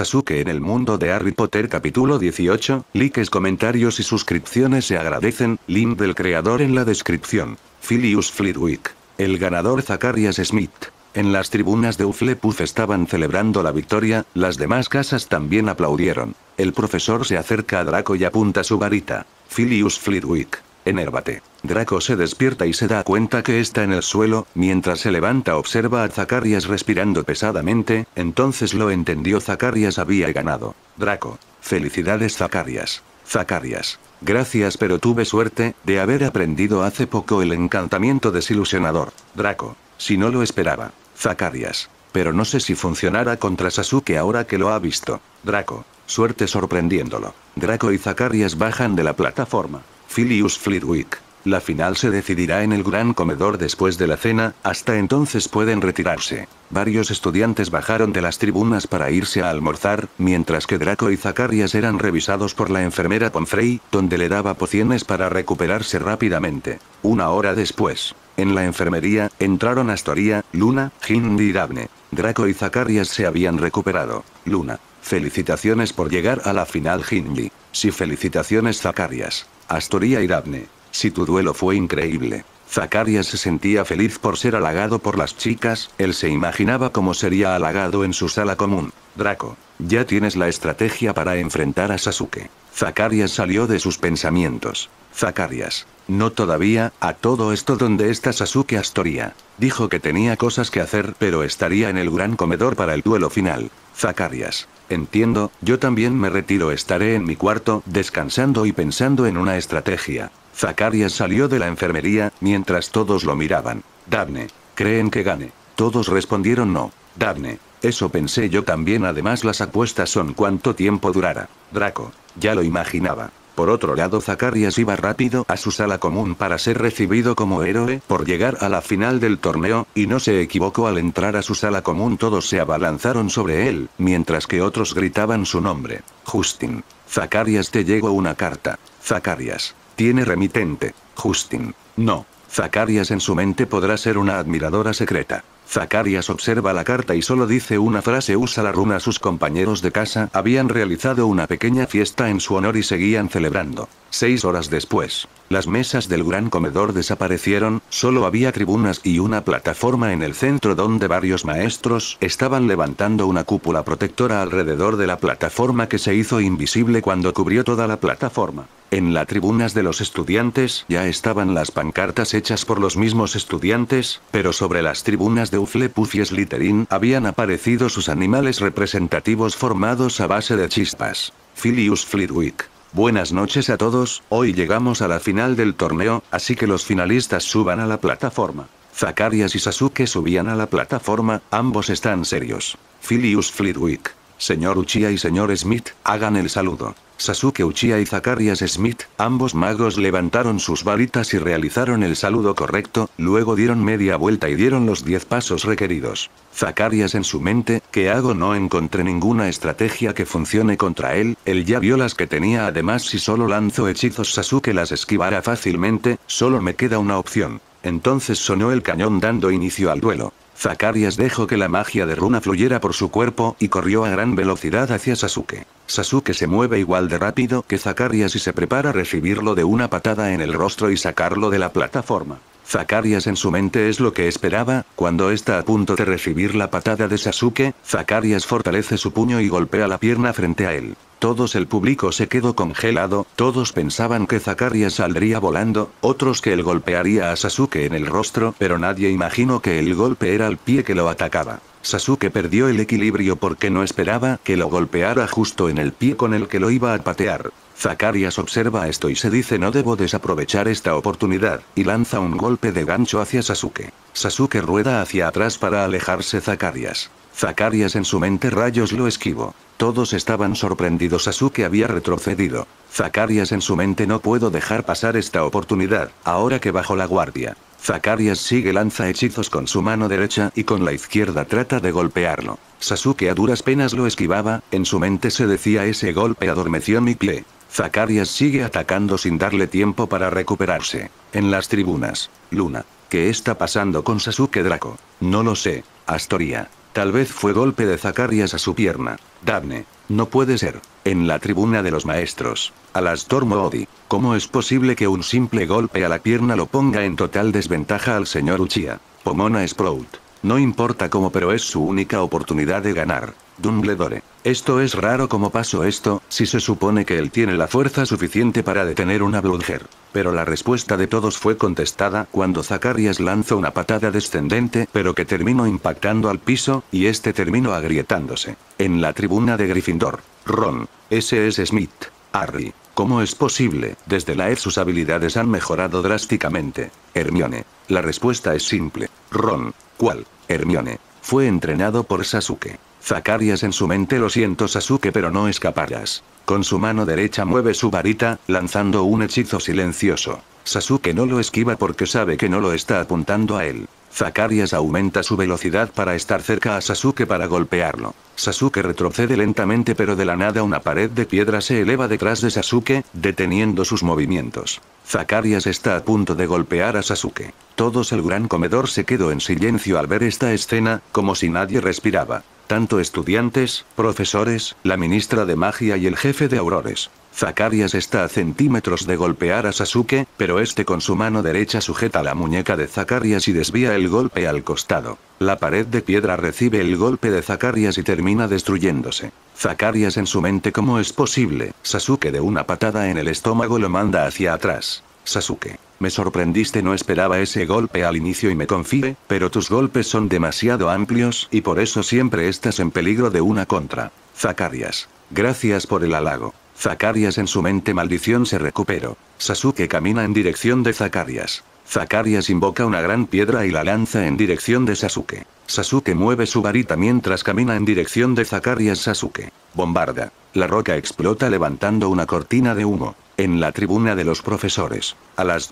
Asuke en el mundo de Harry Potter capítulo 18, likes comentarios y suscripciones se agradecen, link del creador en la descripción. Philius Flitwick. El ganador Zacarias Smith. En las tribunas de Uflepuz estaban celebrando la victoria, las demás casas también aplaudieron. El profesor se acerca a Draco y apunta su varita. Philius Flitwick. Enérvate. Draco se despierta y se da cuenta que está en el suelo, mientras se levanta observa a Zacarias respirando pesadamente, entonces lo entendió Zacarias había ganado. Draco. Felicidades Zacarias. Zacarias. Gracias pero tuve suerte, de haber aprendido hace poco el encantamiento desilusionador. Draco. Si no lo esperaba. Zacarias. Pero no sé si funcionará contra Sasuke ahora que lo ha visto. Draco. Suerte sorprendiéndolo. Draco y Zacarias bajan de la plataforma. Filius Flitwick. La final se decidirá en el gran comedor después de la cena, hasta entonces pueden retirarse. Varios estudiantes bajaron de las tribunas para irse a almorzar, mientras que Draco y Zacarias eran revisados por la enfermera Pomfrey, donde le daba pociones para recuperarse rápidamente. Una hora después, en la enfermería, entraron Astoria, Luna, hindley y Daphne. Draco y Zacarias se habían recuperado. Luna. Felicitaciones por llegar a la final hindley Sí, felicitaciones Zacarias. Astoria y Daphne. Si tu duelo fue increíble. Zacarias se sentía feliz por ser halagado por las chicas, él se imaginaba cómo sería halagado en su sala común. Draco, ya tienes la estrategia para enfrentar a Sasuke. Zacarias salió de sus pensamientos. Zacarias. No todavía, a todo esto donde está Sasuke Astoria. Dijo que tenía cosas que hacer pero estaría en el gran comedor para el duelo final. Zacarias. Entiendo, yo también me retiro estaré en mi cuarto, descansando y pensando en una estrategia. Zacarias salió de la enfermería, mientras todos lo miraban. Daphne. ¿Creen que gane? Todos respondieron no. Daphne. Eso pensé yo también además las apuestas son cuánto tiempo durará. Draco. Ya lo imaginaba. Por otro lado Zacarias iba rápido a su sala común para ser recibido como héroe por llegar a la final del torneo, y no se equivocó al entrar a su sala común todos se abalanzaron sobre él, mientras que otros gritaban su nombre. Justin. Zacarias te llegó una carta. Zacarias. Tiene remitente. Justin. No. Zacarias en su mente podrá ser una admiradora secreta. Zacarias observa la carta y solo dice una frase usa la runa sus compañeros de casa habían realizado una pequeña fiesta en su honor y seguían celebrando. Seis horas después, las mesas del gran comedor desaparecieron, solo había tribunas y una plataforma en el centro donde varios maestros estaban levantando una cúpula protectora alrededor de la plataforma que se hizo invisible cuando cubrió toda la plataforma. En las tribunas de los estudiantes ya estaban las pancartas hechas por los mismos estudiantes, pero sobre las tribunas de Ufle y habían aparecido sus animales representativos formados a base de chispas. Filius Flitwick. Buenas noches a todos, hoy llegamos a la final del torneo, así que los finalistas suban a la plataforma. Zacarias y Sasuke subían a la plataforma, ambos están serios. Filius Flitwick. Señor Uchiha y señor Smith, hagan el saludo. Sasuke Uchiha y Zacarias Smith, ambos magos levantaron sus varitas y realizaron el saludo correcto, luego dieron media vuelta y dieron los 10 pasos requeridos. Zacarias en su mente, que hago no encontré ninguna estrategia que funcione contra él, él ya vio las que tenía además si solo lanzo hechizos Sasuke las esquivará fácilmente, solo me queda una opción. Entonces sonó el cañón dando inicio al duelo. Zacarias dejó que la magia de runa fluyera por su cuerpo y corrió a gran velocidad hacia Sasuke. Sasuke se mueve igual de rápido que Zacarias y se prepara a recibirlo de una patada en el rostro y sacarlo de la plataforma. Zacarias en su mente es lo que esperaba, cuando está a punto de recibir la patada de Sasuke, Zacarias fortalece su puño y golpea la pierna frente a él. Todos el público se quedó congelado, todos pensaban que Zacarias saldría volando, otros que él golpearía a Sasuke en el rostro, pero nadie imaginó que el golpe era el pie que lo atacaba. Sasuke perdió el equilibrio porque no esperaba que lo golpeara justo en el pie con el que lo iba a patear. Zacarias observa esto y se dice no debo desaprovechar esta oportunidad, y lanza un golpe de gancho hacia Sasuke. Sasuke rueda hacia atrás para alejarse Zacarias. Zacarias en su mente rayos lo esquivo. Todos estaban sorprendidos Sasuke había retrocedido. Zacarias en su mente no puedo dejar pasar esta oportunidad, ahora que bajo la guardia. Zacarias sigue lanza hechizos con su mano derecha y con la izquierda trata de golpearlo. Sasuke a duras penas lo esquivaba, en su mente se decía ese golpe adormeció mi pie. Zacarias sigue atacando sin darle tiempo para recuperarse. En las tribunas. Luna. ¿Qué está pasando con Sasuke Draco? No lo sé. Astoria. Tal vez fue golpe de Zacarias a su pierna. Daphne. No puede ser. En la tribuna de los maestros. Alastor Moody. ¿Cómo es posible que un simple golpe a la pierna lo ponga en total desventaja al señor Uchiha? Pomona Sprout. No importa cómo, pero es su única oportunidad de ganar. Dumbledore. Esto es raro como pasó esto, si se supone que él tiene la fuerza suficiente para detener una Bludger. Pero la respuesta de todos fue contestada cuando Zacarias lanzó una patada descendente pero que terminó impactando al piso, y este terminó agrietándose. En la tribuna de Gryffindor. Ron. Ese es Smith. Harry. ¿Cómo es posible? Desde la ED sus habilidades han mejorado drásticamente. Hermione. La respuesta es simple. Ron. ¿Cuál? Hermione. Fue entrenado por Sasuke. Zacarias en su mente lo siento Sasuke pero no escaparás. Con su mano derecha mueve su varita, lanzando un hechizo silencioso. Sasuke no lo esquiva porque sabe que no lo está apuntando a él. Zacarias aumenta su velocidad para estar cerca a Sasuke para golpearlo. Sasuke retrocede lentamente pero de la nada una pared de piedra se eleva detrás de Sasuke, deteniendo sus movimientos. Zacarias está a punto de golpear a Sasuke. Todos el gran comedor se quedó en silencio al ver esta escena, como si nadie respiraba. Tanto estudiantes, profesores, la ministra de magia y el jefe de aurores. Zacarias está a centímetros de golpear a Sasuke, pero este con su mano derecha sujeta la muñeca de Zacarias y desvía el golpe al costado. La pared de piedra recibe el golpe de Zacarias y termina destruyéndose. Zacarias en su mente cómo es posible, Sasuke de una patada en el estómago lo manda hacia atrás. Sasuke. Me sorprendiste no esperaba ese golpe al inicio y me confíe, pero tus golpes son demasiado amplios y por eso siempre estás en peligro de una contra. Zacarias. Gracias por el halago. Zacarias en su mente maldición se recuperó. Sasuke camina en dirección de Zacarias. Zacarias invoca una gran piedra y la lanza en dirección de Sasuke. Sasuke mueve su varita mientras camina en dirección de Zacarias Sasuke. Bombarda. La roca explota levantando una cortina de humo. En la tribuna de los profesores. A las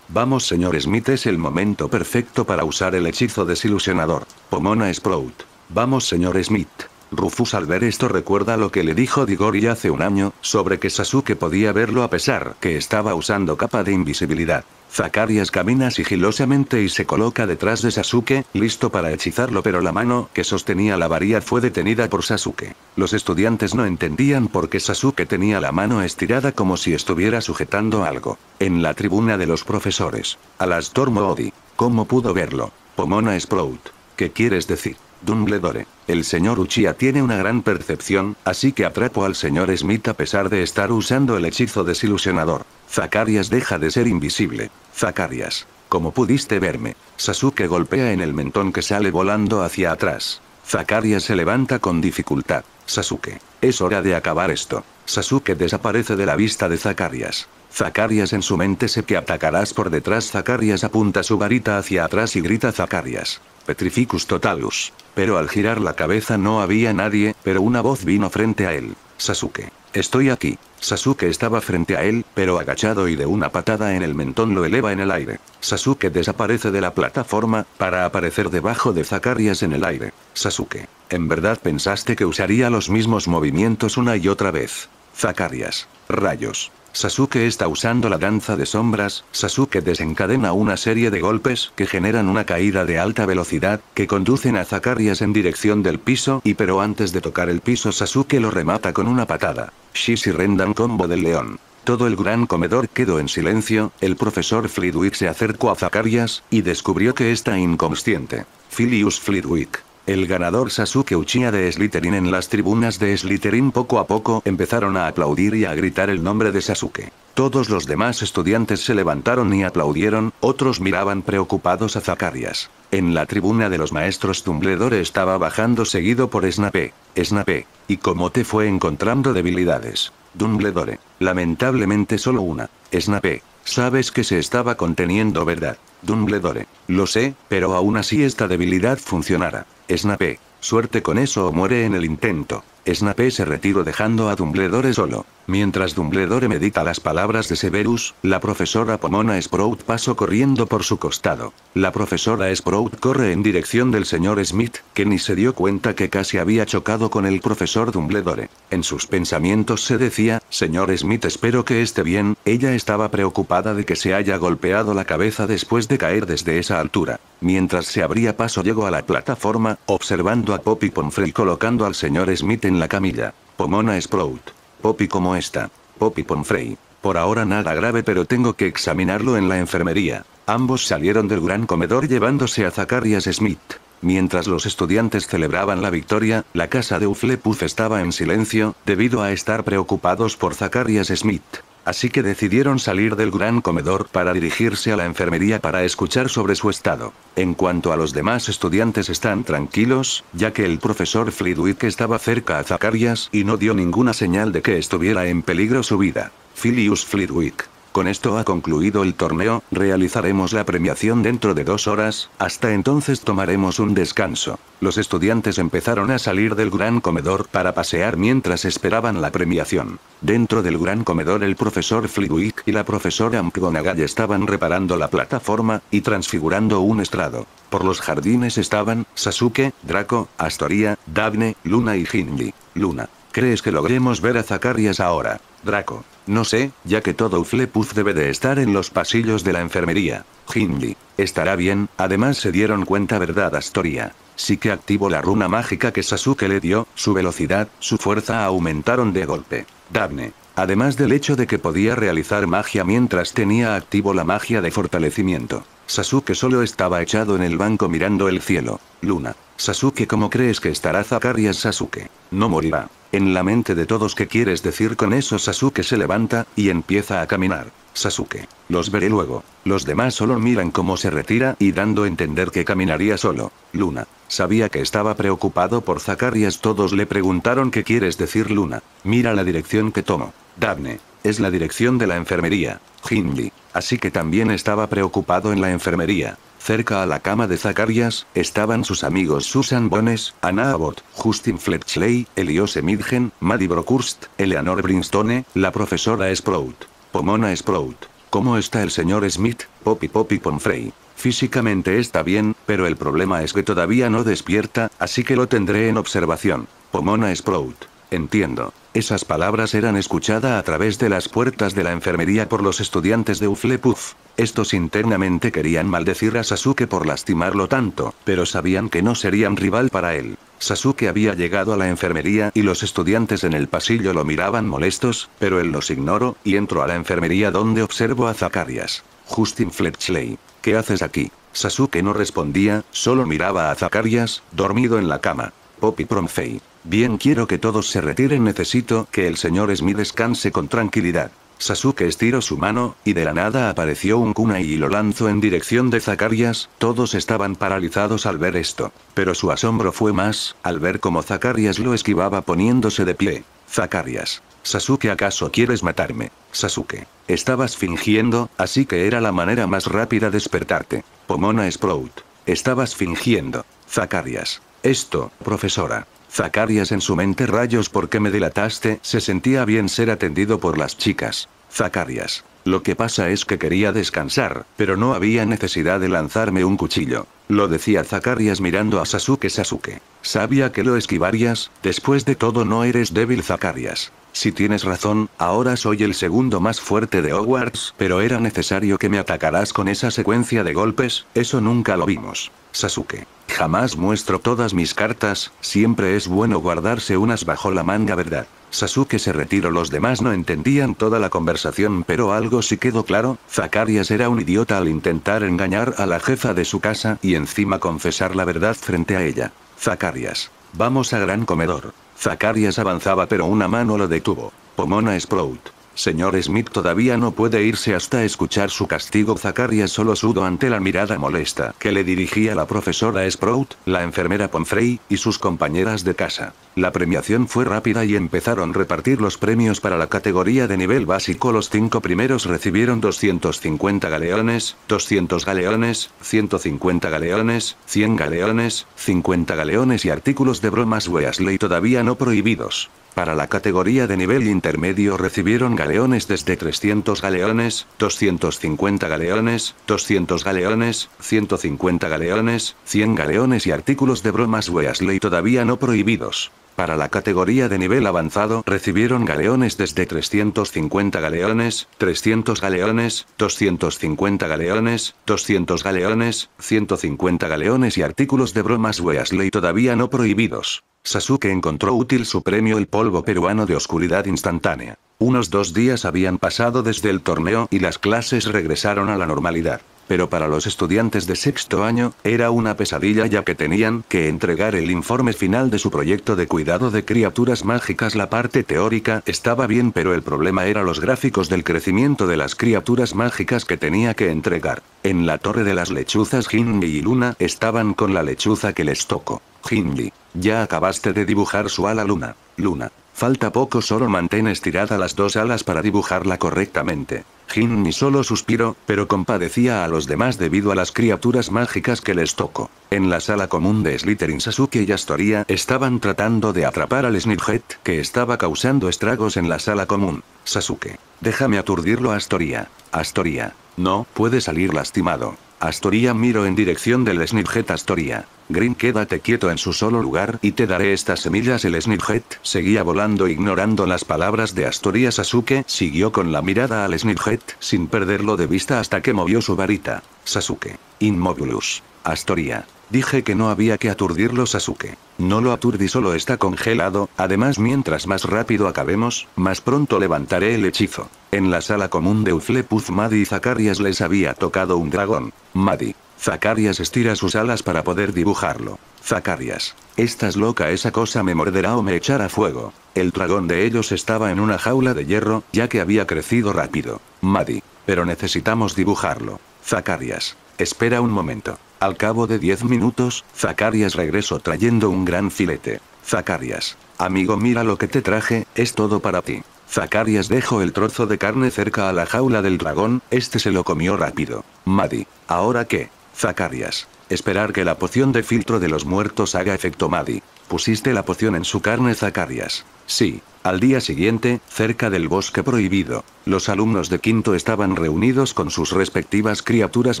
Vamos señor Smith es el momento perfecto para usar el hechizo desilusionador. Pomona Sprout. Vamos señor Smith. Rufus al ver esto recuerda lo que le dijo Digori hace un año, sobre que Sasuke podía verlo a pesar que estaba usando capa de invisibilidad. Zacarias camina sigilosamente y se coloca detrás de Sasuke, listo para hechizarlo pero la mano que sostenía la varilla fue detenida por Sasuke. Los estudiantes no entendían por qué Sasuke tenía la mano estirada como si estuviera sujetando algo. En la tribuna de los profesores. Alastor Moody. ¿Cómo pudo verlo? Pomona Sprout. ¿Qué quieres decir? Dumbledore, el señor Uchiha tiene una gran percepción, así que atrapo al señor Smith a pesar de estar usando el hechizo desilusionador. Zacarias deja de ser invisible. Zacarias. Como pudiste verme. Sasuke golpea en el mentón que sale volando hacia atrás. Zacarias se levanta con dificultad. Sasuke. Es hora de acabar esto. Sasuke desaparece de la vista de Zacarias. Zacarias en su mente se que atacarás por detrás. Zacarias apunta su varita hacia atrás y grita Zacarias. Petrificus totalus. Pero al girar la cabeza no había nadie, pero una voz vino frente a él. Sasuke. Estoy aquí. Sasuke estaba frente a él, pero agachado y de una patada en el mentón lo eleva en el aire. Sasuke desaparece de la plataforma, para aparecer debajo de Zacarias en el aire. Sasuke. En verdad pensaste que usaría los mismos movimientos una y otra vez. Zacarias. Rayos. Sasuke está usando la danza de sombras, Sasuke desencadena una serie de golpes que generan una caída de alta velocidad, que conducen a Zacarias en dirección del piso y pero antes de tocar el piso Sasuke lo remata con una patada. Shishi rendan combo del león. Todo el gran comedor quedó en silencio, el profesor Flitwick se acercó a Zacarias, y descubrió que está inconsciente. Filius Flitwick. El ganador Sasuke Uchiha de Slytherin en las tribunas de Slytherin poco a poco empezaron a aplaudir y a gritar el nombre de Sasuke. Todos los demás estudiantes se levantaron y aplaudieron, otros miraban preocupados a Zacarias. En la tribuna de los maestros Dumbledore estaba bajando seguido por Snape. Snape. ¿Y cómo te fue encontrando debilidades? Dumbledore. Lamentablemente solo una. Snape. Sabes que se estaba conteniendo, ¿verdad? Dumbledore. Lo sé, pero aún así esta debilidad funcionara. Snape. Suerte con eso o muere en el intento. Snape se retiró dejando a Dumbledore solo. Mientras Dumbledore medita las palabras de Severus, la profesora Pomona Sprout pasó corriendo por su costado. La profesora Sprout corre en dirección del señor Smith, que ni se dio cuenta que casi había chocado con el profesor Dumbledore. En sus pensamientos se decía, señor Smith espero que esté bien, ella estaba preocupada de que se haya golpeado la cabeza después de caer desde esa altura. Mientras se abría paso llegó a la plataforma, observando a Poppy Pomfrey colocando al señor Smith en la camilla. Pomona Sprout. Poppy como esta. Poppy Pomfrey. Por ahora nada grave pero tengo que examinarlo en la enfermería. Ambos salieron del gran comedor llevándose a Zacharias Smith. Mientras los estudiantes celebraban la victoria, la casa de Uflepuz estaba en silencio, debido a estar preocupados por Zacharias Smith. Así que decidieron salir del gran comedor para dirigirse a la enfermería para escuchar sobre su estado. En cuanto a los demás estudiantes están tranquilos, ya que el profesor Flitwick estaba cerca a Zacarias y no dio ninguna señal de que estuviera en peligro su vida. Philius Flitwick. Con esto ha concluido el torneo, realizaremos la premiación dentro de dos horas, hasta entonces tomaremos un descanso. Los estudiantes empezaron a salir del gran comedor para pasear mientras esperaban la premiación. Dentro del gran comedor el profesor Flitwick y la profesora McGonagall estaban reparando la plataforma, y transfigurando un estrado. Por los jardines estaban, Sasuke, Draco, Astoria, Daphne, Luna y hindley Luna. ¿Crees que logremos ver a Zacarias ahora? Draco. No sé, ya que todo Uflepuz debe de estar en los pasillos de la enfermería. Hindley. Estará bien, además se dieron cuenta verdad Astoria. Sí que activo la runa mágica que Sasuke le dio, su velocidad, su fuerza aumentaron de golpe. Daphne. Además del hecho de que podía realizar magia mientras tenía activo la magia de fortalecimiento. Sasuke solo estaba echado en el banco mirando el cielo. Luna. Sasuke, ¿cómo crees que estará Zakarias Sasuke? No morirá en la mente de todos qué quieres decir con eso Sasuke se levanta, y empieza a caminar. Sasuke. Los veré luego. Los demás solo miran cómo se retira y dando a entender que caminaría solo. Luna. Sabía que estaba preocupado por Zacarias. Todos le preguntaron qué quieres decir Luna. Mira la dirección que tomo. Daphne. Es la dirección de la enfermería. Hindley. Así que también estaba preocupado en la enfermería. Cerca a la cama de Zacarias, estaban sus amigos Susan Bones, Anna Abbott, Justin Fletchley, Eliose Midgen, Maddie Brokurst, Eleanor Brinstone, la profesora Sprout. Pomona Sprout. ¿Cómo está el señor Smith? Poppy Poppy Pomfrey. Físicamente está bien, pero el problema es que todavía no despierta, así que lo tendré en observación. Pomona Sprout. Entiendo. Esas palabras eran escuchadas a través de las puertas de la enfermería por los estudiantes de Uflepuff. Estos internamente querían maldecir a Sasuke por lastimarlo tanto, pero sabían que no serían rival para él. Sasuke había llegado a la enfermería y los estudiantes en el pasillo lo miraban molestos, pero él los ignoró, y entró a la enfermería donde observó a Zacarias. Justin Fletchley. ¿Qué haces aquí? Sasuke no respondía, solo miraba a Zacarias, dormido en la cama. Poppy Promfey. Bien quiero que todos se retiren necesito que el señor Smith descanse con tranquilidad. Sasuke estiró su mano, y de la nada apareció un kunai y lo lanzó en dirección de Zacarias, todos estaban paralizados al ver esto. Pero su asombro fue más, al ver cómo Zacarias lo esquivaba poniéndose de pie. Zacarias. Sasuke ¿acaso quieres matarme? Sasuke. Estabas fingiendo, así que era la manera más rápida de despertarte. Pomona Sprout. Estabas fingiendo. Zacarias. Esto, profesora. Zacarias en su mente rayos porque me delataste, se sentía bien ser atendido por las chicas. Zacarias. Lo que pasa es que quería descansar, pero no había necesidad de lanzarme un cuchillo. Lo decía Zacarias mirando a Sasuke Sasuke. Sabía que lo esquivarías, después de todo no eres débil Zacarias. Si tienes razón, ahora soy el segundo más fuerte de Hogwarts, pero era necesario que me atacarás con esa secuencia de golpes, eso nunca lo vimos. Sasuke. Jamás muestro todas mis cartas, siempre es bueno guardarse unas bajo la manga, ¿verdad? Sasuke se retiró. Los demás no entendían toda la conversación, pero algo sí quedó claro: Zacarias era un idiota al intentar engañar a la jefa de su casa y encima confesar la verdad frente a ella. Zacarias. Vamos a gran comedor. Zacarias avanzaba, pero una mano lo detuvo. Pomona Sprout. Señor Smith todavía no puede irse hasta escuchar su castigo. Zacarias solo sudó ante la mirada molesta que le dirigía la profesora Sprout, la enfermera Pomfrey y sus compañeras de casa. La premiación fue rápida y empezaron a repartir los premios para la categoría de nivel básico. Los cinco primeros recibieron 250 galeones, 200 galeones, 150 galeones, 100 galeones, 50 galeones y artículos de bromas Weasley todavía no prohibidos. Para la categoría de nivel intermedio recibieron galeones desde 300 galeones, 250 galeones, 200 galeones, 150 galeones, 100 galeones y artículos de bromas Weasley todavía no prohibidos. Para la categoría de nivel avanzado recibieron galeones desde 350 galeones, 300 galeones, 250 galeones, 200 galeones, 150 galeones y artículos de bromas Weasley todavía no prohibidos. Sasuke encontró útil su premio el polvo peruano de oscuridad instantánea. Unos dos días habían pasado desde el torneo y las clases regresaron a la normalidad pero para los estudiantes de sexto año, era una pesadilla ya que tenían que entregar el informe final de su proyecto de cuidado de criaturas mágicas. La parte teórica estaba bien pero el problema era los gráficos del crecimiento de las criaturas mágicas que tenía que entregar. En la torre de las lechuzas hindi y Luna estaban con la lechuza que les tocó. Hindi, ya acabaste de dibujar su ala Luna. Luna, Falta poco, solo mantén estiradas las dos alas para dibujarla correctamente. ni solo suspiró, pero compadecía a los demás debido a las criaturas mágicas que les tocó. En la sala común de Slytherin Sasuke y Astoria estaban tratando de atrapar al Snidget que estaba causando estragos en la sala común. Sasuke. Déjame aturdirlo Astoria. Astoria. No, puede salir lastimado. Astoria miro en dirección del Snidget Astoria. Green quédate quieto en su solo lugar y te daré estas semillas el Snidget seguía volando ignorando las palabras de Astoria Sasuke siguió con la mirada al Snidget sin perderlo de vista hasta que movió su varita. Sasuke. Inmobulus. Astoria. Dije que no había que aturdirlo Sasuke. No lo aturdí solo está congelado, además mientras más rápido acabemos, más pronto levantaré el hechizo. En la sala común de Uflepuz Madi y Zacarias les había tocado un dragón. Madi. Zacarias estira sus alas para poder dibujarlo. Zacarias. Estás loca esa cosa me morderá o me echará fuego. El dragón de ellos estaba en una jaula de hierro, ya que había crecido rápido. Madi. Pero necesitamos dibujarlo. Zacarias. Espera un momento. Al cabo de 10 minutos, Zacarias regresó trayendo un gran filete. Zacarias. Amigo mira lo que te traje, es todo para ti. Zacarias dejó el trozo de carne cerca a la jaula del dragón, este se lo comió rápido. Madi. ¿Ahora qué? Zacarias. Esperar que la poción de filtro de los muertos haga efecto Madi. Pusiste la poción en su carne Zacarias. Sí. Al día siguiente, cerca del bosque prohibido, los alumnos de quinto estaban reunidos con sus respectivas criaturas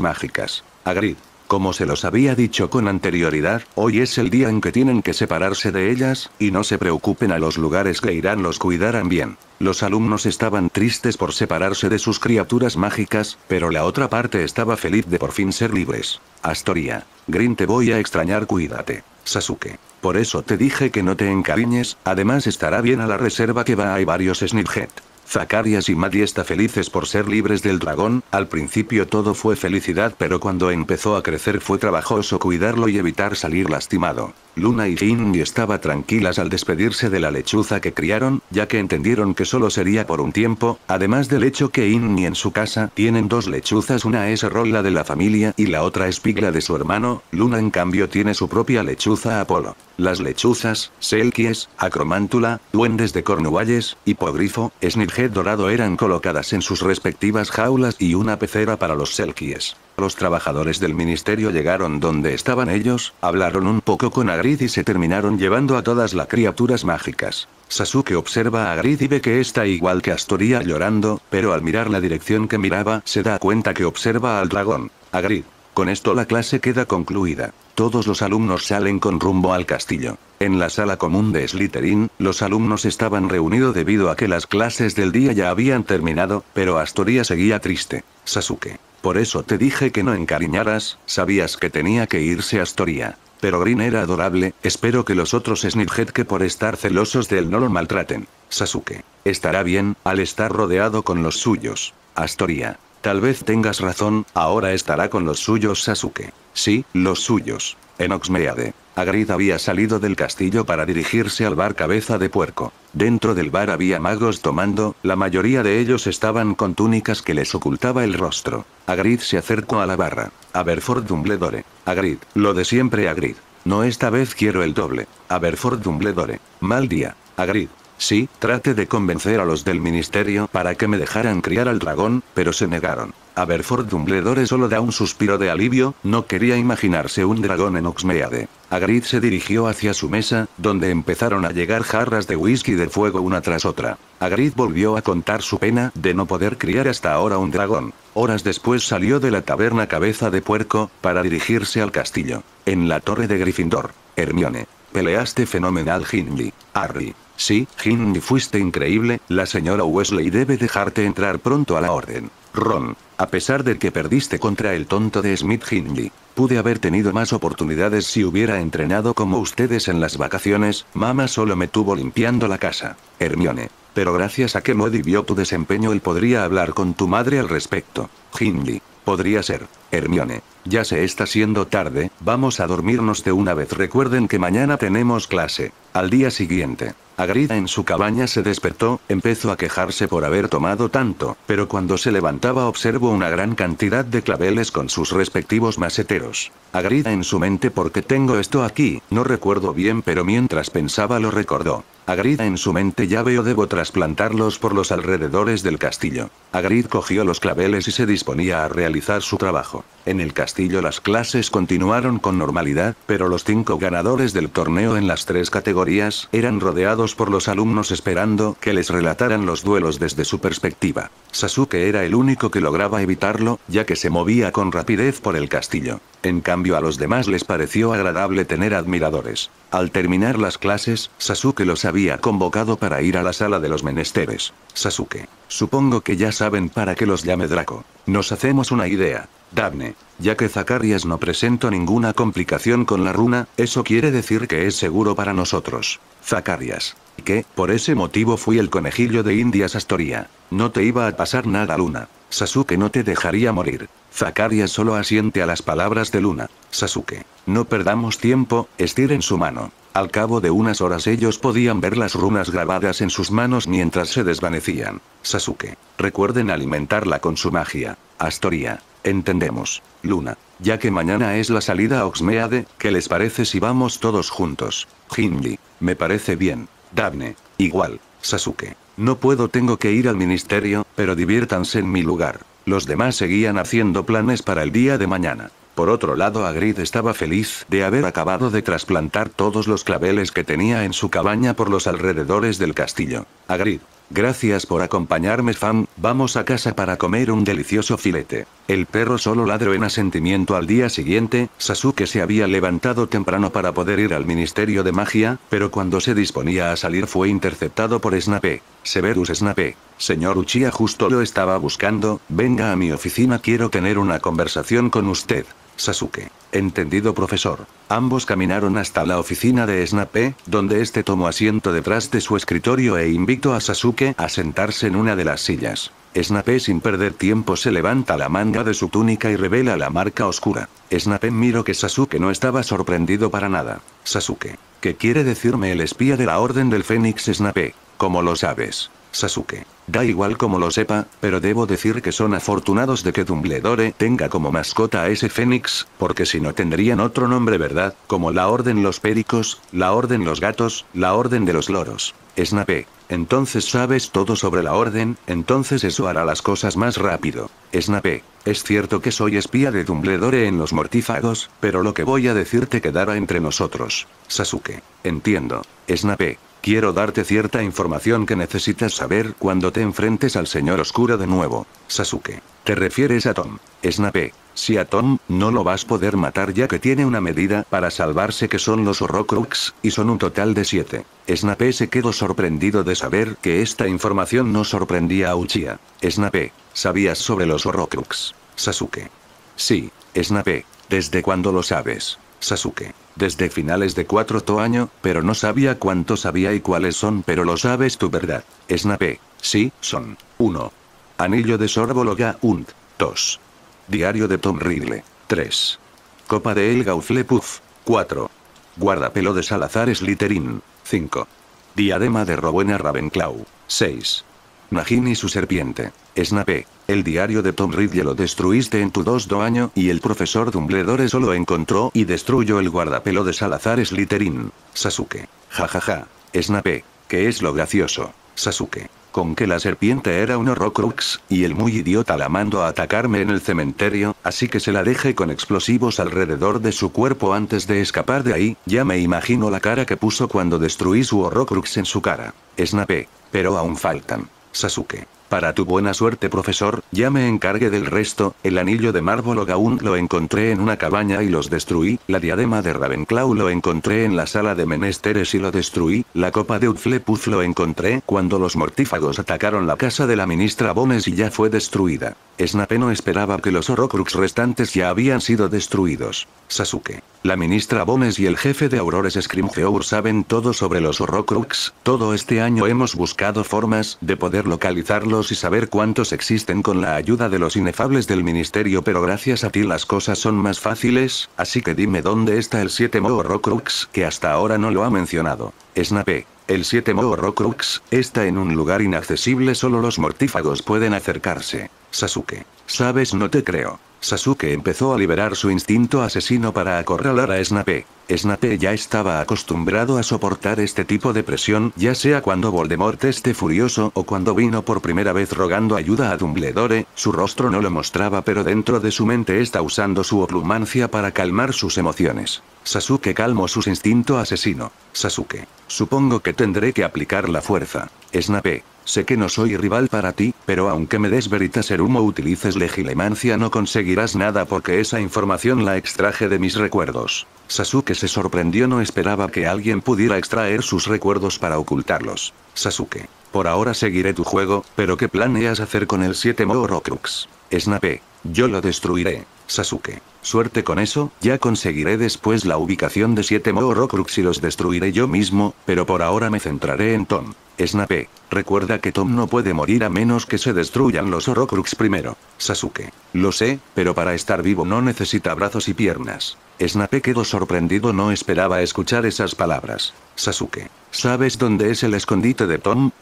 mágicas. Agrit. Como se los había dicho con anterioridad, hoy es el día en que tienen que separarse de ellas, y no se preocupen a los lugares que irán los cuidarán bien. Los alumnos estaban tristes por separarse de sus criaturas mágicas, pero la otra parte estaba feliz de por fin ser libres. Astoria. Green te voy a extrañar cuídate. Sasuke. Por eso te dije que no te encariñes, además estará bien a la reserva que va hay varios Snipjet. Zacarias y Maddie está felices por ser libres del dragón, al principio todo fue felicidad pero cuando empezó a crecer fue trabajoso cuidarlo y evitar salir lastimado. Luna y Jinny estaba tranquilas al despedirse de la lechuza que criaron, ya que entendieron que solo sería por un tiempo, además del hecho que Inni en su casa tienen dos lechuzas, una es Rolla de la familia y la otra es Pigla de su hermano, Luna en cambio tiene su propia lechuza Apolo. Las lechuzas, selkies, acromántula, duendes de Cornualles, hipogrifo, snidget dorado eran colocadas en sus respectivas jaulas y una pecera para los selkies. Los trabajadores del ministerio llegaron donde estaban ellos, hablaron un poco con Agrid y se terminaron llevando a todas las criaturas mágicas. Sasuke observa a Agrid y ve que está igual que Astoria llorando, pero al mirar la dirección que miraba se da cuenta que observa al dragón. Agrid, con esto la clase queda concluida. Todos los alumnos salen con rumbo al castillo. En la sala común de Slytherin, los alumnos estaban reunidos debido a que las clases del día ya habían terminado, pero Astoria seguía triste. Sasuke. Por eso te dije que no encariñaras, sabías que tenía que irse Astoria. Pero Green era adorable, espero que los otros Snidget que por estar celosos de él no lo maltraten. Sasuke. Estará bien, al estar rodeado con los suyos. Astoria. Tal vez tengas razón, ahora estará con los suyos Sasuke. Sí, los suyos. En Oxmeade. Agrid había salido del castillo para dirigirse al bar Cabeza de Puerco. Dentro del bar había magos tomando, la mayoría de ellos estaban con túnicas que les ocultaba el rostro. Agrid se acercó a la barra. Aberford Dumbledore. Agrid, lo de siempre Agrid. No esta vez quiero el doble. Aberford Dumbledore. Mal día. Agrid, Sí, traté de convencer a los del ministerio para que me dejaran criar al dragón, pero se negaron. Aberford Dumbledore solo da un suspiro de alivio, no quería imaginarse un dragón en Oxmeade. Agrid se dirigió hacia su mesa, donde empezaron a llegar jarras de whisky de fuego una tras otra. Agrid volvió a contar su pena de no poder criar hasta ahora un dragón. Horas después salió de la taberna Cabeza de Puerco, para dirigirse al castillo. En la torre de Gryffindor. Hermione. Peleaste fenomenal Hindley. Harry. Sí, Ginny fuiste increíble, la señora Wesley debe dejarte entrar pronto a la orden. Ron, a pesar de que perdiste contra el tonto de Smith Hindley, pude haber tenido más oportunidades si hubiera entrenado como ustedes en las vacaciones, mamá solo me tuvo limpiando la casa. Hermione. Pero gracias a que Moody vio tu desempeño él podría hablar con tu madre al respecto. Hindley. Podría ser. Hermione. Ya se está siendo tarde, vamos a dormirnos de una vez. Recuerden que mañana tenemos clase. Al día siguiente. Agrida en su cabaña se despertó, empezó a quejarse por haber tomado tanto, pero cuando se levantaba observó una gran cantidad de claveles con sus respectivos maceteros. Agrida en su mente porque tengo esto aquí, no recuerdo bien pero mientras pensaba lo recordó. Agrida en su mente ya veo debo trasplantarlos por los alrededores del castillo. Agrid cogió los claveles y se disponía a realizar su trabajo. En el castillo las clases continuaron con normalidad, pero los cinco ganadores del torneo en las tres categorías eran rodeados por los alumnos esperando que les relataran los duelos desde su perspectiva. Sasuke era el único que lograba evitarlo, ya que se movía con rapidez por el castillo. En cambio a los demás les pareció agradable tener admiradores. Al terminar las clases, Sasuke los había convocado para ir a la sala de los menesteres. Sasuke. Supongo que ya saben para qué los llame Draco. Nos hacemos una idea. Dabne, ya que Zacarias no presentó ninguna complicación con la runa, eso quiere decir que es seguro para nosotros. Zacarias. Que, por ese motivo fui el conejillo de Indias Astoria. No te iba a pasar nada, Luna. Sasuke no te dejaría morir. Zacarias solo asiente a las palabras de Luna. Sasuke. No perdamos tiempo, en su mano. Al cabo de unas horas ellos podían ver las runas grabadas en sus manos mientras se desvanecían. Sasuke. Recuerden alimentarla con su magia. Astoria. Entendemos. Luna. Ya que mañana es la salida a Oxmeade, ¿qué les parece si vamos todos juntos? Hindi, Me parece bien. Daphne. Igual. Sasuke. No puedo, tengo que ir al ministerio, pero diviértanse en mi lugar. Los demás seguían haciendo planes para el día de mañana. Por otro lado, Agrid estaba feliz de haber acabado de trasplantar todos los claveles que tenía en su cabaña por los alrededores del castillo. Agrid, Gracias por acompañarme fam, vamos a casa para comer un delicioso filete. El perro solo ladró en asentimiento al día siguiente, Sasuke se había levantado temprano para poder ir al Ministerio de Magia, pero cuando se disponía a salir fue interceptado por Snape. Severus Snape. Señor Uchiha justo lo estaba buscando, venga a mi oficina quiero tener una conversación con usted. Sasuke. Entendido profesor. Ambos caminaron hasta la oficina de Snape, donde este tomó asiento detrás de su escritorio e invitó a Sasuke a sentarse en una de las sillas. Snape sin perder tiempo se levanta la manga de su túnica y revela la marca oscura. Snape miró que Sasuke no estaba sorprendido para nada. Sasuke. ¿Qué quiere decirme el espía de la Orden del Fénix Snape? ¿Cómo lo sabes? Sasuke. Da igual como lo sepa, pero debo decir que son afortunados de que Dumbledore tenga como mascota a ese fénix, porque si no tendrían otro nombre verdad, como la Orden los Pericos, la Orden los Gatos, la Orden de los Loros. Snape. Entonces sabes todo sobre la Orden, entonces eso hará las cosas más rápido. Snape. Es cierto que soy espía de Dumbledore en los mortífagos, pero lo que voy a decirte quedará entre nosotros. Sasuke. Entiendo. Snape. Quiero darte cierta información que necesitas saber cuando te enfrentes al señor oscuro de nuevo. Sasuke. Te refieres a Tom. Snape. Si a Tom, no lo vas a poder matar ya que tiene una medida para salvarse que son los Horrocrux, y son un total de siete. Snape se quedó sorprendido de saber que esta información no sorprendía a Uchiha. Snape. ¿Sabías sobre los Horrocrux? Sasuke. Sí, Snape. ¿Desde cuándo lo sabes? Sasuke desde finales de cuarto año, pero no sabía cuántos había y cuáles son, pero lo sabes tú, ¿verdad? Snape. Sí, son. 1. Anillo de Sorbologa und. 2. Diario de Tom Riddle. 3. Copa de El Gauflepuff. 4. Guardapelo de Salazar Slytherin. 5. Diadema de Rowena Ravenclaw. 6. Magin y su serpiente. Snape. El diario de Tom Riddle lo destruiste en tu dos año y el profesor Dumbledore solo encontró y destruyó el guardapelo de Salazar Slytherin. Sasuke. Jajaja. Ja, ja. Snape. ¿Qué es lo gracioso? Sasuke. Con que la serpiente era un horrocrux, y el muy idiota la mando a atacarme en el cementerio, así que se la dejé con explosivos alrededor de su cuerpo antes de escapar de ahí, ya me imagino la cara que puso cuando destruí su horrocrux en su cara. Snape. Pero aún faltan. Sasuke. Para tu buena suerte profesor, ya me encargué del resto, el anillo de mármol Gaún lo encontré en una cabaña y los destruí, la diadema de Ravenclaw lo encontré en la sala de menesteres y lo destruí, la copa de Utflepuz lo encontré cuando los mortífagos atacaron la casa de la ministra Bones y ya fue destruida. Snape no esperaba que los Horrocrux restantes ya habían sido destruidos. Sasuke. La ministra Bones y el jefe de Aurores Scrimgeour saben todo sobre los Horrocrux, todo este año hemos buscado formas de poder localizarlos y saber cuántos existen con la ayuda de los inefables del ministerio pero gracias a ti las cosas son más fáciles, así que dime dónde está el 7 Moho rocrux, que hasta ahora no lo ha mencionado. Snape. El 7 Moho Rocrux, está en un lugar inaccesible solo los mortífagos pueden acercarse. Sasuke. Sabes no te creo. Sasuke empezó a liberar su instinto asesino para acorralar a Snape. Snape ya estaba acostumbrado a soportar este tipo de presión, ya sea cuando Voldemort esté furioso o cuando vino por primera vez rogando ayuda a Dumbledore, su rostro no lo mostraba pero dentro de su mente está usando su oplumancia para calmar sus emociones. Sasuke calmó su instinto asesino. Sasuke. Supongo que tendré que aplicar la fuerza. Snape. Sé que no soy rival para ti, pero aunque me des veritas humo utilices legilemancia no conseguirás nada porque esa información la extraje de mis recuerdos. Sasuke se sorprendió no esperaba que alguien pudiera extraer sus recuerdos para ocultarlos. Sasuke. Por ahora seguiré tu juego, pero ¿qué planeas hacer con el 7 Morocrux? Snape. Yo lo destruiré, Sasuke. Suerte con eso, ya conseguiré después la ubicación de siete Orocrux y los destruiré yo mismo, pero por ahora me centraré en Tom. Snape, recuerda que Tom no puede morir a menos que se destruyan los Orocrux primero. Sasuke, lo sé, pero para estar vivo no necesita brazos y piernas. Snape quedó sorprendido, no esperaba escuchar esas palabras. Sasuke, ¿sabes dónde es el escondite de Tom?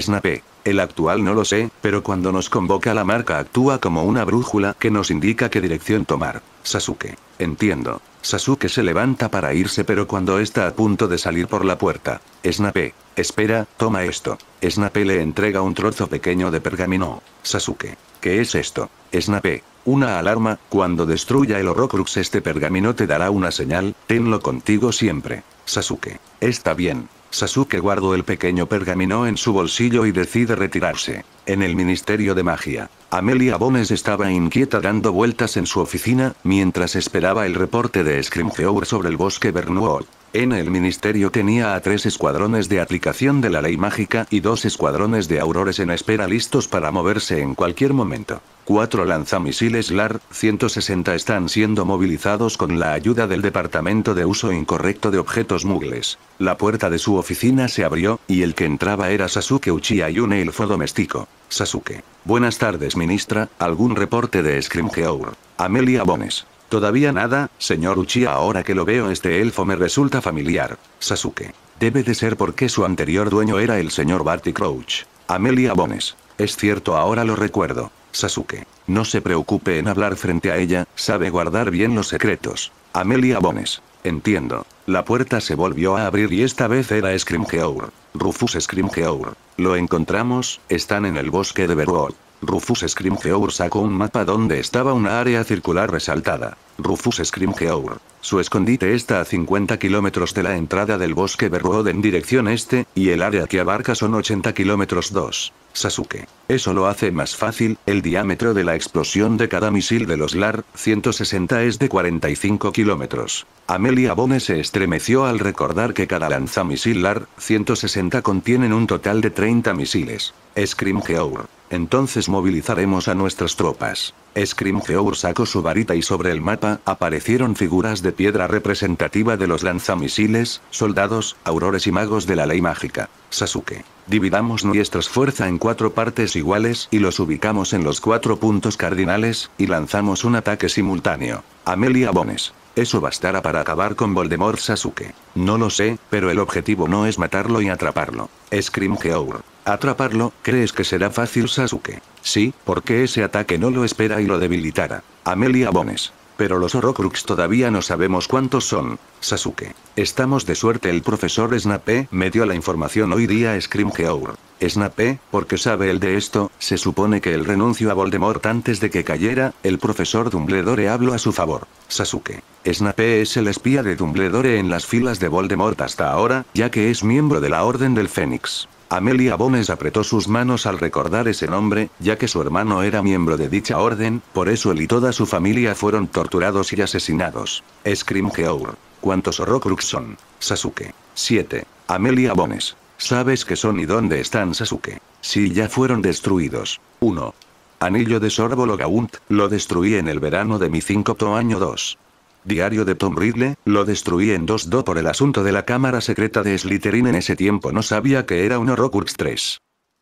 Snape. El actual no lo sé, pero cuando nos convoca la marca actúa como una brújula que nos indica qué dirección tomar. Sasuke. Entiendo. Sasuke se levanta para irse pero cuando está a punto de salir por la puerta. Snape. Espera, toma esto. Snape le entrega un trozo pequeño de pergamino. Sasuke. ¿Qué es esto? Snape. Una alarma, cuando destruya el Horrocrux este pergamino te dará una señal, tenlo contigo siempre. Sasuke. Está bien. Sasuke guardó el pequeño pergamino en su bolsillo y decide retirarse. En el Ministerio de Magia, Amelia Bones estaba inquieta dando vueltas en su oficina, mientras esperaba el reporte de Scrimgeour sobre el bosque Bernuol. En el ministerio tenía a tres escuadrones de aplicación de la ley mágica y dos escuadrones de aurores en espera listos para moverse en cualquier momento. Cuatro lanzamisiles LAR-160 están siendo movilizados con la ayuda del Departamento de Uso Incorrecto de Objetos Mugles. La puerta de su oficina se abrió, y el que entraba era Sasuke Uchiha y un elfo doméstico. Sasuke. Buenas tardes ministra, ¿algún reporte de Scrimgeour? Amelia Bones. Todavía nada, señor Uchiha ahora que lo veo este elfo me resulta familiar. Sasuke. Debe de ser porque su anterior dueño era el señor Barty Crouch. Amelia Bones. Es cierto ahora lo recuerdo. Sasuke. No se preocupe en hablar frente a ella, sabe guardar bien los secretos. Amelia Bones. Entiendo. La puerta se volvió a abrir y esta vez era Scrimgeour. Rufus Scrimgeour. Lo encontramos, están en el bosque de Verwol. Rufus Scrimgeour sacó un mapa donde estaba una área circular resaltada. Rufus Scrimgeour. Su escondite está a 50 kilómetros de la entrada del bosque Berrood en dirección este, y el área que abarca son 80 kilómetros 2. Sasuke. Eso lo hace más fácil, el diámetro de la explosión de cada misil de los LAR, 160 es de 45 kilómetros. Amelia Bone se estremeció al recordar que cada lanzamisil LAR, 160 contienen un total de 30 misiles. Scrimgeour. Entonces movilizaremos a nuestras tropas. Scrimgeour sacó su varita y sobre el mapa aparecieron figuras de piedra representativa de los lanzamisiles, soldados, aurores y magos de la ley mágica. Sasuke. Dividamos nuestras fuerzas en cuatro partes iguales y los ubicamos en los cuatro puntos cardinales, y lanzamos un ataque simultáneo. Amelia Bones. Eso bastará para acabar con Voldemort Sasuke. No lo sé, pero el objetivo no es matarlo y atraparlo. Scrimgeour. Atraparlo, ¿crees que será fácil Sasuke? Sí, porque ese ataque no lo espera y lo debilitará. Amelia Bones. Pero los Horrocrux todavía no sabemos cuántos son, Sasuke. Estamos de suerte el profesor Snape me dio la información hoy día Scrimgeour. Snape, porque sabe el de esto, se supone que el renuncio a Voldemort antes de que cayera, el profesor Dumbledore habló a su favor. Sasuke. Snape es el espía de Dumbledore en las filas de Voldemort hasta ahora, ya que es miembro de la Orden del Fénix. Amelia Bones apretó sus manos al recordar ese nombre, ya que su hermano era miembro de dicha orden, por eso él y toda su familia fueron torturados y asesinados. Scrimgeour. ¿Cuántos Horrocrux son? Sasuke. 7. Amelia Bones. ¿Sabes qué son y dónde están Sasuke? Sí, ya fueron destruidos. 1. Anillo de Sorbolo Gaunt. lo destruí en el verano de mi 5 año 2. Diario de Tom Ridley, lo destruí en 2-2 por el asunto de la cámara secreta de Slytherin en ese tiempo no sabía que era un Horrocrux 3.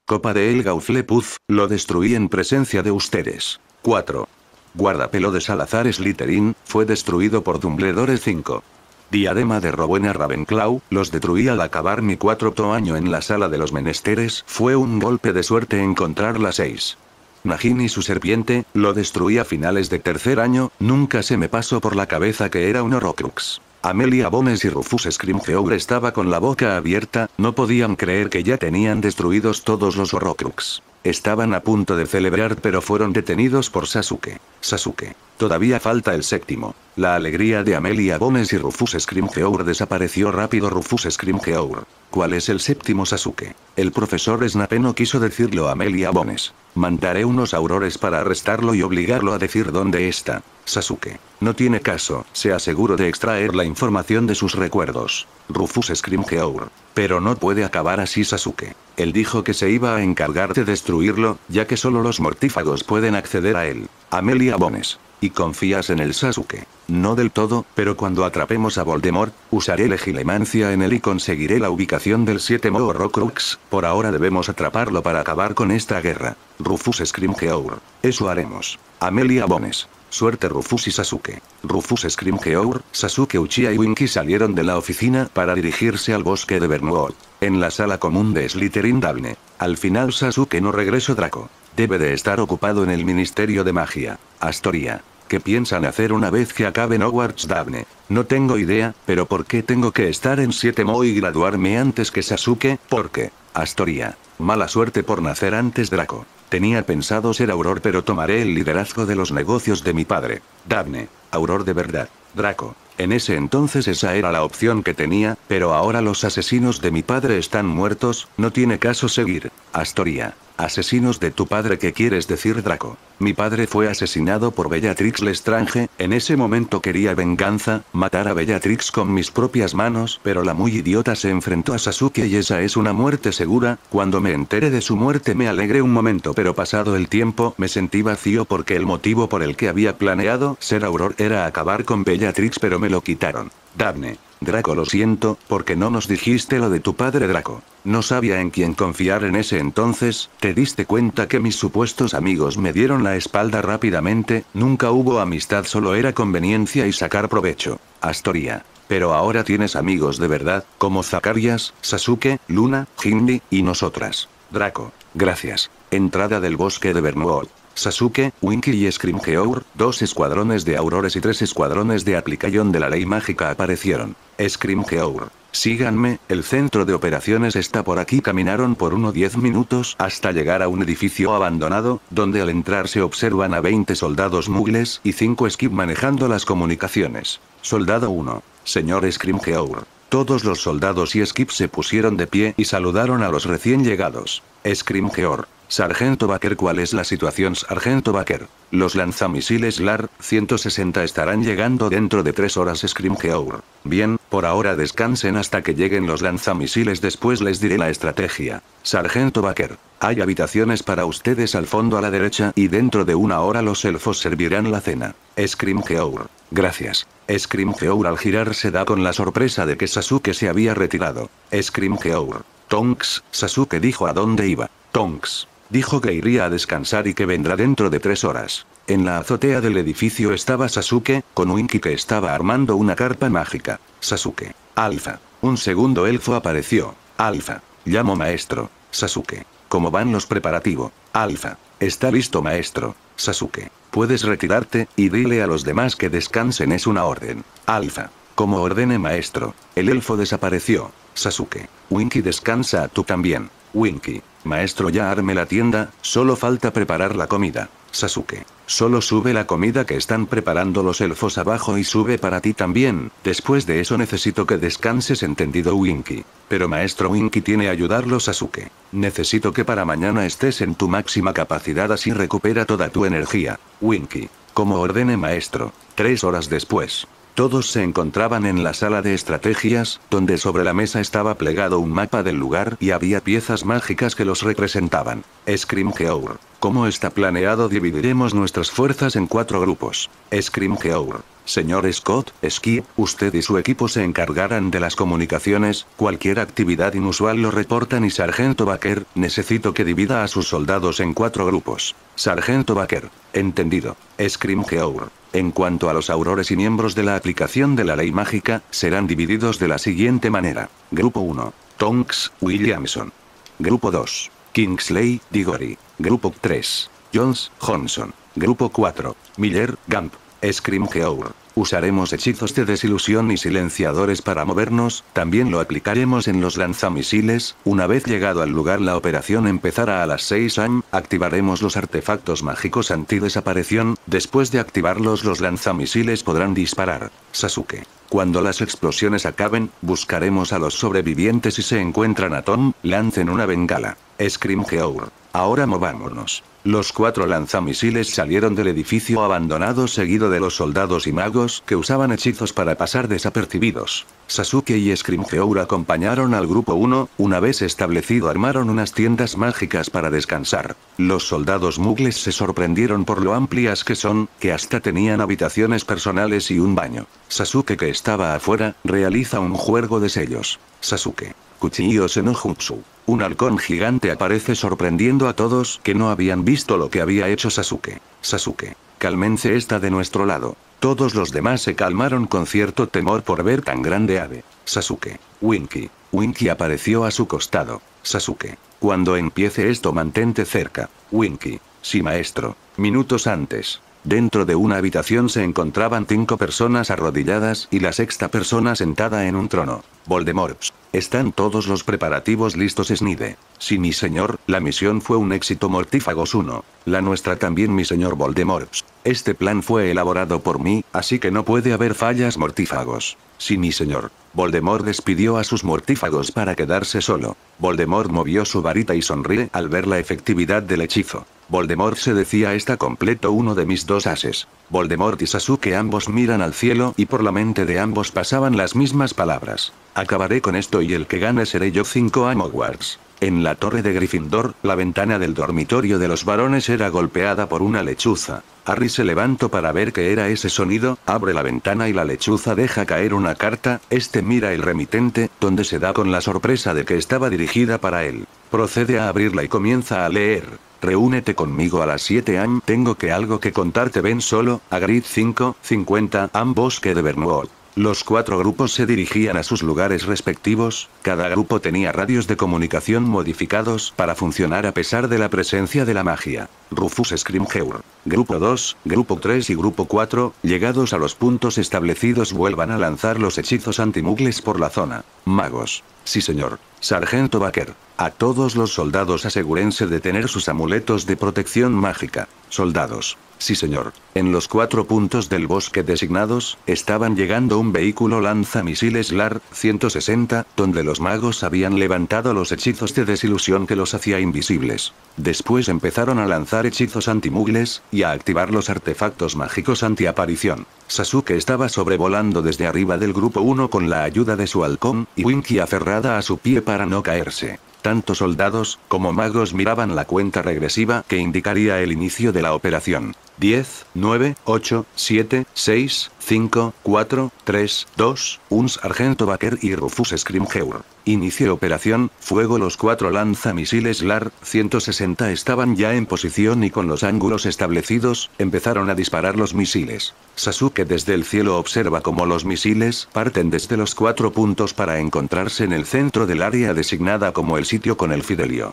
Copa de El Gauflepuz, lo destruí en presencia de ustedes. 4. Guardapelo de Salazar Slytherin, fue destruido por Dumbledore 5. Diadema de Rowena Ravenclaw, los destruí al acabar mi cuarto año en la sala de los menesteres, fue un golpe de suerte encontrar la 6. Najin y su serpiente, lo destruí a finales de tercer año, nunca se me pasó por la cabeza que era un Horrocrux. Amelia Bones y Rufus Scrimgeour estaba con la boca abierta, no podían creer que ya tenían destruidos todos los Horrocrux. Estaban a punto de celebrar pero fueron detenidos por Sasuke. Sasuke. Todavía falta el séptimo. La alegría de Amelia Bones y Rufus Scrimgeour desapareció rápido Rufus Scrimgeour. ¿Cuál es el séptimo Sasuke? El profesor Snape no quiso decirlo a Amelia Bones. Mandaré unos aurores para arrestarlo y obligarlo a decir dónde está. Sasuke. No tiene caso, se aseguró de extraer la información de sus recuerdos. Rufus Scrimgeour. Pero no puede acabar así Sasuke. Él dijo que se iba a encargar de destruirlo, ya que solo los mortífagos pueden acceder a él. Amelia Bones y confías en el Sasuke. No del todo, pero cuando atrapemos a Voldemort, usaré gilemancia en él y conseguiré la ubicación del 7 Moho Rokrux. Por ahora debemos atraparlo para acabar con esta guerra. Rufus Scrimgeour. Eso haremos. Amelia Bones. Suerte Rufus y Sasuke. Rufus Scrimgeour, Sasuke Uchiha y Winky salieron de la oficina para dirigirse al bosque de Bernuol. En la sala común de Slytherin Dabne. Al final Sasuke no regresó Draco. Debe de estar ocupado en el Ministerio de Magia. Astoria. ¿Qué piensan hacer una vez que acaben Hogwarts Daphne? No tengo idea, pero ¿por qué tengo que estar en 7 Mo y graduarme antes que Sasuke? Porque, Astoria. Mala suerte por nacer antes Draco. Tenía pensado ser Auror pero tomaré el liderazgo de los negocios de mi padre. Daphne. Auror de verdad. Draco. En ese entonces esa era la opción que tenía, pero ahora los asesinos de mi padre están muertos, no tiene caso seguir. Astoria. Asesinos de tu padre, ¿qué quieres decir, Draco? Mi padre fue asesinado por Bellatrix Lestrange, en ese momento quería venganza, matar a Bellatrix con mis propias manos, pero la muy idiota se enfrentó a Sasuke y esa es una muerte segura, cuando me enteré de su muerte me alegré un momento pero pasado el tiempo me sentí vacío porque el motivo por el que había planeado ser Auror era acabar con Bellatrix pero me lo quitaron. Daphne, Draco lo siento, porque no nos dijiste lo de tu padre Draco. No sabía en quién confiar en ese entonces, te diste cuenta que mis supuestos amigos me dieron la espalda rápidamente, nunca hubo amistad solo era conveniencia y sacar provecho. Astoria. Pero ahora tienes amigos de verdad, como Zacarias, Sasuke, Luna, Hindi, y nosotras. Draco. Gracias. Entrada del bosque de Bernuol. Sasuke, Winky y Scrimgeour, dos escuadrones de aurores y tres escuadrones de aplicación de la ley mágica aparecieron. Scrimgeour. Síganme, el centro de operaciones está por aquí. Caminaron por unos 10 minutos hasta llegar a un edificio abandonado, donde al entrar se observan a 20 soldados mugles y 5 skip manejando las comunicaciones. Soldado 1. Señor Scrimgeour. Todos los soldados y skip se pusieron de pie y saludaron a los recién llegados. Scrimgeour. Sargento Baker ¿Cuál es la situación Sargento Baker? Los lanzamisiles LAR-160 estarán llegando dentro de tres horas Scrimgeour. Bien, por ahora descansen hasta que lleguen los lanzamisiles después les diré la estrategia. Sargento Baker. Hay habitaciones para ustedes al fondo a la derecha y dentro de una hora los elfos servirán la cena. Scrimgeour. Gracias. Scrimgeour al girar se da con la sorpresa de que Sasuke se había retirado. Scrimgeour. Tonks, Sasuke dijo a dónde iba. Tonks. Dijo que iría a descansar y que vendrá dentro de tres horas. En la azotea del edificio estaba Sasuke, con Winky que estaba armando una carpa mágica. Sasuke. Alfa. Un segundo elfo apareció. Alfa. Llamo maestro. Sasuke. ¿Cómo van los preparativos? Alfa. Está listo maestro. Sasuke. Puedes retirarte, y dile a los demás que descansen es una orden. Alfa. Como ordene maestro. El elfo desapareció. Sasuke. Winky descansa tú también. Winky. Maestro ya arme la tienda, solo falta preparar la comida. Sasuke. Solo sube la comida que están preparando los elfos abajo y sube para ti también, después de eso necesito que descanses entendido Winky. Pero maestro Winky tiene ayudarlo Sasuke. Necesito que para mañana estés en tu máxima capacidad así recupera toda tu energía. Winky. Como ordene maestro. Tres horas después. Todos se encontraban en la sala de estrategias, donde sobre la mesa estaba plegado un mapa del lugar y había piezas mágicas que los representaban. Scrimgeour. cómo está planeado dividiremos nuestras fuerzas en cuatro grupos. Scrimgeour. Señor Scott, Ski, usted y su equipo se encargarán de las comunicaciones, cualquier actividad inusual lo reportan y Sargento Baker, necesito que divida a sus soldados en cuatro grupos. Sargento Baker. Entendido. Scrimgeour. En cuanto a los aurores y miembros de la aplicación de la ley mágica, serán divididos de la siguiente manera. Grupo 1. Tonks, Williamson. Grupo 2. Kingsley, Digori. Grupo 3. Jones, Johnson. Grupo 4. Miller, Gamp. Scrimgeour. Usaremos hechizos de desilusión y silenciadores para movernos, también lo aplicaremos en los lanzamisiles, una vez llegado al lugar la operación empezará a las 6 am, activaremos los artefactos mágicos anti-desaparición, después de activarlos los lanzamisiles podrán disparar. Sasuke. Cuando las explosiones acaben, buscaremos a los sobrevivientes y se encuentran a Tom, lancen una bengala. Scream Geour. Ahora movámonos. Los cuatro lanzamisiles salieron del edificio abandonado seguido de los soldados y magos que usaban hechizos para pasar desapercibidos. Sasuke y Scrimgeour acompañaron al grupo 1, una vez establecido armaron unas tiendas mágicas para descansar. Los soldados mugles se sorprendieron por lo amplias que son, que hasta tenían habitaciones personales y un baño. Sasuke que estaba afuera, realiza un juego de sellos. Sasuke en en Un halcón gigante aparece sorprendiendo a todos que no habían visto lo que había hecho Sasuke. Sasuke. Calmense está de nuestro lado. Todos los demás se calmaron con cierto temor por ver tan grande ave. Sasuke. Winky. Winky apareció a su costado. Sasuke. Cuando empiece esto mantente cerca. Winky. Sí maestro. Minutos antes. Dentro de una habitación se encontraban cinco personas arrodilladas y la sexta persona sentada en un trono. Voldemort. Están todos los preparativos listos, Snide. Sí, mi señor, la misión fue un éxito mortífagos 1. La nuestra también, mi señor Voldemort. Este plan fue elaborado por mí, así que no puede haber fallas mortífagos. Sí, mi señor. Voldemort despidió a sus mortífagos para quedarse solo. Voldemort movió su varita y sonríe al ver la efectividad del hechizo. Voldemort se decía está completo uno de mis dos ases. Voldemort y Sasuke ambos miran al cielo y por la mente de ambos pasaban las mismas palabras. Acabaré con esto y el que gane seré yo cinco Amogwarts. En la torre de Gryffindor, la ventana del dormitorio de los varones era golpeada por una lechuza. Harry se levantó para ver qué era ese sonido, abre la ventana y la lechuza deja caer una carta, este mira el remitente, donde se da con la sorpresa de que estaba dirigida para él. Procede a abrirla y comienza a leer reúnete conmigo a las 7 am. Tengo que algo que contarte. Ven solo, a Grid 5, 50 am Bosque de Bernwald. Los cuatro grupos se dirigían a sus lugares respectivos, cada grupo tenía radios de comunicación modificados para funcionar a pesar de la presencia de la magia. Rufus Scrimgeour. Grupo 2, Grupo 3 y Grupo 4, llegados a los puntos establecidos vuelvan a lanzar los hechizos antimugles por la zona. Magos. Sí señor. Sargento Baker. A todos los soldados asegúrense de tener sus amuletos de protección mágica. Soldados. Sí señor. En los cuatro puntos del bosque designados, estaban llegando un vehículo lanzamisiles LAR-160, donde los magos habían levantado los hechizos de desilusión que los hacía invisibles. Después empezaron a lanzar hechizos antimugles, y a activar los artefactos mágicos antiaparición. Sasuke estaba sobrevolando desde arriba del grupo 1 con la ayuda de su halcón, y Winky aferrada a su pie para no caerse. Tanto soldados como magos miraban la cuenta regresiva que indicaría el inicio de la operación. 10, 9, 8, 7, 6, 5, 4, 3, 2, un sargento Baker y Rufus Scrimgeour. Inicio operación, fuego los cuatro lanzamisiles LAR-160 estaban ya en posición y con los ángulos establecidos, empezaron a disparar los misiles. Sasuke desde el cielo observa cómo los misiles parten desde los cuatro puntos para encontrarse en el centro del área designada como el sitio con el Fidelio.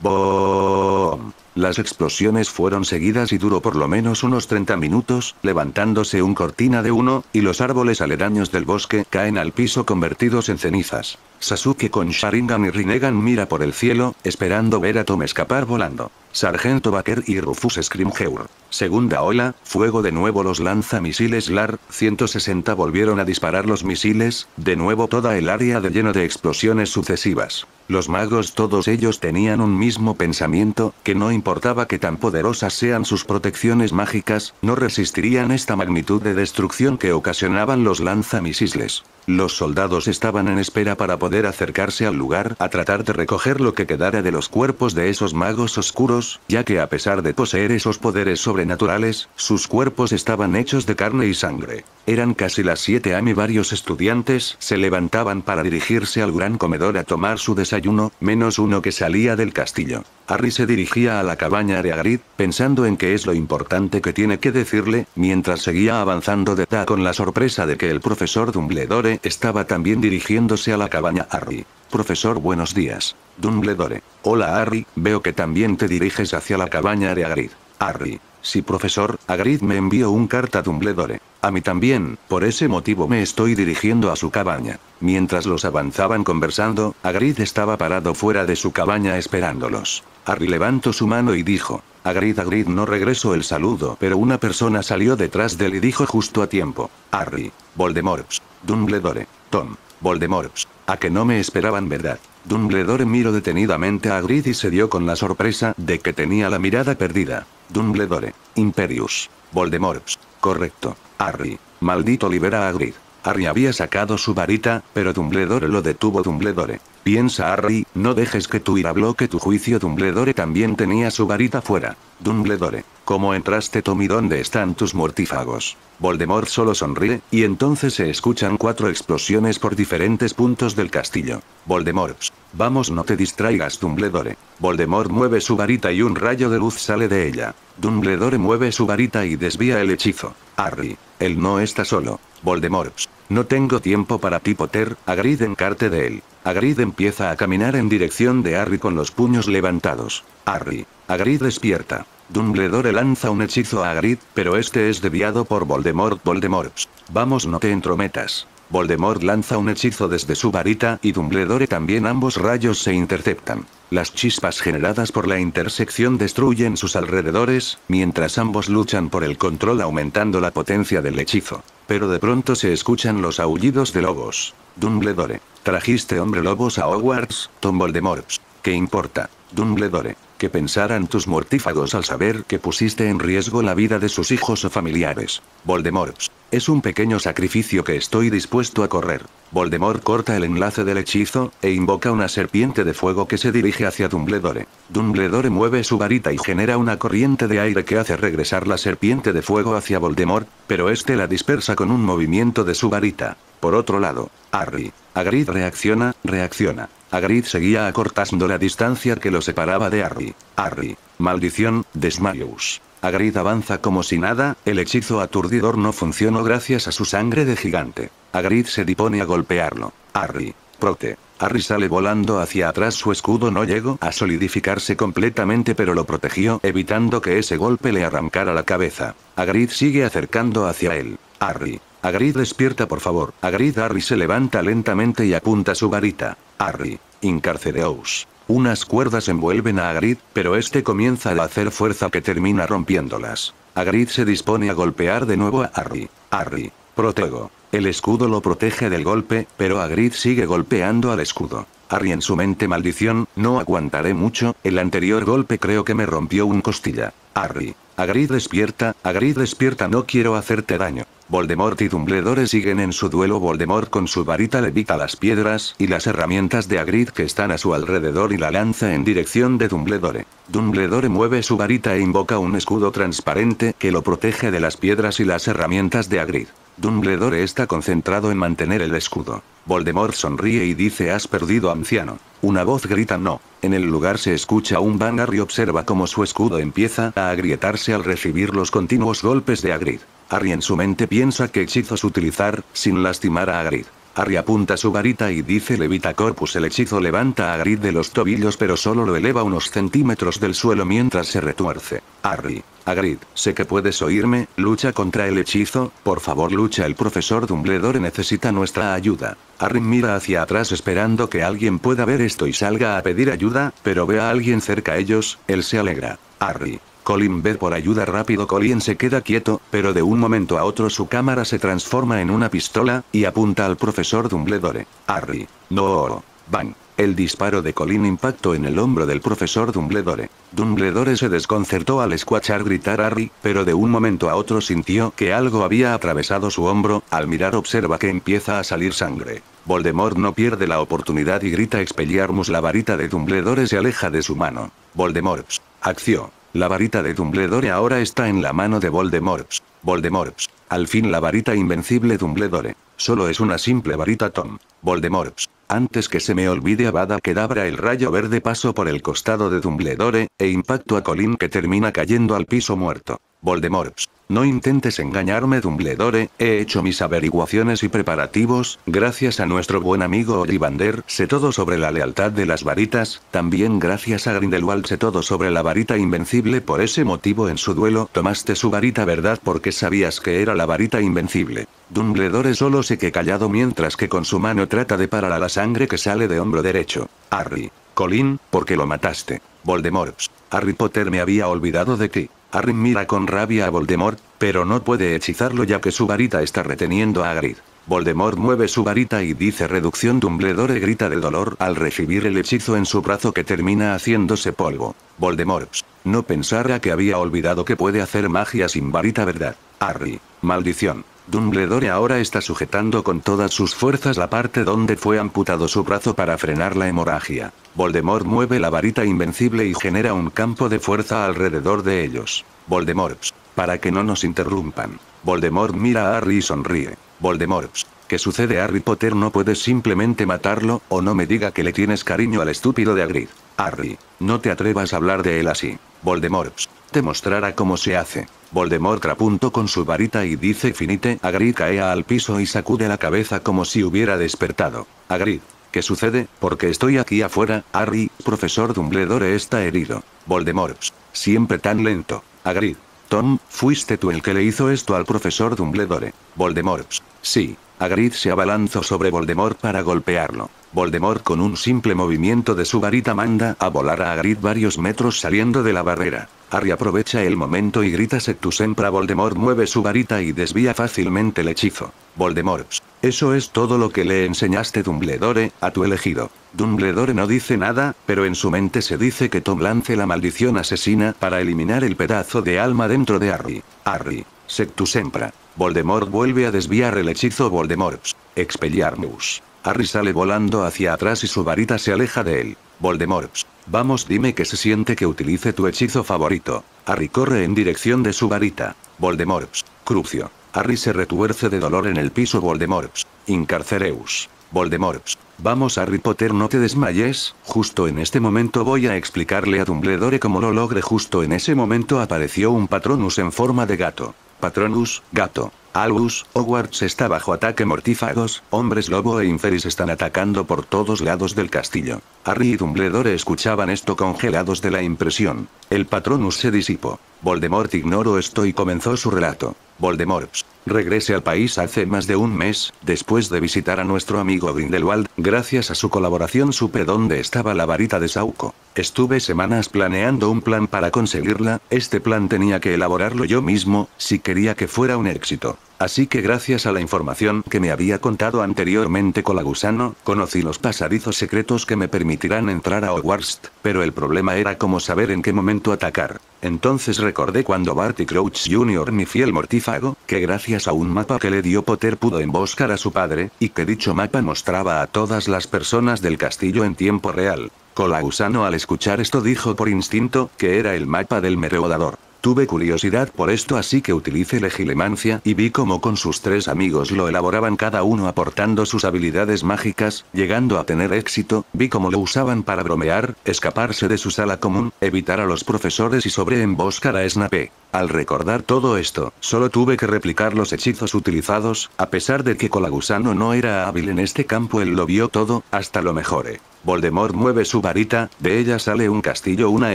Boom. Las explosiones fueron seguidas y duró por lo menos unos 30 minutos, levantándose un cortina de uno, y los árboles aledaños del bosque caen al piso convertidos en cenizas. Sasuke con Sharingan y Rinnegan mira por el cielo, esperando ver a Tom escapar volando. Sargento Baker y Rufus Scrimgeour. Segunda ola, fuego de nuevo los lanza misiles LAR, 160 volvieron a disparar los misiles, de nuevo toda el área de lleno de explosiones sucesivas. Los magos todos ellos tenían un mismo pensamiento, que no importaba importaba que tan poderosas sean sus protecciones mágicas, no resistirían esta magnitud de destrucción que ocasionaban los lanzamisiles. Los soldados estaban en espera para poder acercarse al lugar a tratar de recoger lo que quedara de los cuerpos de esos magos oscuros, ya que a pesar de poseer esos poderes sobrenaturales, sus cuerpos estaban hechos de carne y sangre. Eran casi las 7 am y varios estudiantes se levantaban para dirigirse al gran comedor a tomar su desayuno, menos uno que salía del castillo. Harry se dirigía a la cabaña de Hagrid, pensando en qué es lo importante que tiene que decirle, mientras seguía avanzando de ta con la sorpresa de que el profesor Dumbledore estaba también dirigiéndose a la cabaña Harry. Profesor buenos días. Dumbledore. Hola Harry, veo que también te diriges hacia la cabaña de Hagrid. Harry. Sí profesor, Agrid me envió un carta a Dumbledore. A mí también, por ese motivo me estoy dirigiendo a su cabaña. Mientras los avanzaban conversando, Agrid estaba parado fuera de su cabaña esperándolos. Harry levantó su mano y dijo, Agrid Agrid no regresó el saludo, pero una persona salió detrás de él y dijo justo a tiempo, Harry, Voldemort, Dumbledore, Tom, Voldemort, a que no me esperaban verdad. Dumbledore miró detenidamente a Agrid y se dio con la sorpresa de que tenía la mirada perdida. Dumbledore, Imperius, Voldemort, correcto. Harry. Maldito libera a Grid. Harry había sacado su varita, pero Dumbledore lo detuvo Dumbledore. Piensa Harry, no dejes que tu ira bloque tu juicio Dumbledore también tenía su varita fuera. Dumbledore. ¿Cómo entraste Tommy? ¿Dónde están tus mortífagos? Voldemort solo sonríe, y entonces se escuchan cuatro explosiones por diferentes puntos del castillo. Voldemort. Vamos, no te distraigas, Dumbledore. Voldemort mueve su varita y un rayo de luz sale de ella. Dumbledore mueve su varita y desvía el hechizo. Harry, él no está solo. Voldemort. No tengo tiempo para ti, Potter. Agrid encarte de él. Agrid empieza a caminar en dirección de Harry con los puños levantados. Harry. Agrid despierta. Dumbledore lanza un hechizo a Agrid, pero este es desviado por Voldemort. Voldemort. Vamos, no te entrometas. Voldemort lanza un hechizo desde su varita y Dumbledore también ambos rayos se interceptan. Las chispas generadas por la intersección destruyen sus alrededores, mientras ambos luchan por el control aumentando la potencia del hechizo. Pero de pronto se escuchan los aullidos de lobos. Dumbledore. Trajiste hombre lobos a Hogwarts, Tom Voldemort. ¿Qué importa? Dumbledore que pensaran tus mortífagos al saber que pusiste en riesgo la vida de sus hijos o familiares. Voldemort. Es un pequeño sacrificio que estoy dispuesto a correr. Voldemort corta el enlace del hechizo, e invoca una serpiente de fuego que se dirige hacia Dumbledore. Dumbledore mueve su varita y genera una corriente de aire que hace regresar la serpiente de fuego hacia Voldemort, pero este la dispersa con un movimiento de su varita. Por otro lado, Harry, Agrid reacciona, reacciona. Agrid seguía acortando la distancia que lo separaba de Harry. Harry. Maldición, desmayos. Agrid avanza como si nada, el hechizo aturdidor no funcionó gracias a su sangre de gigante. Agrid se dispone a golpearlo. Harry. Prote. Harry sale volando hacia atrás su escudo no llegó a solidificarse completamente pero lo protegió evitando que ese golpe le arrancara la cabeza. Agrid sigue acercando hacia él. Harry. Agrid despierta por favor. Agrid Harry se levanta lentamente y apunta su varita. Harry. Incarcereos. Unas cuerdas envuelven a Agrid, pero este comienza a hacer fuerza que termina rompiéndolas. Agrid se dispone a golpear de nuevo a Harry. Harry. Protego. El escudo lo protege del golpe, pero Agrid sigue golpeando al escudo. Harry en su mente maldición, no aguantaré mucho, el anterior golpe creo que me rompió un costilla. Harry. Agrid despierta, Agrid despierta no quiero hacerte daño. Voldemort y Dumbledore siguen en su duelo Voldemort con su varita levita las piedras y las herramientas de Agrid que están a su alrededor y la lanza en dirección de Dumbledore. Dumbledore mueve su varita e invoca un escudo transparente que lo protege de las piedras y las herramientas de Agrid. Dumbledore está concentrado en mantener el escudo. Voldemort sonríe y dice has perdido anciano. Una voz grita no. En el lugar se escucha un bangar y observa cómo su escudo empieza a agrietarse al recibir los continuos golpes de Agrid. Harry en su mente piensa que hechizos utilizar, sin lastimar a Agrid. Harry apunta su varita y dice Levita Corpus. El hechizo levanta a Agrid de los tobillos pero solo lo eleva unos centímetros del suelo mientras se retuerce. Harry. Agrid, sé que puedes oírme, lucha contra el hechizo, por favor lucha el profesor Dumbledore necesita nuestra ayuda. Harry mira hacia atrás esperando que alguien pueda ver esto y salga a pedir ayuda, pero ve a alguien cerca ellos, él se alegra. Harry, Colin ve por ayuda rápido Colin se queda quieto, pero de un momento a otro su cámara se transforma en una pistola, y apunta al profesor Dumbledore. Harry. No. Bang. El disparo de Colin impactó en el hombro del profesor Dumbledore. Dumbledore se desconcertó al escuchar gritar Harry, pero de un momento a otro sintió que algo había atravesado su hombro, al mirar observa que empieza a salir sangre. Voldemort no pierde la oportunidad y grita expelliarmus la varita de Dumbledore se aleja de su mano. Voldemort. Acción. La varita de Dumbledore ahora está en la mano de Voldemort. Voldemort. Al fin la varita invencible Dumbledore. Solo es una simple varita Tom. Voldemort. Antes que se me olvide que Dabra el rayo verde paso por el costado de Dumbledore, e impacto a Colin que termina cayendo al piso muerto. Voldemort. No intentes engañarme Dumbledore, he hecho mis averiguaciones y preparativos, gracias a nuestro buen amigo Ollivander sé todo sobre la lealtad de las varitas, también gracias a Grindelwald sé todo sobre la varita invencible por ese motivo en su duelo tomaste su varita verdad porque sabías que era la varita invencible. Dumbledore solo sé que callado mientras que con su mano trata de parar a la sangre que sale de hombro derecho. Harry. Colin, porque lo mataste. Voldemort. Harry Potter me había olvidado de ti. Harry mira con rabia a Voldemort, pero no puede hechizarlo ya que su varita está reteniendo a Hagrid. Voldemort mueve su varita y dice reducción Dumbledore grita de dolor al recibir el hechizo en su brazo que termina haciéndose polvo. Voldemort. No pensara que había olvidado que puede hacer magia sin varita verdad. Harry. Maldición. Dumbledore ahora está sujetando con todas sus fuerzas la parte donde fue amputado su brazo para frenar la hemorragia. Voldemort mueve la varita invencible y genera un campo de fuerza alrededor de ellos. Voldemort. para que no nos interrumpan. Voldemort mira a Harry y sonríe. Voldemort. ¿qué sucede Harry Potter? No puedes simplemente matarlo, o no me diga que le tienes cariño al estúpido de Agrid. Harry, no te atrevas a hablar de él así. Voldemort. te mostrará cómo se hace. Voldemort apuntó con su varita y dice finite. Agrid cae al piso y sacude la cabeza como si hubiera despertado. Agrid. ¿Qué sucede? Porque estoy aquí afuera, Harry, profesor Dumbledore está herido. Voldemort. Siempre tan lento. Hagrid. Tom, fuiste tú el que le hizo esto al profesor Dumbledore. Voldemort. Sí. Hagrid se abalanzó sobre Voldemort para golpearlo. Voldemort con un simple movimiento de su varita manda a volar a Hagrid varios metros saliendo de la barrera. Harry aprovecha el momento y grita Septusempra Voldemort mueve su varita y desvía fácilmente el hechizo. Voldemort. Eso es todo lo que le enseñaste Dumbledore, a tu elegido. Dumbledore no dice nada, pero en su mente se dice que Tom lance la maldición asesina para eliminar el pedazo de alma dentro de Harry. Harry, sectu sempra. Voldemort vuelve a desviar el hechizo Voldemort. Expelliarmus. Harry sale volando hacia atrás y su varita se aleja de él. Voldemorts. Vamos dime que se siente que utilice tu hechizo favorito. Harry corre en dirección de su varita. Voldemorts, Crucio. Harry se retuerce de dolor en el piso Voldemorts. Incarcereus. Voldemorts. Vamos Harry Potter no te desmayes, justo en este momento voy a explicarle a Dumbledore cómo lo logre justo en ese momento apareció un Patronus en forma de gato. Patronus, gato. Albus, Hogwarts está bajo ataque mortífagos, hombres lobo e inferis están atacando por todos lados del castillo. Harry y Dumbledore escuchaban esto congelados de la impresión. El Patronus se disipó. Voldemort ignoró esto y comenzó su relato. Voldemort. Regrese al país hace más de un mes, después de visitar a nuestro amigo Grindelwald, gracias a su colaboración supe dónde estaba la varita de Sauco. Estuve semanas planeando un plan para conseguirla, este plan tenía que elaborarlo yo mismo, si quería que fuera un éxito. Así que gracias a la información que me había contado anteriormente Colagusano, conocí los pasadizos secretos que me permitirán entrar a Hogwarts, pero el problema era cómo saber en qué momento atacar. Entonces recordé cuando Barty Crouch Jr., mi fiel mortífago, que gracias a un mapa que le dio Potter pudo emboscar a su padre, y que dicho mapa mostraba a todas las personas del castillo en tiempo real. Colagusano al escuchar esto dijo por instinto que era el mapa del merodeador. Tuve curiosidad por esto así que utilicé legilemancia y vi cómo con sus tres amigos lo elaboraban cada uno aportando sus habilidades mágicas, llegando a tener éxito, vi cómo lo usaban para bromear, escaparse de su sala común, evitar a los profesores y sobreemboscar a Snape. Al recordar todo esto, solo tuve que replicar los hechizos utilizados, a pesar de que Colagusano no era hábil en este campo él lo vio todo, hasta lo mejoré. Voldemort mueve su varita, de ella sale un castillo, una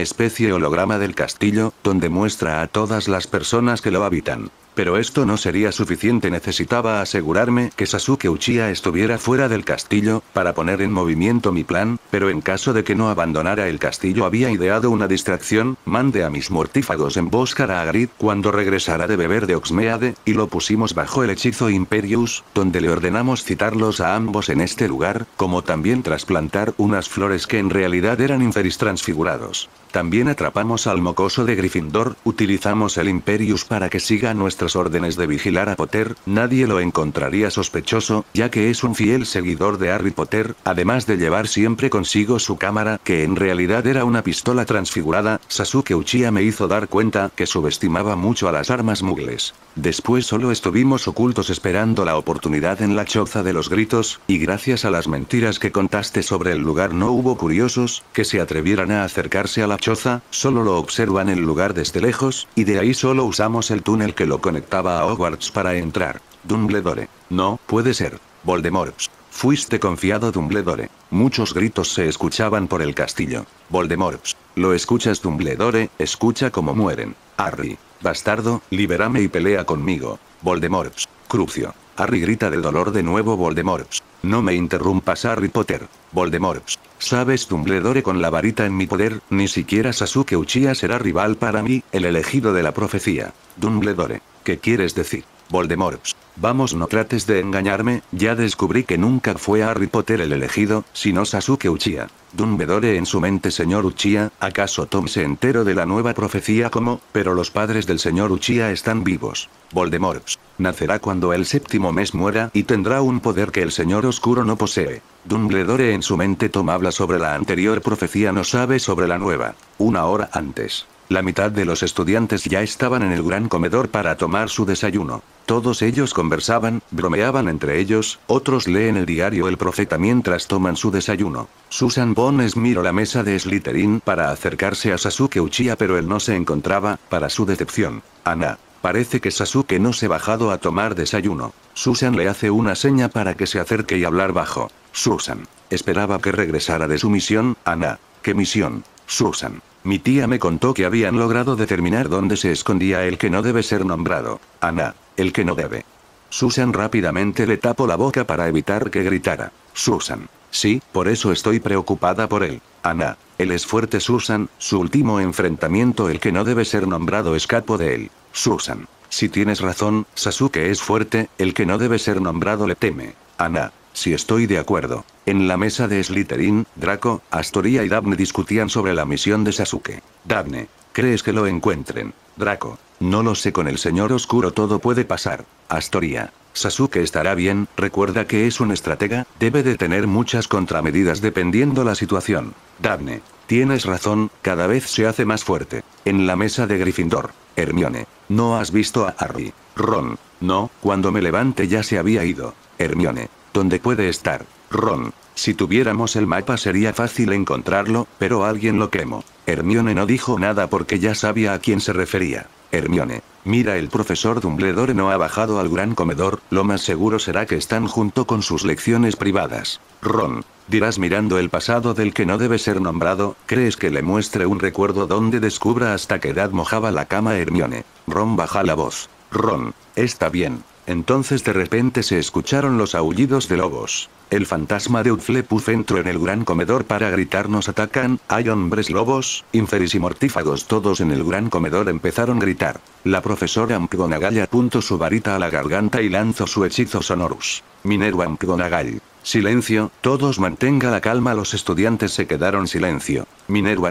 especie holograma del castillo, donde muestra a todas las personas que lo habitan. Pero esto no sería suficiente necesitaba asegurarme que Sasuke Uchiha estuviera fuera del castillo, para poner en movimiento mi plan, pero en caso de que no abandonara el castillo había ideado una distracción, mande a mis mortífagos emboscar a Agrid cuando regresara de beber de Oxmeade, y lo pusimos bajo el hechizo Imperius, donde le ordenamos citarlos a ambos en este lugar, como también trasplantar unas flores que en realidad eran inferis transfigurados. También atrapamos al mocoso de Gryffindor, utilizamos el Imperius para que siga nuestras órdenes de vigilar a Potter, nadie lo encontraría sospechoso, ya que es un fiel seguidor de Harry Potter, además de llevar siempre consigo su cámara, que en realidad era una pistola transfigurada, Sasuke Uchiha me hizo dar cuenta que subestimaba mucho a las armas mugles. Después solo estuvimos ocultos esperando la oportunidad en la choza de los gritos, y gracias a las mentiras que contaste sobre el lugar no hubo curiosos, que se atrevieran a acercarse a la choza, solo lo observan el lugar desde lejos, y de ahí solo usamos el túnel que lo conectaba a Hogwarts para entrar. Dumbledore. No, puede ser. Voldemort. Fuiste confiado Dumbledore. Muchos gritos se escuchaban por el castillo. Voldemort. Lo escuchas Dumbledore, escucha cómo mueren. Harry, bastardo, libérame y pelea conmigo. Voldemort, Crucio. Harry grita del dolor de nuevo Voldemort. No me interrumpas Harry Potter. Voldemort. Sabes Dumbledore con la varita en mi poder, ni siquiera Sasuke Uchiha será rival para mí, el elegido de la profecía. Dumbledore. ¿Qué quieres decir? Voldemort. Vamos no trates de engañarme, ya descubrí que nunca fue Harry Potter el elegido, sino Sasuke Uchiha. Dumbledore en su mente señor Uchiha, ¿acaso Tom se enteró de la nueva profecía como, pero los padres del señor Uchiha están vivos? Voldemort. Nacerá cuando el séptimo mes muera y tendrá un poder que el señor oscuro no posee. Dumbledore en su mente Tom habla sobre la anterior profecía no sabe sobre la nueva. Una hora antes. La mitad de los estudiantes ya estaban en el gran comedor para tomar su desayuno. Todos ellos conversaban, bromeaban entre ellos, otros leen el diario El Profeta mientras toman su desayuno. Susan Bones miró la mesa de Slytherin para acercarse a Sasuke Uchiha pero él no se encontraba, para su decepción. Ana. Parece que Sasuke no se ha bajado a tomar desayuno. Susan le hace una seña para que se acerque y hablar bajo. Susan. Esperaba que regresara de su misión, Ana. ¿Qué misión? Susan. Mi tía me contó que habían logrado determinar dónde se escondía el que no debe ser nombrado. Ana, el que no debe. Susan rápidamente le tapó la boca para evitar que gritara. Susan. Sí, por eso estoy preocupada por él. Ana. Él es fuerte Susan, su último enfrentamiento el que no debe ser nombrado escapó de él. Susan. Si tienes razón, Sasuke es fuerte, el que no debe ser nombrado le teme. Ana si estoy de acuerdo. En la mesa de Slytherin, Draco, Astoria y Daphne discutían sobre la misión de Sasuke. Daphne, ¿crees que lo encuentren? Draco, no lo sé con el señor oscuro todo puede pasar. Astoria, Sasuke estará bien, recuerda que es un estratega, debe de tener muchas contramedidas dependiendo la situación. Daphne, tienes razón, cada vez se hace más fuerte. En la mesa de Gryffindor, Hermione, no has visto a Harry. Ron, no, cuando me levante ya se había ido. Hermione, ¿Dónde puede estar? Ron. Si tuviéramos el mapa sería fácil encontrarlo, pero alguien lo quemó. Hermione no dijo nada porque ya sabía a quién se refería. Hermione. Mira, el profesor Dumbledore no ha bajado al gran comedor, lo más seguro será que están junto con sus lecciones privadas. Ron. Dirás mirando el pasado del que no debe ser nombrado, ¿crees que le muestre un recuerdo donde descubra hasta qué edad mojaba la cama Hermione? Ron baja la voz. Ron. Está bien. Entonces de repente se escucharon los aullidos de lobos. El fantasma de Utflepuf entró en el gran comedor para gritarnos atacan, hay hombres lobos, inferis y mortífagos todos en el gran comedor empezaron a gritar. La profesora Amkgonagall apuntó su varita a la garganta y lanzó su hechizo sonorus. Minero Silencio, todos mantenga la calma los estudiantes se quedaron silencio. Minerva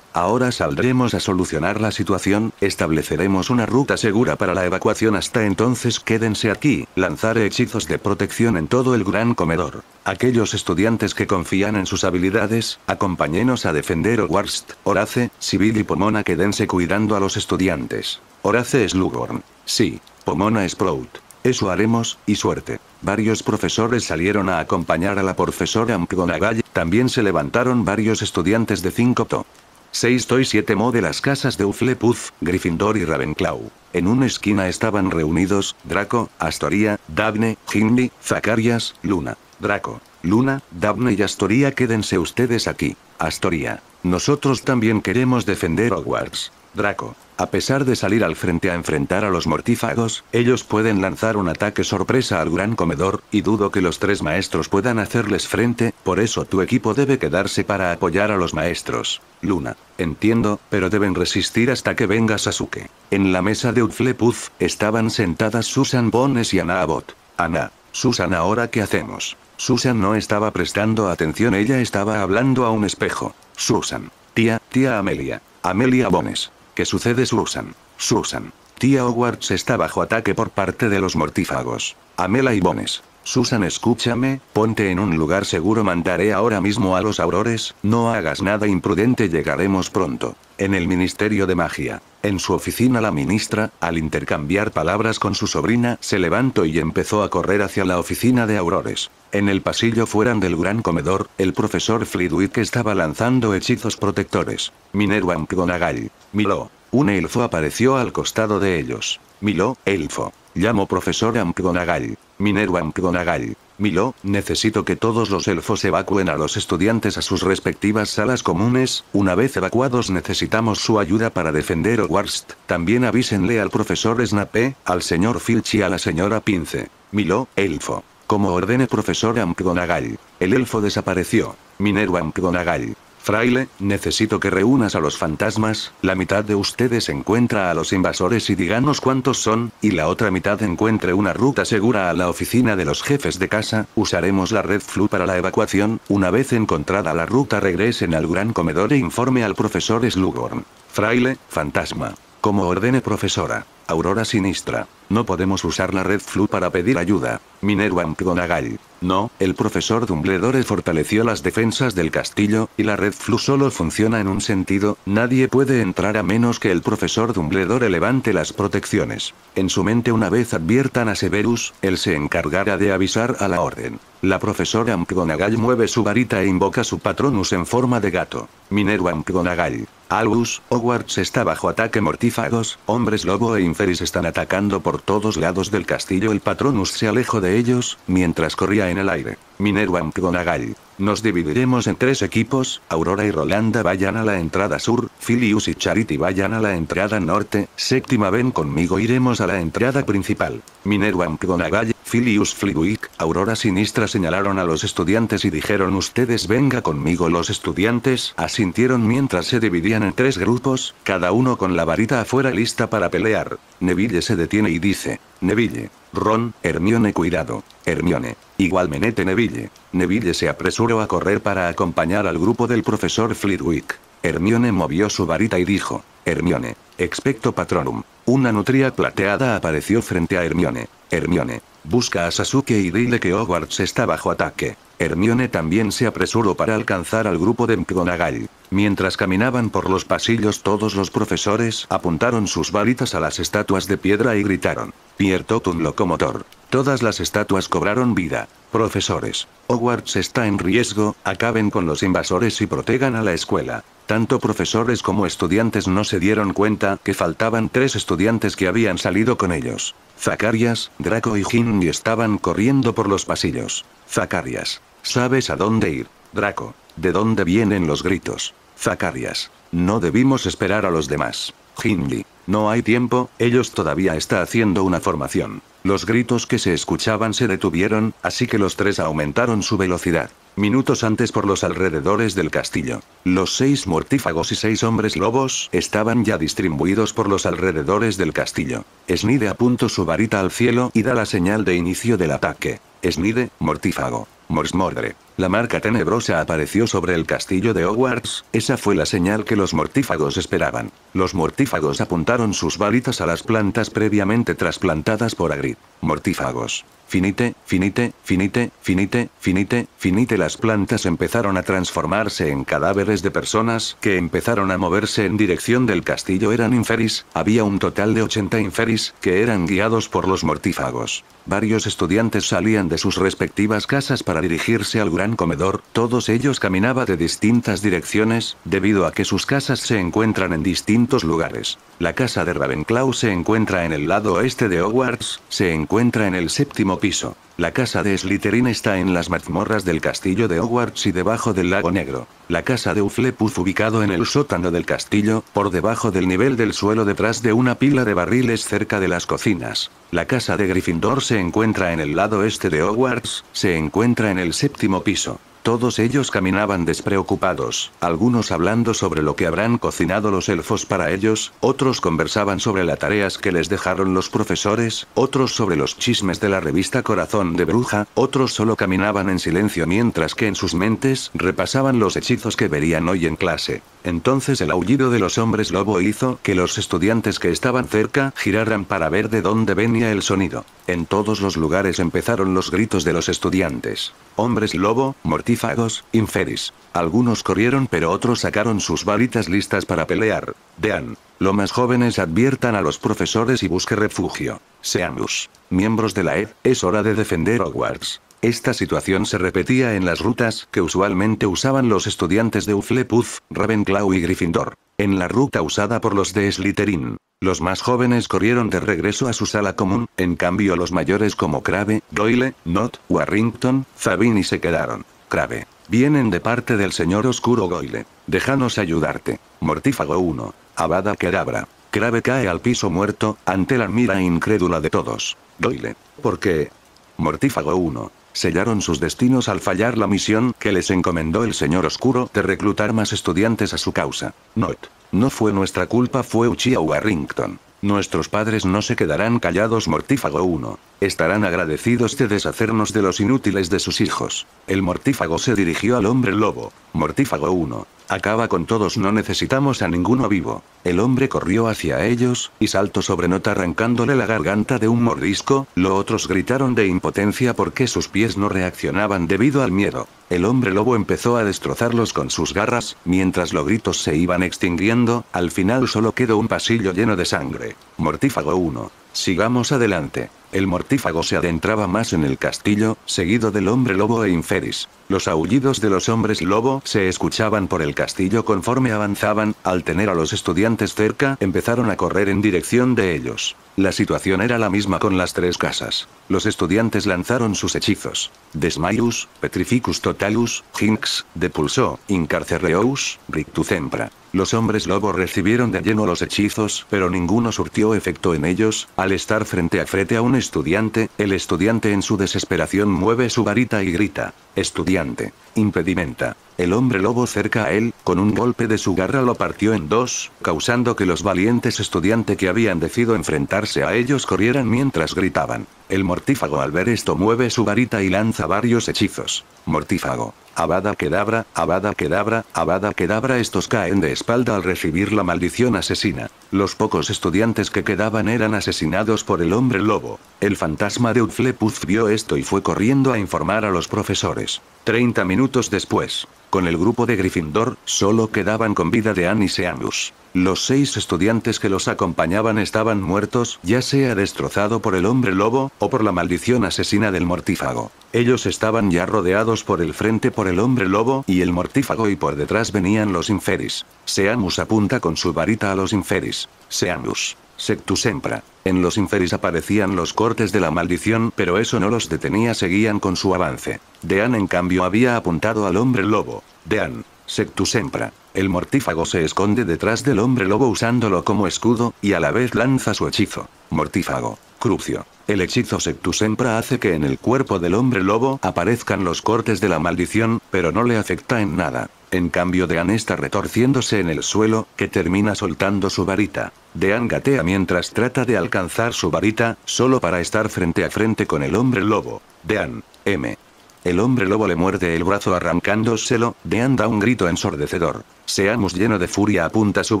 Ahora saldremos a solucionar la situación, estableceremos una ruta segura para la evacuación hasta entonces quédense aquí, lanzaré hechizos de protección en todo el gran comedor. Aquellos estudiantes que confían en sus habilidades, acompáñenos a defender Owarst, Horace, Sibyl y Pomona quédense cuidando a los estudiantes. Horace Slughorn. Sí, Pomona es Sprout. Eso haremos, y suerte. Varios profesores salieron a acompañar a la profesora McGonagall, también se levantaron varios estudiantes de 5 to. 6 y 7 Mo de las casas de Uflepuz, Gryffindor y Ravenclaw. En una esquina estaban reunidos, Draco, Astoria, Daphne, Hindley, Zacarias, Luna. Draco, Luna, Daphne y Astoria quédense ustedes aquí. Astoria. Nosotros también queremos defender Hogwarts. Draco. A pesar de salir al frente a enfrentar a los mortífagos, ellos pueden lanzar un ataque sorpresa al gran comedor, y dudo que los tres maestros puedan hacerles frente, por eso tu equipo debe quedarse para apoyar a los maestros. Luna. Entiendo, pero deben resistir hasta que venga Sasuke. En la mesa de Utflepuz, estaban sentadas Susan Bones y Ana Abbott. Ana. Susan, ¿ahora qué hacemos? Susan no estaba prestando atención, ella estaba hablando a un espejo. Susan. Tía, tía Amelia. Amelia Bones. ¿Qué sucede Susan? Susan. Tía Hogwarts está bajo ataque por parte de los mortífagos. Amela y Bones. Susan, escúchame, ponte en un lugar seguro. Mandaré ahora mismo a los aurores, no hagas nada imprudente. Llegaremos pronto. En el Ministerio de Magia. En su oficina la ministra, al intercambiar palabras con su sobrina, se levantó y empezó a correr hacia la oficina de aurores. En el pasillo fueran del gran comedor, el profesor Flidwick estaba lanzando hechizos protectores. Minerva McGonagall. Milo. Un elfo apareció al costado de ellos. Milo, elfo. Llamo profesor Ampronagal, Minero Miló Milo, necesito que todos los elfos evacúen a los estudiantes a sus respectivas salas comunes, una vez evacuados necesitamos su ayuda para defender Warst. también avísenle al profesor Snape, al señor Filch y a la señora Pince. Milo, elfo. Como ordene profesor Ampronagal. El elfo desapareció. Minero Ampronagal. Fraile, necesito que reúnas a los fantasmas, la mitad de ustedes encuentra a los invasores y díganos cuántos son, y la otra mitad encuentre una ruta segura a la oficina de los jefes de casa, usaremos la red flu para la evacuación, una vez encontrada la ruta regresen al gran comedor e informe al profesor Slughorn. Fraile, fantasma. Como ordene profesora. Aurora Sinistra. No podemos usar la red flu para pedir ayuda. Minerva Mcgonagall. No, el profesor Dumbledore fortaleció las defensas del castillo, y la red flu solo funciona en un sentido, nadie puede entrar a menos que el profesor Dumbledore levante las protecciones. En su mente una vez adviertan a Severus, él se encargará de avisar a la orden. La profesora McGonagall mueve su varita e invoca su patronus en forma de gato. Minerva McGonagall. Albus, Hogwarts está bajo ataque mortífagos, hombres lobo e inferis están atacando por todos lados del castillo. El patronus se alejó de ellos, mientras corría en el aire. Minerva McGonagall. Nos dividiremos en tres equipos, Aurora y Rolanda vayan a la entrada sur, Filius y Charity vayan a la entrada norte, séptima ven conmigo iremos a la entrada principal. Minerva McGonagall Filius Fliguic, Aurora Sinistra señalaron a los estudiantes y dijeron ustedes venga conmigo los estudiantes asintieron mientras se dividían en tres grupos, cada uno con la varita afuera lista para pelear. Neville se detiene y dice, Neville, Ron, Hermione cuidado, Hermione, igualmente Neville. Neville se apresuró a correr para acompañar al grupo del profesor Flitwick. Hermione movió su varita y dijo, Hermione, expecto patronum. Una nutria plateada apareció frente a Hermione. Hermione, Busca a Sasuke y dile que Hogwarts está bajo ataque. Hermione también se apresuró para alcanzar al grupo de McGonagall. Mientras caminaban por los pasillos todos los profesores apuntaron sus varitas a las estatuas de piedra y gritaron. Piertotum locomotor. Todas las estatuas cobraron vida. Profesores. Hogwarts está en riesgo, acaben con los invasores y protegan a la escuela. Tanto profesores como estudiantes no se dieron cuenta que faltaban tres estudiantes que habían salido con ellos. Zacarias, Draco y Ginny estaban corriendo por los pasillos. Zacarias. ¿Sabes a dónde ir? Draco. ¿De dónde vienen los gritos? Zacarias. No debimos esperar a los demás. Hindley. No hay tiempo, ellos todavía está haciendo una formación. Los gritos que se escuchaban se detuvieron, así que los tres aumentaron su velocidad. Minutos antes por los alrededores del castillo. Los seis mortífagos y seis hombres lobos estaban ya distribuidos por los alrededores del castillo. Snide apuntó su varita al cielo y da la señal de inicio del ataque. Snide, mortífago. Morsmordre. La marca tenebrosa apareció sobre el castillo de Hogwarts, esa fue la señal que los mortífagos esperaban. Los mortífagos apuntaron sus balitas a las plantas previamente trasplantadas por Agri. Mortífagos finite, finite, finite, finite, finite, finite. Las plantas empezaron a transformarse en cadáveres de personas que empezaron a moverse en dirección del castillo. Eran inferis, había un total de 80 inferis que eran guiados por los mortífagos. Varios estudiantes salían de sus respectivas casas para dirigirse al gran comedor, todos ellos caminaban de distintas direcciones, debido a que sus casas se encuentran en distintos lugares. La casa de Ravenclaw se encuentra en el lado oeste de Hogwarts, se encuentra en el séptimo piso. La casa de Slytherin está en las mazmorras del castillo de Hogwarts y debajo del lago negro. La casa de Uflepuff ubicado en el sótano del castillo, por debajo del nivel del suelo detrás de una pila de barriles cerca de las cocinas. La casa de Gryffindor se encuentra en el lado este de Hogwarts, se encuentra en el séptimo piso. Todos ellos caminaban despreocupados, algunos hablando sobre lo que habrán cocinado los elfos para ellos, otros conversaban sobre las tareas que les dejaron los profesores, otros sobre los chismes de la revista Corazón de bruja, otros solo caminaban en silencio mientras que en sus mentes repasaban los hechizos que verían hoy en clase. Entonces el aullido de los hombres lobo hizo que los estudiantes que estaban cerca giraran para ver de dónde venía el sonido. En todos los lugares empezaron los gritos de los estudiantes. Hombres lobo, mortífagos, inferis. Algunos corrieron pero otros sacaron sus varitas listas para pelear. Dean, los más jóvenes adviertan a los profesores y busque refugio. Seamus. Miembros de la ED, es hora de defender Hogwarts. Esta situación se repetía en las rutas que usualmente usaban los estudiantes de Uflepuff, Ravenclaw y Gryffindor. En la ruta usada por los de Slytherin, los más jóvenes corrieron de regreso a su sala común, en cambio los mayores como Crave, Goyle Not, Warrington, y se quedaron. Crave. Vienen de parte del señor Oscuro Goyle Déjanos ayudarte. Mortífago 1. Abada Kedabra. Krabe cae al piso muerto, ante la mira incrédula de todos. Doyle. ¿Por qué? Mortífago 1. Sellaron sus destinos al fallar la misión que les encomendó el señor oscuro de reclutar más estudiantes a su causa. No, No fue nuestra culpa fue Uchiha Warrington. Nuestros padres no se quedarán callados mortífago 1. Estarán agradecidos de deshacernos de los inútiles de sus hijos. El mortífago se dirigió al hombre lobo. Mortífago 1. Acaba con todos no necesitamos a ninguno vivo. El hombre corrió hacia ellos, y saltó sobre Nota arrancándole la garganta de un mordisco, los otros gritaron de impotencia porque sus pies no reaccionaban debido al miedo el hombre lobo empezó a destrozarlos con sus garras, mientras los gritos se iban extinguiendo, al final solo quedó un pasillo lleno de sangre. Mortífago 1. Sigamos adelante. El mortífago se adentraba más en el castillo, seguido del hombre lobo e inferis. Los aullidos de los hombres lobo se escuchaban por el castillo conforme avanzaban, al tener a los estudiantes cerca, empezaron a correr en dirección de ellos. La situación era la misma con las tres casas. Los estudiantes lanzaron sus hechizos. desmayus, Petrificus Totalus, Jinx, Depulso, Incarcereus, Rictucempra. Los hombres lobo recibieron de lleno los hechizos, pero ninguno surtió efecto en ellos, al estar frente a frente a un estudiante, el estudiante en su desesperación mueve su varita y grita. Estudiante. Impedimenta. El hombre lobo cerca a él, con un golpe de su garra lo partió en dos, causando que los valientes estudiantes que habían decidido enfrentarse a ellos corrieran mientras gritaban. El mortífago al ver esto mueve su varita y lanza varios hechizos. Mortífago. Abada quedabra, abada quedabra, abada quedabra. Estos caen de espalda al recibir la maldición asesina. Los pocos estudiantes que quedaban eran asesinados por el hombre lobo. El fantasma de Utflepuz vio esto y fue corriendo a informar a los profesores. Treinta minutos después, con el grupo de Gryffindor, solo quedaban con vida de Anne y Seamus. Los seis estudiantes que los acompañaban estaban muertos, ya sea destrozado por el hombre lobo, o por la maldición asesina del mortífago. Ellos estaban ya rodeados por el frente por el hombre lobo y el mortífago y por detrás venían los inferis. Seamus apunta con su varita a los inferis. Seamus. Sectusempra. En los inferis aparecían los cortes de la maldición, pero eso no los detenía, seguían con su avance. Dean en cambio había apuntado al hombre lobo. Dean, Sectusempra. El mortífago se esconde detrás del hombre lobo usándolo como escudo, y a la vez lanza su hechizo. Mortífago. Crucio. El hechizo Sectusempra hace que en el cuerpo del hombre lobo aparezcan los cortes de la maldición, pero no le afecta en nada. En cambio Dean está retorciéndose en el suelo, que termina soltando su varita. Dean gatea mientras trata de alcanzar su varita, solo para estar frente a frente con el hombre lobo. Dean. M. El hombre lobo le muerde el brazo arrancándoselo, de anda un grito ensordecedor. Seamus lleno de furia apunta su